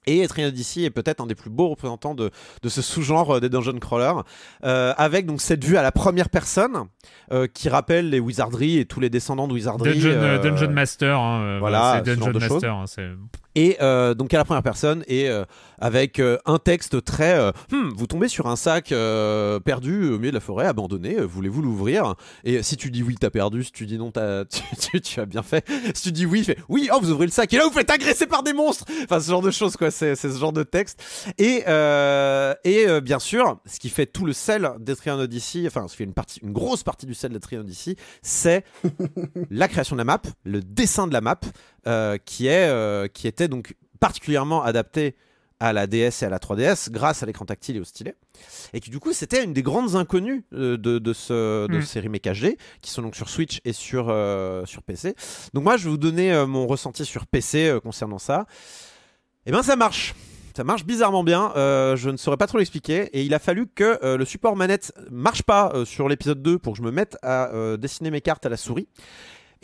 Et Etrian d'ici est peut-être un des plus beaux représentants de, ce sous-genre euh, des dungeon crawlers, euh, avec donc cette vue à la première personne euh, qui rappelle les Wizardry et tous les descendants de wizardry. Dungeon, Master, hein, voilà, c'est Dungeon Master. Hein, et euh, donc à la première personne et euh, avec euh, un texte très hmm, vous tombez sur un sac perdu au milieu de la forêt abandonné voulez-vous l'ouvrir et si tu dis oui t'as perdu si tu dis non [LAUGHS] tu, as bien fait si tu dis oui fait oui oh vous ouvrez le sac et là vous faites agresser par des monstres enfin ce genre de choses quoi c'est ce genre de texte et et bien sûr ce qui fait tout le sel d'Etrian Odyssey enfin ce qui fait une partie une grosse partie du sel d'Etrian Odyssey c'est [LAUGHS] la création de la map le dessin de la map euh, qui, est, euh, qui était donc particulièrement adapté à la DS et à la 3DS grâce à l'écran tactile et au stylet. Et qui du coup c'était une des grandes inconnues euh, de, de, ce, de mm. ces remakes HD qui sont donc sur Switch et sur, sur PC. Donc moi je vais vous donner mon ressenti sur PC concernant ça. Et eh bien ça marche. Ça marche bizarrement bien, je ne saurais pas trop l'expliquer. Et il a fallu que le support manette marche pas sur l'épisode 2 pour que je me mette à dessiner mes cartes à la souris.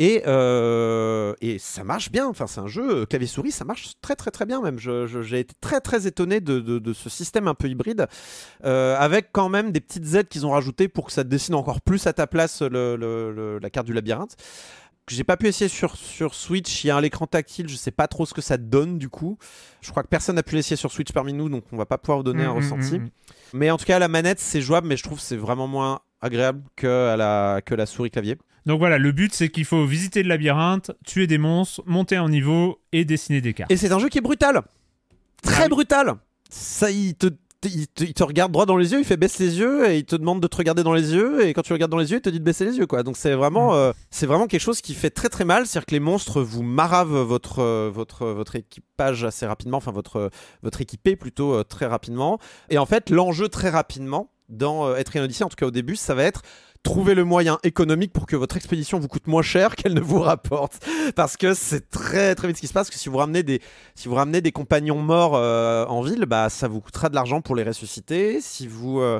Euh, et, ça marche bien. Enfin, c'est un jeu euh, clavier-souris, ça marche très très très bien même. J'ai été très très étonné de, ce système un peu hybride, euh, avec quand même des petites aides qu'ils ont rajoutées pour que ça dessine encore plus à ta place la carte du labyrinthe que j'ai pas pu essayer sur, Switch. Il y a un écran tactile, je sais pas trop ce que ça donne du coup. Je crois que personne n'a pu l'essayer sur Switch parmi nous, donc on va pas pouvoir vous donner un mm, mm, ressenti. Mm, mais en tout cas, la manette, c'est jouable, mais je trouve c'est vraiment moins agréable que la, que la souris clavier. Donc voilà, le but c'est qu'il faut visiter le labyrinthe, tuer des monstres, monter en niveau et dessiner des cartes. Et c'est un jeu qui est brutal. Très ah brutal. Ça, il te, il te, regarde droit dans les yeux, il fait baisse les yeux et il te demande de te regarder dans les yeux. Et quand tu regardes dans les yeux, il te dit de baisser les yeux. quoi. Donc c'est vraiment, mm. euh, c'est vraiment quelque chose qui fait très très mal. C'est-à-dire que les monstres vous maravent votre, euh, votre, euh, votre équipage assez rapidement, enfin votre, votre équipé plutôt très rapidement. Et en fait, l'enjeu très rapidement dans Être Odyssey, en tout cas au début, ça va être Trouvez le moyen économique pour que votre expédition vous coûte moins cher [LAUGHS] qu'elle ne vous rapporte. Parce que c'est très très vite ce qui se passe, que si vous ramenez des, si vous ramenez des compagnons morts euh, en ville, bah, ça vous coûtera de l'argent pour les ressusciter. Si vous, euh,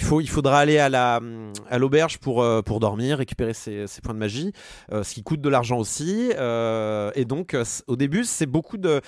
faut, il faudra aller à la à l'auberge pour, euh, pour dormir, récupérer ses, ses points de magie, euh, ce qui coûte de l'argent aussi. et donc au début, c'est beaucoup de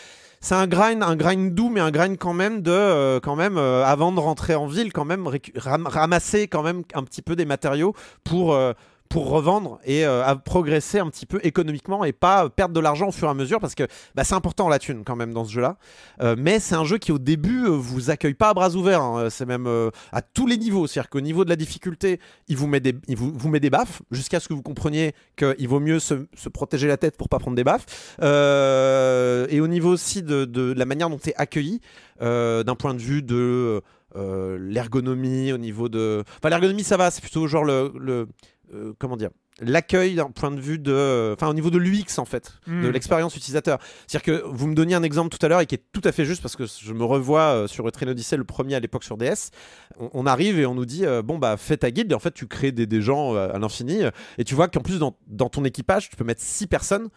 c'est un grain, un doux, mais un grain quand même de, euh, quand même, euh, avant de rentrer en ville, quand même ramasser quand même un petit peu des matériaux pour euh, pour revendre et euh, à progresser un petit peu économiquement et pas perdre de l'argent au fur et à mesure parce que bah, c'est important la thune quand même dans ce jeu-là. Euh, mais c'est un jeu qui au début euh, vous accueille pas à bras ouverts. Hein. C'est même à tous les niveaux. C'est-à-dire qu'au niveau de la difficulté, il vous met des, vous, met des baffes jusqu'à ce que vous compreniez qu'il vaut mieux se, protéger la tête pour pas prendre des baffes. et au niveau aussi de, la manière dont tu es accueilli d'un point de vue de... l'ergonomie au niveau de enfin l'ergonomie ça va c'est plutôt genre le, euh, comment dire l'accueil d'un point de vue de enfin au niveau de l'UX en fait de hmm. l'expérience utilisateur c'est-à-dire que vous me donniez un exemple tout à l'heure et qui est tout à fait juste parce que je me revois euh, sur Train Odyssey le premier à l'époque sur DS on, arrive et on nous dit euh, bon bah fais ta guilde et en fait tu crées des, gens à l'infini et tu vois qu'en plus dans, ton équipage tu peux mettre 6 personnes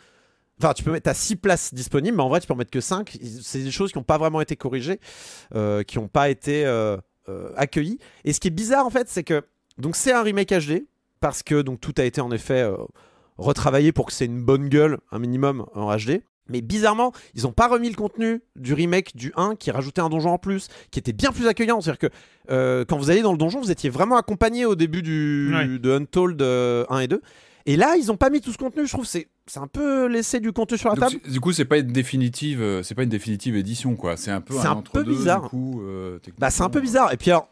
Enfin, tu peux mettre à 6 places disponibles, mais en vrai, tu peux en mettre que 5. C'est des choses qui n'ont pas vraiment été corrigées, qui n'ont pas été accueillies. Et ce qui est bizarre, en fait, c'est que. Donc, c'est un remake HD, parce que donc tout a été en effet euh, retravaillé pour que c'est une bonne gueule, un minimum en HD. Mais bizarrement, ils n'ont pas remis le contenu du remake du 1 qui rajoutait un donjon en plus, qui était bien plus accueillant. C'est-à-dire que euh, quand vous allez dans le donjon, vous étiez vraiment accompagné au début du, de Untold 1 euh, et 2. Et là, ils n'ont pas mis tout ce contenu. Je trouve c'est c'est un peu laissé du contenu sur la table. Du coup, c'est pas une définitive, c'est pas une définitive édition quoi. C'est un peu un, peu bizarre. Du coup, bah, c'est un peu bizarre. Et puis alors,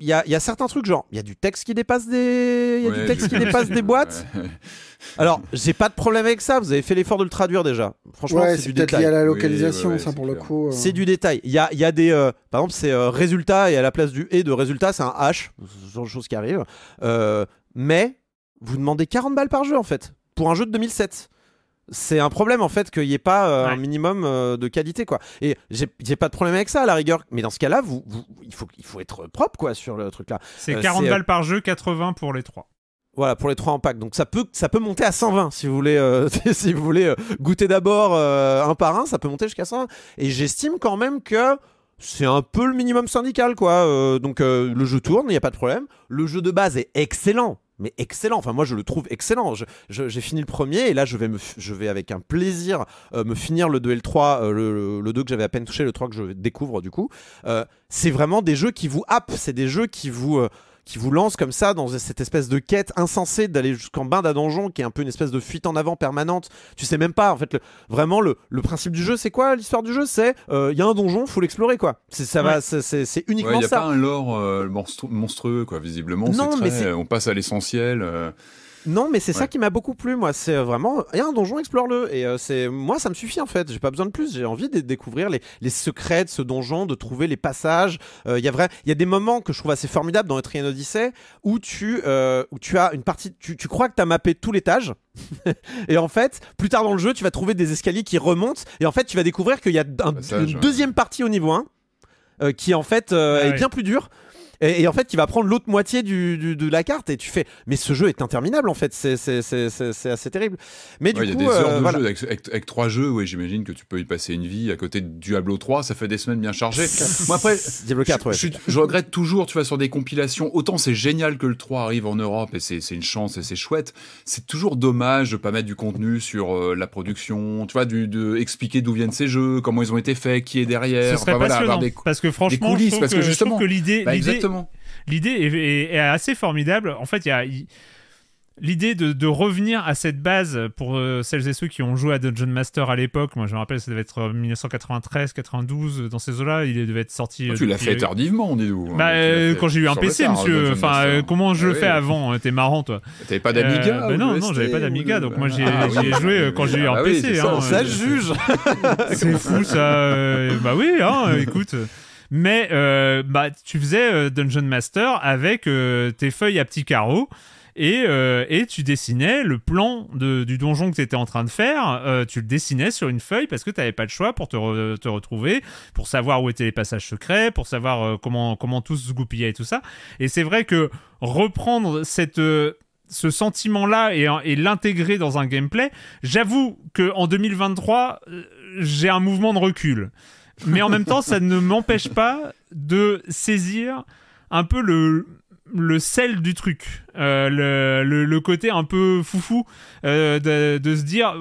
il y a, y a, certains trucs, genre, il y a du texte qui dépasse des, du texte qui dépasse des [LAUGHS] boîtes. Alors, j'ai pas de problème avec ça, vous avez fait l'effort de le traduire déjà. Franchement, c'est du détail. lié à la localisation, ça, pour le coup. Euh. C'est du détail. Il y a, y a, des. Euh, par exemple, c'est euh, résultat, et à la place du et de résultat, c'est un H, ce genre de choses qui arrivent. mais, vous demandez 40 balles par jeu, en fait, pour un jeu de 2007 c'est un problème en fait qu'il n'y ait pas euh, un minimum euh, de qualité quoi. Et j'ai pas de problème avec ça à la rigueur, mais dans ce cas-là, il, faut, il faut être propre quoi sur le truc là. C'est 40 euh, balles par jeu, 80 pour les trois. Voilà, pour les trois en pack. Donc ça peut, ça peut monter à 120 si vous voulez, [LAUGHS] si vous voulez goûter d'abord un par un, ça peut monter jusqu'à 120. Et j'estime quand même que c'est un peu le minimum syndical quoi. donc le jeu tourne, il n'y a pas de problème. Le jeu de base est excellent mais excellent. Enfin, moi, je le trouve excellent. J'ai fini le premier et là, je vais, je vais avec un plaisir euh, me finir le 2 et le 3, euh, le, 2 que j'avais à peine touché, le 3 que je découvre du coup. Euh, c'est vraiment des jeux qui vous happent, c'est des jeux qui vous, qui vous lance comme ça dans cette espèce de quête insensée d'aller jusqu'en bain d'un donjon qui est un peu une espèce de fuite en avant permanente. Tu sais même pas, en fait, vraiment le, principe du jeu, c'est quoi l'histoire du jeu C'est il euh, y a un donjon, faut l'explorer quoi. C'est ça va, c'est uniquement ouais, ça. Il n'y a pas un lore euh, monstrueux quoi, visiblement. Non, mais on passe à l'essentiel. Euh. Non, mais c'est ça qui m'a beaucoup plu, moi. C'est euh, vraiment, il y a un donjon, explore-le. Et euh, c'est, moi, ça me suffit en fait. J'ai pas besoin de plus. J'ai envie de découvrir les, secrets de ce donjon, de trouver les passages. Euh, il y a vrai, il y a des moments que je trouve assez formidables dans Etrian Odyssey où tu, où tu as une partie, tu, tu crois que t'as mappé tout l'étage. [LAUGHS] et en fait, plus tard dans le jeu, tu vas trouver des escaliers qui remontent. Et en fait, tu vas découvrir qu'il y a une deuxième partie au niveau 1. qui en fait est bien plus dure et, en fait, il va prendre l'autre moitié du, du, de la carte. Et tu fais, mais ce jeu est interminable en fait. C'est assez terrible. Mais du coup, il y a des heures euh, de jeu avec, trois jeux. Oui, j'imagine que tu peux y passer une vie à côté de Diablo 3. Ça fait des semaines bien chargées. [LAUGHS] Moi après, Diablo 4, je, regrette toujours. Tu vois, sur des compilations, autant c'est génial que le 3 arrive en Europe et c'est une chance et c'est chouette. C'est toujours dommage de pas mettre du contenu sur euh, la production. Tu vois, du, de expliquer d'où viennent ces jeux, comment ils ont été faits, qui est derrière. Ce serait des, parce que franchement, je parce que, justement, que l'idée, bah, L'idée est, assez formidable. En fait, il y a. L'idée de, revenir à cette base pour euh, celles et ceux qui ont joué à Dungeon Master à l'époque, moi je me rappelle, ça devait être 1993-92, euh, euh, dans ces eaux-là, il devait être sorti. Ah, hein, bah, tu l'as fait tardivement, dis-nous. Bah, quand j'ai eu un PC, monsieur. Enfin, comment je le ah fais avant T'es marrant, toi. T'avais pas d'Amiga bah Non, non, j'avais pas d'Amiga, donc moi j'ai ah joué quand j'ai eu un PC. ça, hein. juge C'est fou, ça. bah oui, hein, [LAUGHS] écoute mais euh, bah, tu faisais euh, Dungeon Master avec euh, tes feuilles à petits carreaux. Et, tu dessinais le plan du donjon que tu étais en train de faire, tu le dessinais sur une feuille parce que tu n'avais pas le choix pour te, retrouver, pour savoir où étaient les passages secrets, pour savoir comment, comment tout se goupillait et tout ça. Et c'est vrai que reprendre cette ce sentiment-là et, l'intégrer dans un gameplay, j'avoue qu'en 2023, j'ai un mouvement de recul mais en même temps, ça ne m'empêche pas de saisir un peu le, sel du truc, euh, le, côté un peu foufou euh, de, se dire,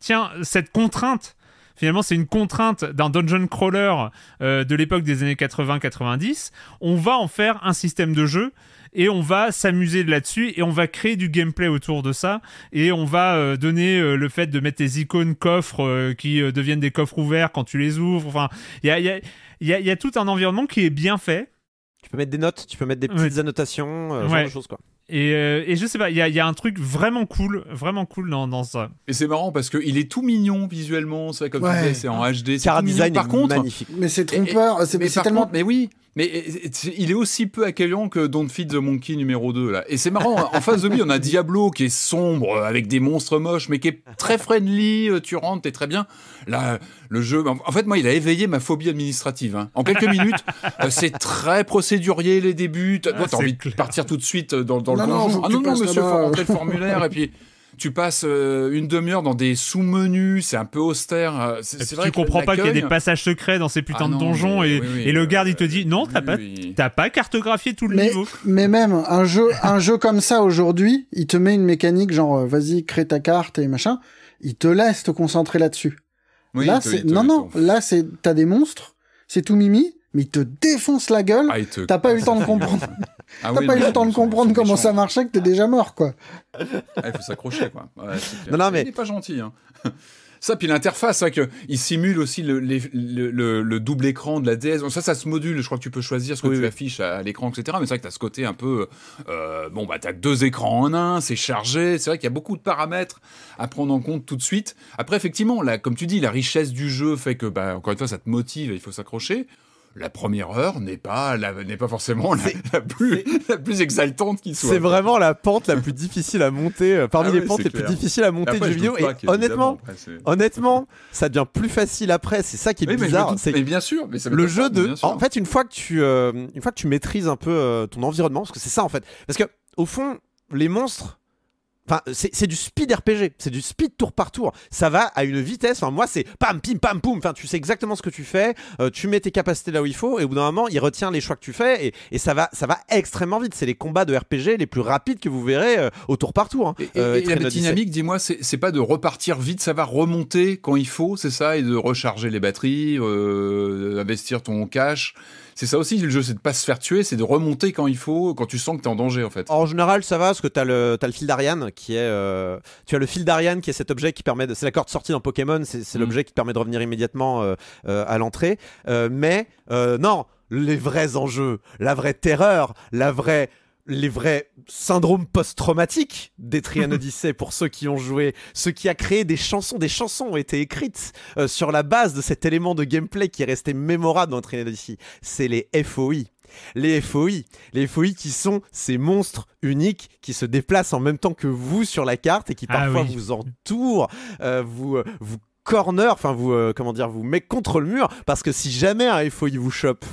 tiens, cette contrainte, finalement c'est une contrainte d'un dungeon crawler euh, de l'époque des années 80-90, on va en faire un système de jeu et on va s'amuser là-dessus et on va créer du gameplay autour de ça et on va euh, donner euh, le fait de mettre des icônes coffres euh, qui deviennent des coffres ouverts quand tu les ouvres. Enfin, il y a, tout un environnement qui est bien fait. Tu peux mettre des notes, tu peux mettre des petites annotations, genre de choses quoi. Et, je sais pas, il y, a, un truc vraiment cool, vraiment cool dans, ça. Et c'est marrant parce qu'il est tout mignon visuellement, c'est comme tu c'est en HD. Car design par contre, magnifique. Mais c'est trompeur, c'est tellement. mais oui, mais il est aussi peu accueillant que Don't Feed the Monkey numéro 2 là. Et c'est marrant, en face de lui, on a Diablo qui est sombre euh, avec des monstres moches mais qui est très friendly, euh, tu rentres, t'es très bien. Là, le jeu en fait moi, il a éveillé ma phobie administrative hein. En quelques minutes, euh, c'est très procédurier les débuts, ah, t'as envie de partir tout de suite dans, dans le non, non, ah, non, non, monsieur, faut rentrer le formulaire et puis tu passes euh, une demi-heure dans des sous-menus, c'est un peu austère. Euh, c'est, tu comprends pas qu'il y a des hein. passages secrets dans ces putains ah de donjons et, le garde il te euh, dit non, t'as pas, t'as pas cartographié tout le niveau. Mais même un jeu, un jeu comme ça aujourd'hui, il te met une mécanique genre vas-y crée ta carte et machin, il te laisse te concentrer là-dessus. là, c'est non, non, là, c'est t'as des monstres, c'est tout mimi, mais il te défonce la gueule. Ah, t'as pas eu le temps de comprendre. [LAUGHS] Ah t'as pas eu le temps de comprendre comment ça marchait que t'es déjà mort, quoi. Ah, il faut s'accrocher, quoi. non, non, mais... Il est pas gentil, hein. [LAUGHS] Ça, puis l'interface, c'est que, il simule aussi le, double écran de la DS. Ça, ça se module. Je crois que tu peux choisir ce que tu affiches à, l'écran, etc. Mais c'est vrai que tu as ce côté un peu. Euh, bon, bah, tu as deux écrans en un, c'est chargé. C'est vrai qu'il y a beaucoup de paramètres à prendre en compte tout de suite. Après, effectivement, là, comme tu dis, la richesse du jeu fait que, bah, encore une fois, ça te motive il faut s'accrocher la première heure n'est pas, n'est pas forcément la, plus, la plus exaltante qui soit. C'est vraiment la pente la plus difficile à monter, euh, parmi ah les pentes les plus difficiles à monter du jeu vidéo. Et honnêtement, honnêtement, ça devient plus facile après. C'est ça qui est bizarre. Mais, bien sûr, mais le jeu de. En fait, une fois que tu, euh, une fois que tu maîtrises un peu euh, ton environnement, parce que c'est ça en fait. Parce que au fond, les monstres Enfin, c'est du speed RPG, c'est du speed tour par tour. Ça va à une vitesse. Enfin, moi, c'est pam, pim, pam, poum. Enfin, tu sais exactement ce que tu fais. Euh, tu mets tes capacités là où il faut, et au bout d'un moment, il retient les choix que tu fais, et, et ça va, ça va extrêmement vite. C'est les combats de RPG les plus rapides que vous verrez euh, au tour par tour. Hein. Et, et euh, la dynamique, dis-moi, c'est pas de repartir vite, ça va remonter quand il faut, c'est ça, et de recharger les batteries, investir ton cash c'est ça aussi le jeu, c'est de pas se faire tuer, c'est de remonter quand il faut, quand tu sens que tu es en danger en fait. En général, ça va parce que tu le as le fil d'Ariane qui est euh, tu as le fil d'Ariane qui est cet objet qui permet de... c'est la corde sortie dans Pokémon, c'est mm. l'objet qui permet de revenir immédiatement euh, euh, à l'entrée, mais non les vrais enjeux, la vraie terreur, la vraie les vrais syndromes post-traumatiques des [LAUGHS] Odyssey pour ceux qui ont joué, ce qui a créé des chansons, des chansons ont été écrites euh, sur la base de cet élément de gameplay qui est resté mémorable dans Etrian Odyssey, c'est les FOI. Les FOI, les FOI qui sont ces monstres uniques qui se déplacent en même temps que vous sur la carte et qui ah parfois vous entourent, euh, vous, euh, vous corner, enfin vous, comment dire, vous met contre le mur parce que si jamais un FOI vous chope,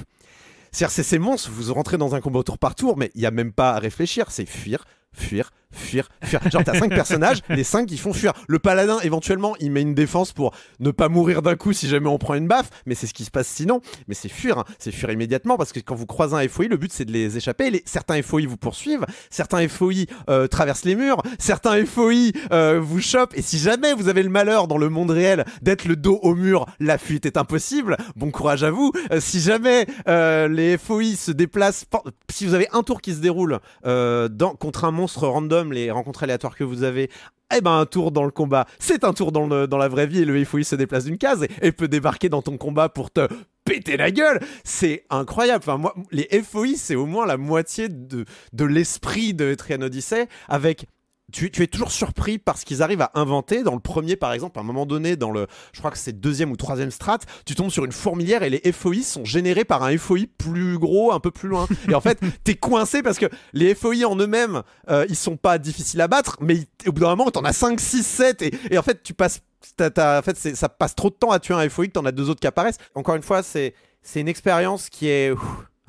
c'est-à-dire, c'est ces monstres, vous rentrez dans un combat tour par tour, mais il n'y a même pas à réfléchir, c'est fuir, fuir, fuir, fuir. Genre, t'as cinq personnages, les cinq qui font fuir. Le paladin, éventuellement, il met une défense pour ne pas mourir d'un coup si jamais on prend une baffe, mais c'est ce qui se passe sinon. Mais c'est fuir, hein. c'est fuir immédiatement parce que quand vous croisez un FOI, le but c'est de les échapper. Certains FOI vous poursuivent, certains FOI euh, traversent les murs, certains FOI euh, vous chopent. Et si jamais vous avez le malheur dans le monde réel d'être le dos au mur, la fuite est impossible. Bon courage à vous. Euh, si jamais les FOI se déplacent, si vous avez un tour qui se déroule contre un monstre random, les rencontres aléatoires que vous avez, eh ben un tour dans le combat, c'est un tour dans, la vraie vie et le FOI se déplace d'une case et, peut débarquer dans ton combat pour te péter la gueule. C'est incroyable. moi, les FOI, c'est au moins la moitié de, de l'esprit de Trian Odyssey avec tu, es toujours surpris par ce qu'ils arrivent à inventer. Dans le premier, par exemple, à un moment donné, dans le, je crois que c'est deuxième ou troisième strat, tu tombes sur une fourmilière et les FOI sont générés par un FOI plus gros, un peu plus loin. Et en fait, t'es coincé parce que les FOI en eux-mêmes, euh, ils sont pas difficiles à battre, mais au bout d'un moment, t'en as 5, 6, 7, et, en fait, tu passes, en fait, ça passe trop de temps à tuer un FOI que t'en as deux autres qui apparaissent. Encore une fois, c'est, c'est une expérience qui est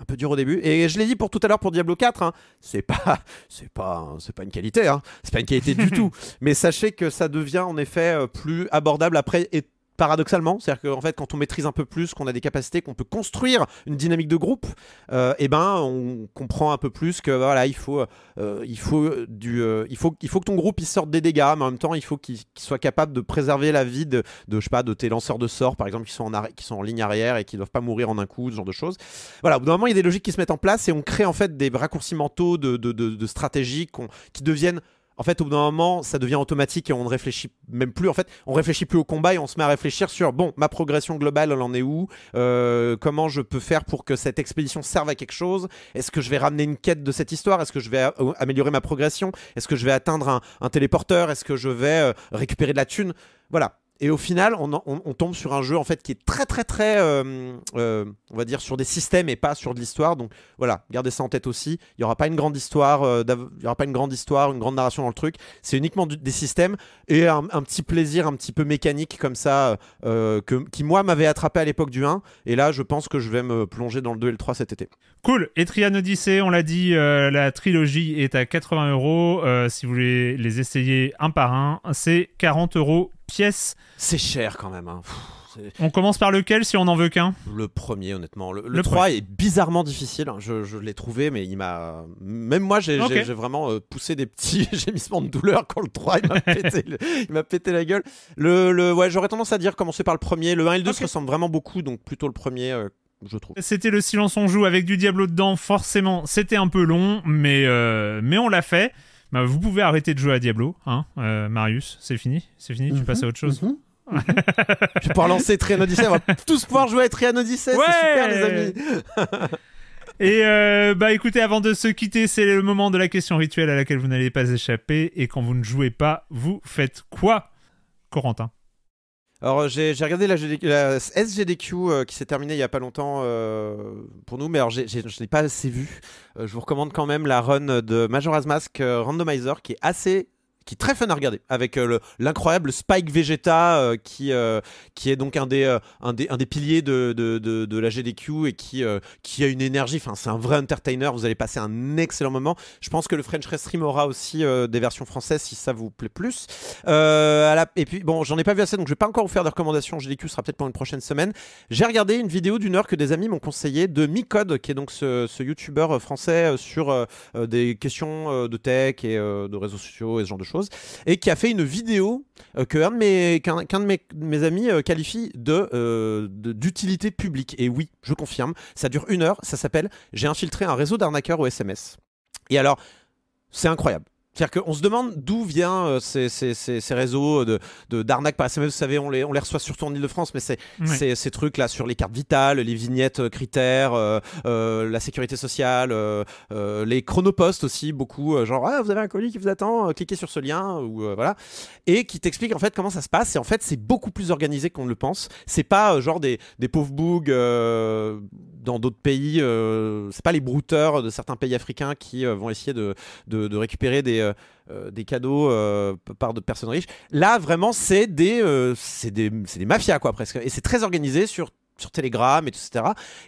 un peu dur au début. Et je l'ai dit pour tout à l'heure pour Diablo 4, hein. c'est pas, [LAUGHS] c'est pas, c'est pas une qualité, hein. c'est pas une qualité du [LAUGHS] tout. Mais sachez que ça devient en effet euh, plus abordable après. Et paradoxalement. C'est-à-dire qu'en fait, quand on maîtrise un peu plus, qu'on a des capacités, qu'on peut construire une dynamique de groupe, euh, eh ben, on comprend un peu plus que bah, voilà, il faut, euh, il faut du, euh, il faut, il faut que ton groupe il sorte des dégâts, mais en même temps, il faut qu'il soit capable de préserver la vie de, je sais pas, de tes lanceurs de sorts, par exemple, qui sont en qui sont en ligne arrière et qui ne doivent pas mourir en un coup, ce genre de choses. Voilà, au bout moment, il y a des logiques qui se mettent en place et on crée en fait des raccourcis mentaux de, de, stratégies qui deviennent en fait, au bout d'un moment, ça devient automatique et on ne réfléchit même plus. En fait, on réfléchit plus au combat et on se met à réfléchir sur bon, ma progression globale, elle en est où euh, Comment je peux faire pour que cette expédition serve à quelque chose Est-ce que je vais ramener une quête de cette histoire Est-ce que je vais euh, améliorer ma progression Est-ce que je vais atteindre un, téléporteur Est-ce que je vais euh, récupérer de la thune Voilà. Et au final, on, tombe sur un jeu en fait qui est très très très, euh, euh, on va dire, sur des systèmes et pas sur de l'histoire. Donc voilà, gardez ça en tête aussi. Il n'y aura pas une grande histoire, euh, aura pas une grande histoire, une grande narration dans le truc. C'est uniquement des systèmes et un, petit plaisir un petit peu mécanique comme ça que, qui moi m'avait attrapé à l'époque du 1. Et là, je pense que je vais me plonger dans le 2 et le 3 cet été. Cool. Et Etrian Odyssey, on l'a dit, la trilogie est à 80 euros. Si vous voulez les essayer un par un, c'est 40 euros pièce. C'est cher quand même. Hein. on commence par lequel si on en veut qu'un Le premier, honnêtement. Le, 3 est bizarrement difficile. Hein. Je, l'ai trouvé, mais il m'a. Même moi, j'ai vraiment euh, poussé des petits gémissements [LAUGHS] de douleur quand le 3 [LAUGHS] m'a pété, la gueule. Le, Ouais, J'aurais tendance à dire commencer par le premier. Le 1 et le 2 se ressemblent vraiment beaucoup, donc plutôt le premier. Euh, je trouve. C'était le silence on joue avec du Diablo dedans, forcément c'était un peu long, mais, euh, mais on l'a fait. Bah, vous pouvez arrêter de jouer à Diablo, hein, euh, Marius. C'est fini C'est fini Tu mhm, passes à autre chose mhm. [LAUGHS] Tu Je vais pouvoir lancer on va tous pouvoir jouer à Triano Odyssey, c'est super les amis [LAUGHS] Et euh, bah écoutez, avant de se quitter, c'est le moment de la question rituelle à laquelle vous n'allez pas échapper, et quand vous ne jouez pas, vous faites quoi Corentin alors euh, j'ai regardé la, SGDQ euh, qui s'est terminée il y a pas longtemps euh, pour nous, mais alors je n'ai pas assez vu. je vous recommande quand même la run de Majora's Mask Randomizer qui est assez qui est très fun à regarder, avec euh, l'incroyable Spike Vegeta, euh, qui, euh, qui est donc un des, un des, un des piliers de, de, de, la GDQ et qui, qui a une énergie, enfin, c'est un vrai entertainer, vous allez passer un excellent moment. Je pense que le French Restream aura aussi des versions françaises si ça vous plaît plus. Et puis, bon, j'en ai pas vu assez, donc je vais pas encore vous faire de recommandations, GDQ sera peut-être pour une prochaine semaine. J'ai regardé une vidéo d'une heure que des amis m'ont conseillé de Micode, qui est donc ce, ce YouTuber français sur des questions de tech et de réseaux sociaux et ce genre de choses et qui a fait une vidéo euh, qu'un de, mes, de mes, amis euh, qualifie euh, de d'utilité publique. Et oui, je confirme, ça dure une heure, ça s'appelle J'ai infiltré un réseau d'arnaqueurs au SMS. Et alors, c'est incroyable. C'est-à-dire qu'on se demande d'où viennent euh, ces, ces, ces, réseaux de, d'arnaques par SMS. Vous savez, on les, on les reçoit surtout en Ile-de-France, mais c'est, ces trucs-là sur les cartes vitales, les vignettes euh, critères, euh, la sécurité sociale, les chronopostes aussi, beaucoup. genre, ah, vous avez un colis qui vous attend, cliquez sur ce lien, ou voilà. Et qui t'explique en fait comment ça se passe. Et en fait, c'est beaucoup plus organisé qu'on ne le pense. C'est pas genre des, des pauvres bougs dans d'autres pays, euh, c'est pas les brouteurs de certains pays africains qui euh, vont essayer de, récupérer des, euh, des cadeaux par de personnes riches. Là, vraiment, c'est des, des, des mafias, quoi, presque. Et c'est très organisé sur sur Telegram, etc.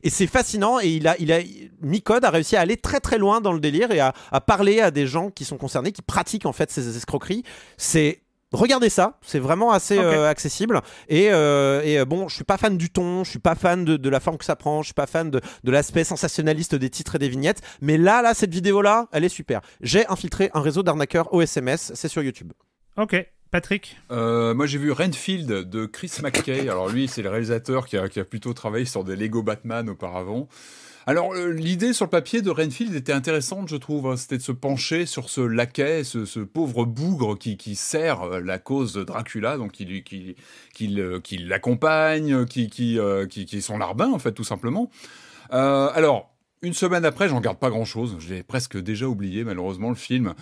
Et c'est fascinant. Et il a, il a, Micode a réussi à aller très très loin dans le délire et à, à parler à des gens qui sont concernés, qui pratiquent en fait ces escroqueries. C'est regardez ça, c'est vraiment assez euh, accessible. Et, euh, euh, bon, je suis pas fan du ton, je suis pas fan de, la forme que ça prend, je suis pas fan de, l'aspect sensationnaliste des titres et des vignettes. Mais là, là, cette vidéo-là, elle est super. J'ai infiltré un réseau d'arnaqueurs au SMS, c'est sur YouTube. Ok, Patrick Moi j'ai vu Renfield de Chris McKay. Alors lui c'est le réalisateur qui a, qui a, plutôt travaillé sur des Lego Batman auparavant. Alors, euh, l'idée sur le papier de Renfield était intéressante, je trouve. Hein. C'était de se pencher sur ce laquais, ce, pauvre bougre qui, sert euh, la cause de Dracula, donc qui, qui, l'accompagne, qui, euh, qui, qui, est son larbin, en fait, tout simplement. alors, une semaine après, j'en garde pas grand-chose. J'ai presque déjà oublié, malheureusement, le film.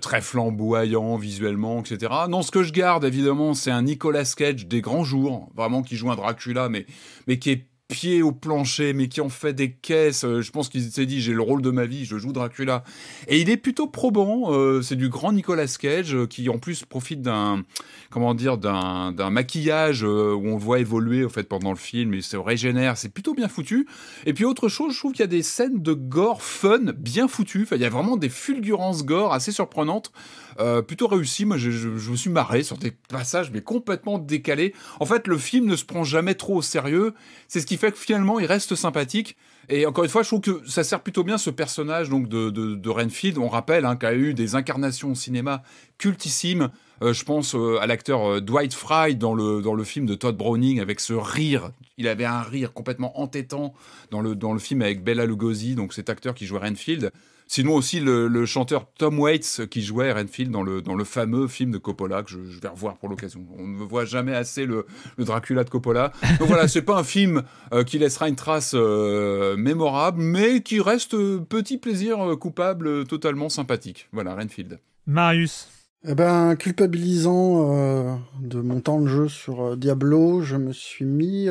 très flamboyant visuellement, etc. Non, ce que je garde, évidemment, c'est un Nicolas Cage des grands jours, vraiment, qui joue un Dracula, mais, mais qui est pieds au plancher, mais qui en fait des caisses. Euh, je pense qu'il s'est dit, j'ai le rôle de ma vie, je joue Dracula. Et il est plutôt probant. Euh, c'est du grand Nicolas Cage euh, qui en plus profite d'un, comment dire, d'un, maquillage où on voit évoluer en fait pendant le film. Il se régénère, c'est plutôt bien foutu. Et puis autre chose, je trouve qu'il y a des scènes de gore fun, bien foutues. Enfin, il y a vraiment des fulgurances gore assez surprenantes. Euh, plutôt réussi, moi je, me suis marré sur des passages mais complètement décalés. En fait, le film ne se prend jamais trop au sérieux, c'est ce qui fait que finalement il reste sympathique. Et encore une fois, je trouve que ça sert plutôt bien ce personnage donc de, Renfield. On rappelle hein, qu'il a eu des incarnations au cinéma cultissimes. Euh, je pense euh, à l'acteur Dwight Fry dans le, dans le film de Todd Browning avec ce rire. Il avait un rire complètement entêtant dans le, dans le film avec Bella Lugosi, donc cet acteur qui jouait Renfield. Sinon aussi le, chanteur Tom Waits euh, qui jouait Renfield dans le, dans le fameux film de Coppola que je, vais revoir pour l'occasion. On ne voit jamais assez le, Dracula de Coppola. Donc voilà, c'est pas un film euh, qui laissera une trace euh, mémorable, mais qui reste petit plaisir coupable totalement sympathique. Voilà, Renfield. Marius. Eh ben, culpabilisant de mon temps de jeu sur Diablo, je me suis mis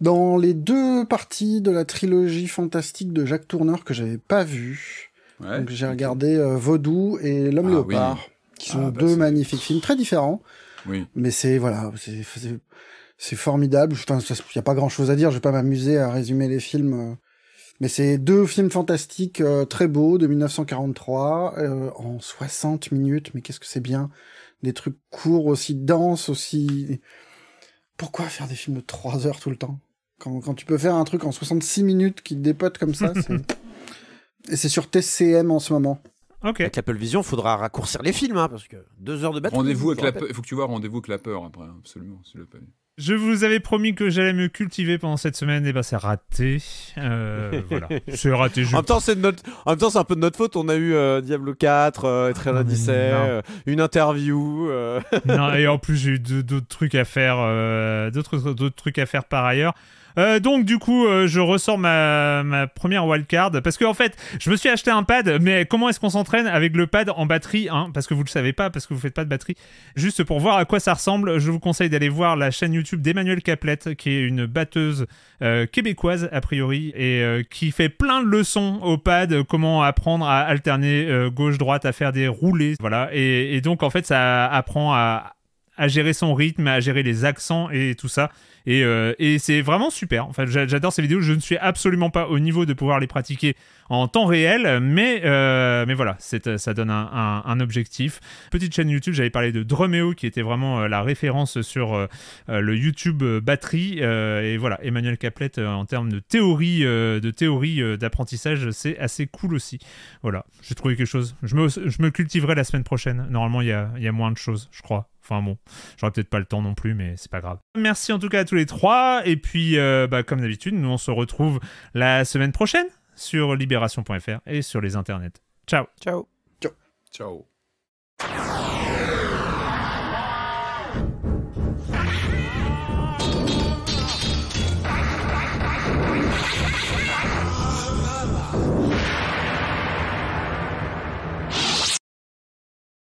dans les deux parties de la trilogie fantastique de Jacques Tourneur que j'avais pas vu, ouais, j'ai regardé euh, Vaudou et L'homme ah léopard, qui sont ah, bah, deux magnifiques films très différents. Oui. Mais c'est voilà, c'est formidable. il y a pas grand chose à dire. Je vais pas m'amuser à résumer les films. Euh. Mais c'est deux films fantastiques euh, très beaux de 1943 en 60 minutes. Mais qu'est-ce que c'est bien des trucs courts aussi denses aussi pourquoi faire des films de 3 heures tout le temps quand, tu peux faire un truc en 66 minutes qui te dépote comme ça, [LAUGHS] Et c'est sur TCM en ce moment. Avec Apple Vision, faudra raccourcir les films, hein, parce que deux heures de bête... Rendez-vous avec Il faut que tu vois Rendez-vous avec la peur après, hein, absolument, c'est le je vous avais promis que j'allais me cultiver pendant cette semaine, et eh ben c'est raté. Euh, [LAUGHS] voilà, c'est raté. Je... En, même temps, c'est un peu de notre faute. On a eu euh, Diablo 4, euh, euh, une interview. non, et en plus, j'ai eu d'autres trucs à faire, d'autres trucs à faire par ailleurs. Euh, donc du coup, euh, je ressors ma, première wildcard parce que en fait, je me suis acheté un pad, mais comment est-ce qu'on s'entraîne avec le pad en batterie hein, Parce que vous ne le savez pas, parce que vous ne faites pas de batterie. Juste pour voir à quoi ça ressemble, je vous conseille d'aller voir la chaîne YouTube d'Emmanuel Caplette, qui est une batteuse euh, québécoise a priori et qui fait plein de leçons au pad, comment apprendre à alterner gauche droite, à faire des roulés, voilà. Et, donc en fait, ça apprend à gérer son rythme, à gérer les accents et tout ça. Et, euh, et c'est vraiment super. Enfin, j'adore ces vidéos. Je ne suis absolument pas au niveau de pouvoir les pratiquer en temps réel, mais, euh, mais voilà, euh, ça donne un, un, un, objectif. Petite chaîne YouTube, j'avais parlé de Drumeo qui était vraiment la référence sur le YouTube batterie. et voilà, Emmanuel Caplet, en termes de théorie, de théorie d'apprentissage, c'est assez cool aussi. Voilà, j'ai trouvé quelque chose. Je me, je me cultiverai la semaine prochaine. Normalement, il y a, y a moins de choses, je crois. Enfin bon, j'aurai peut-être pas le temps non plus, mais c'est pas grave. Merci en tout cas à tous les trois. Et puis, euh, bah, comme d'habitude, nous on se retrouve la semaine prochaine sur libération.fr et sur les internets. Ciao. Ciao. Ciao. Ciao.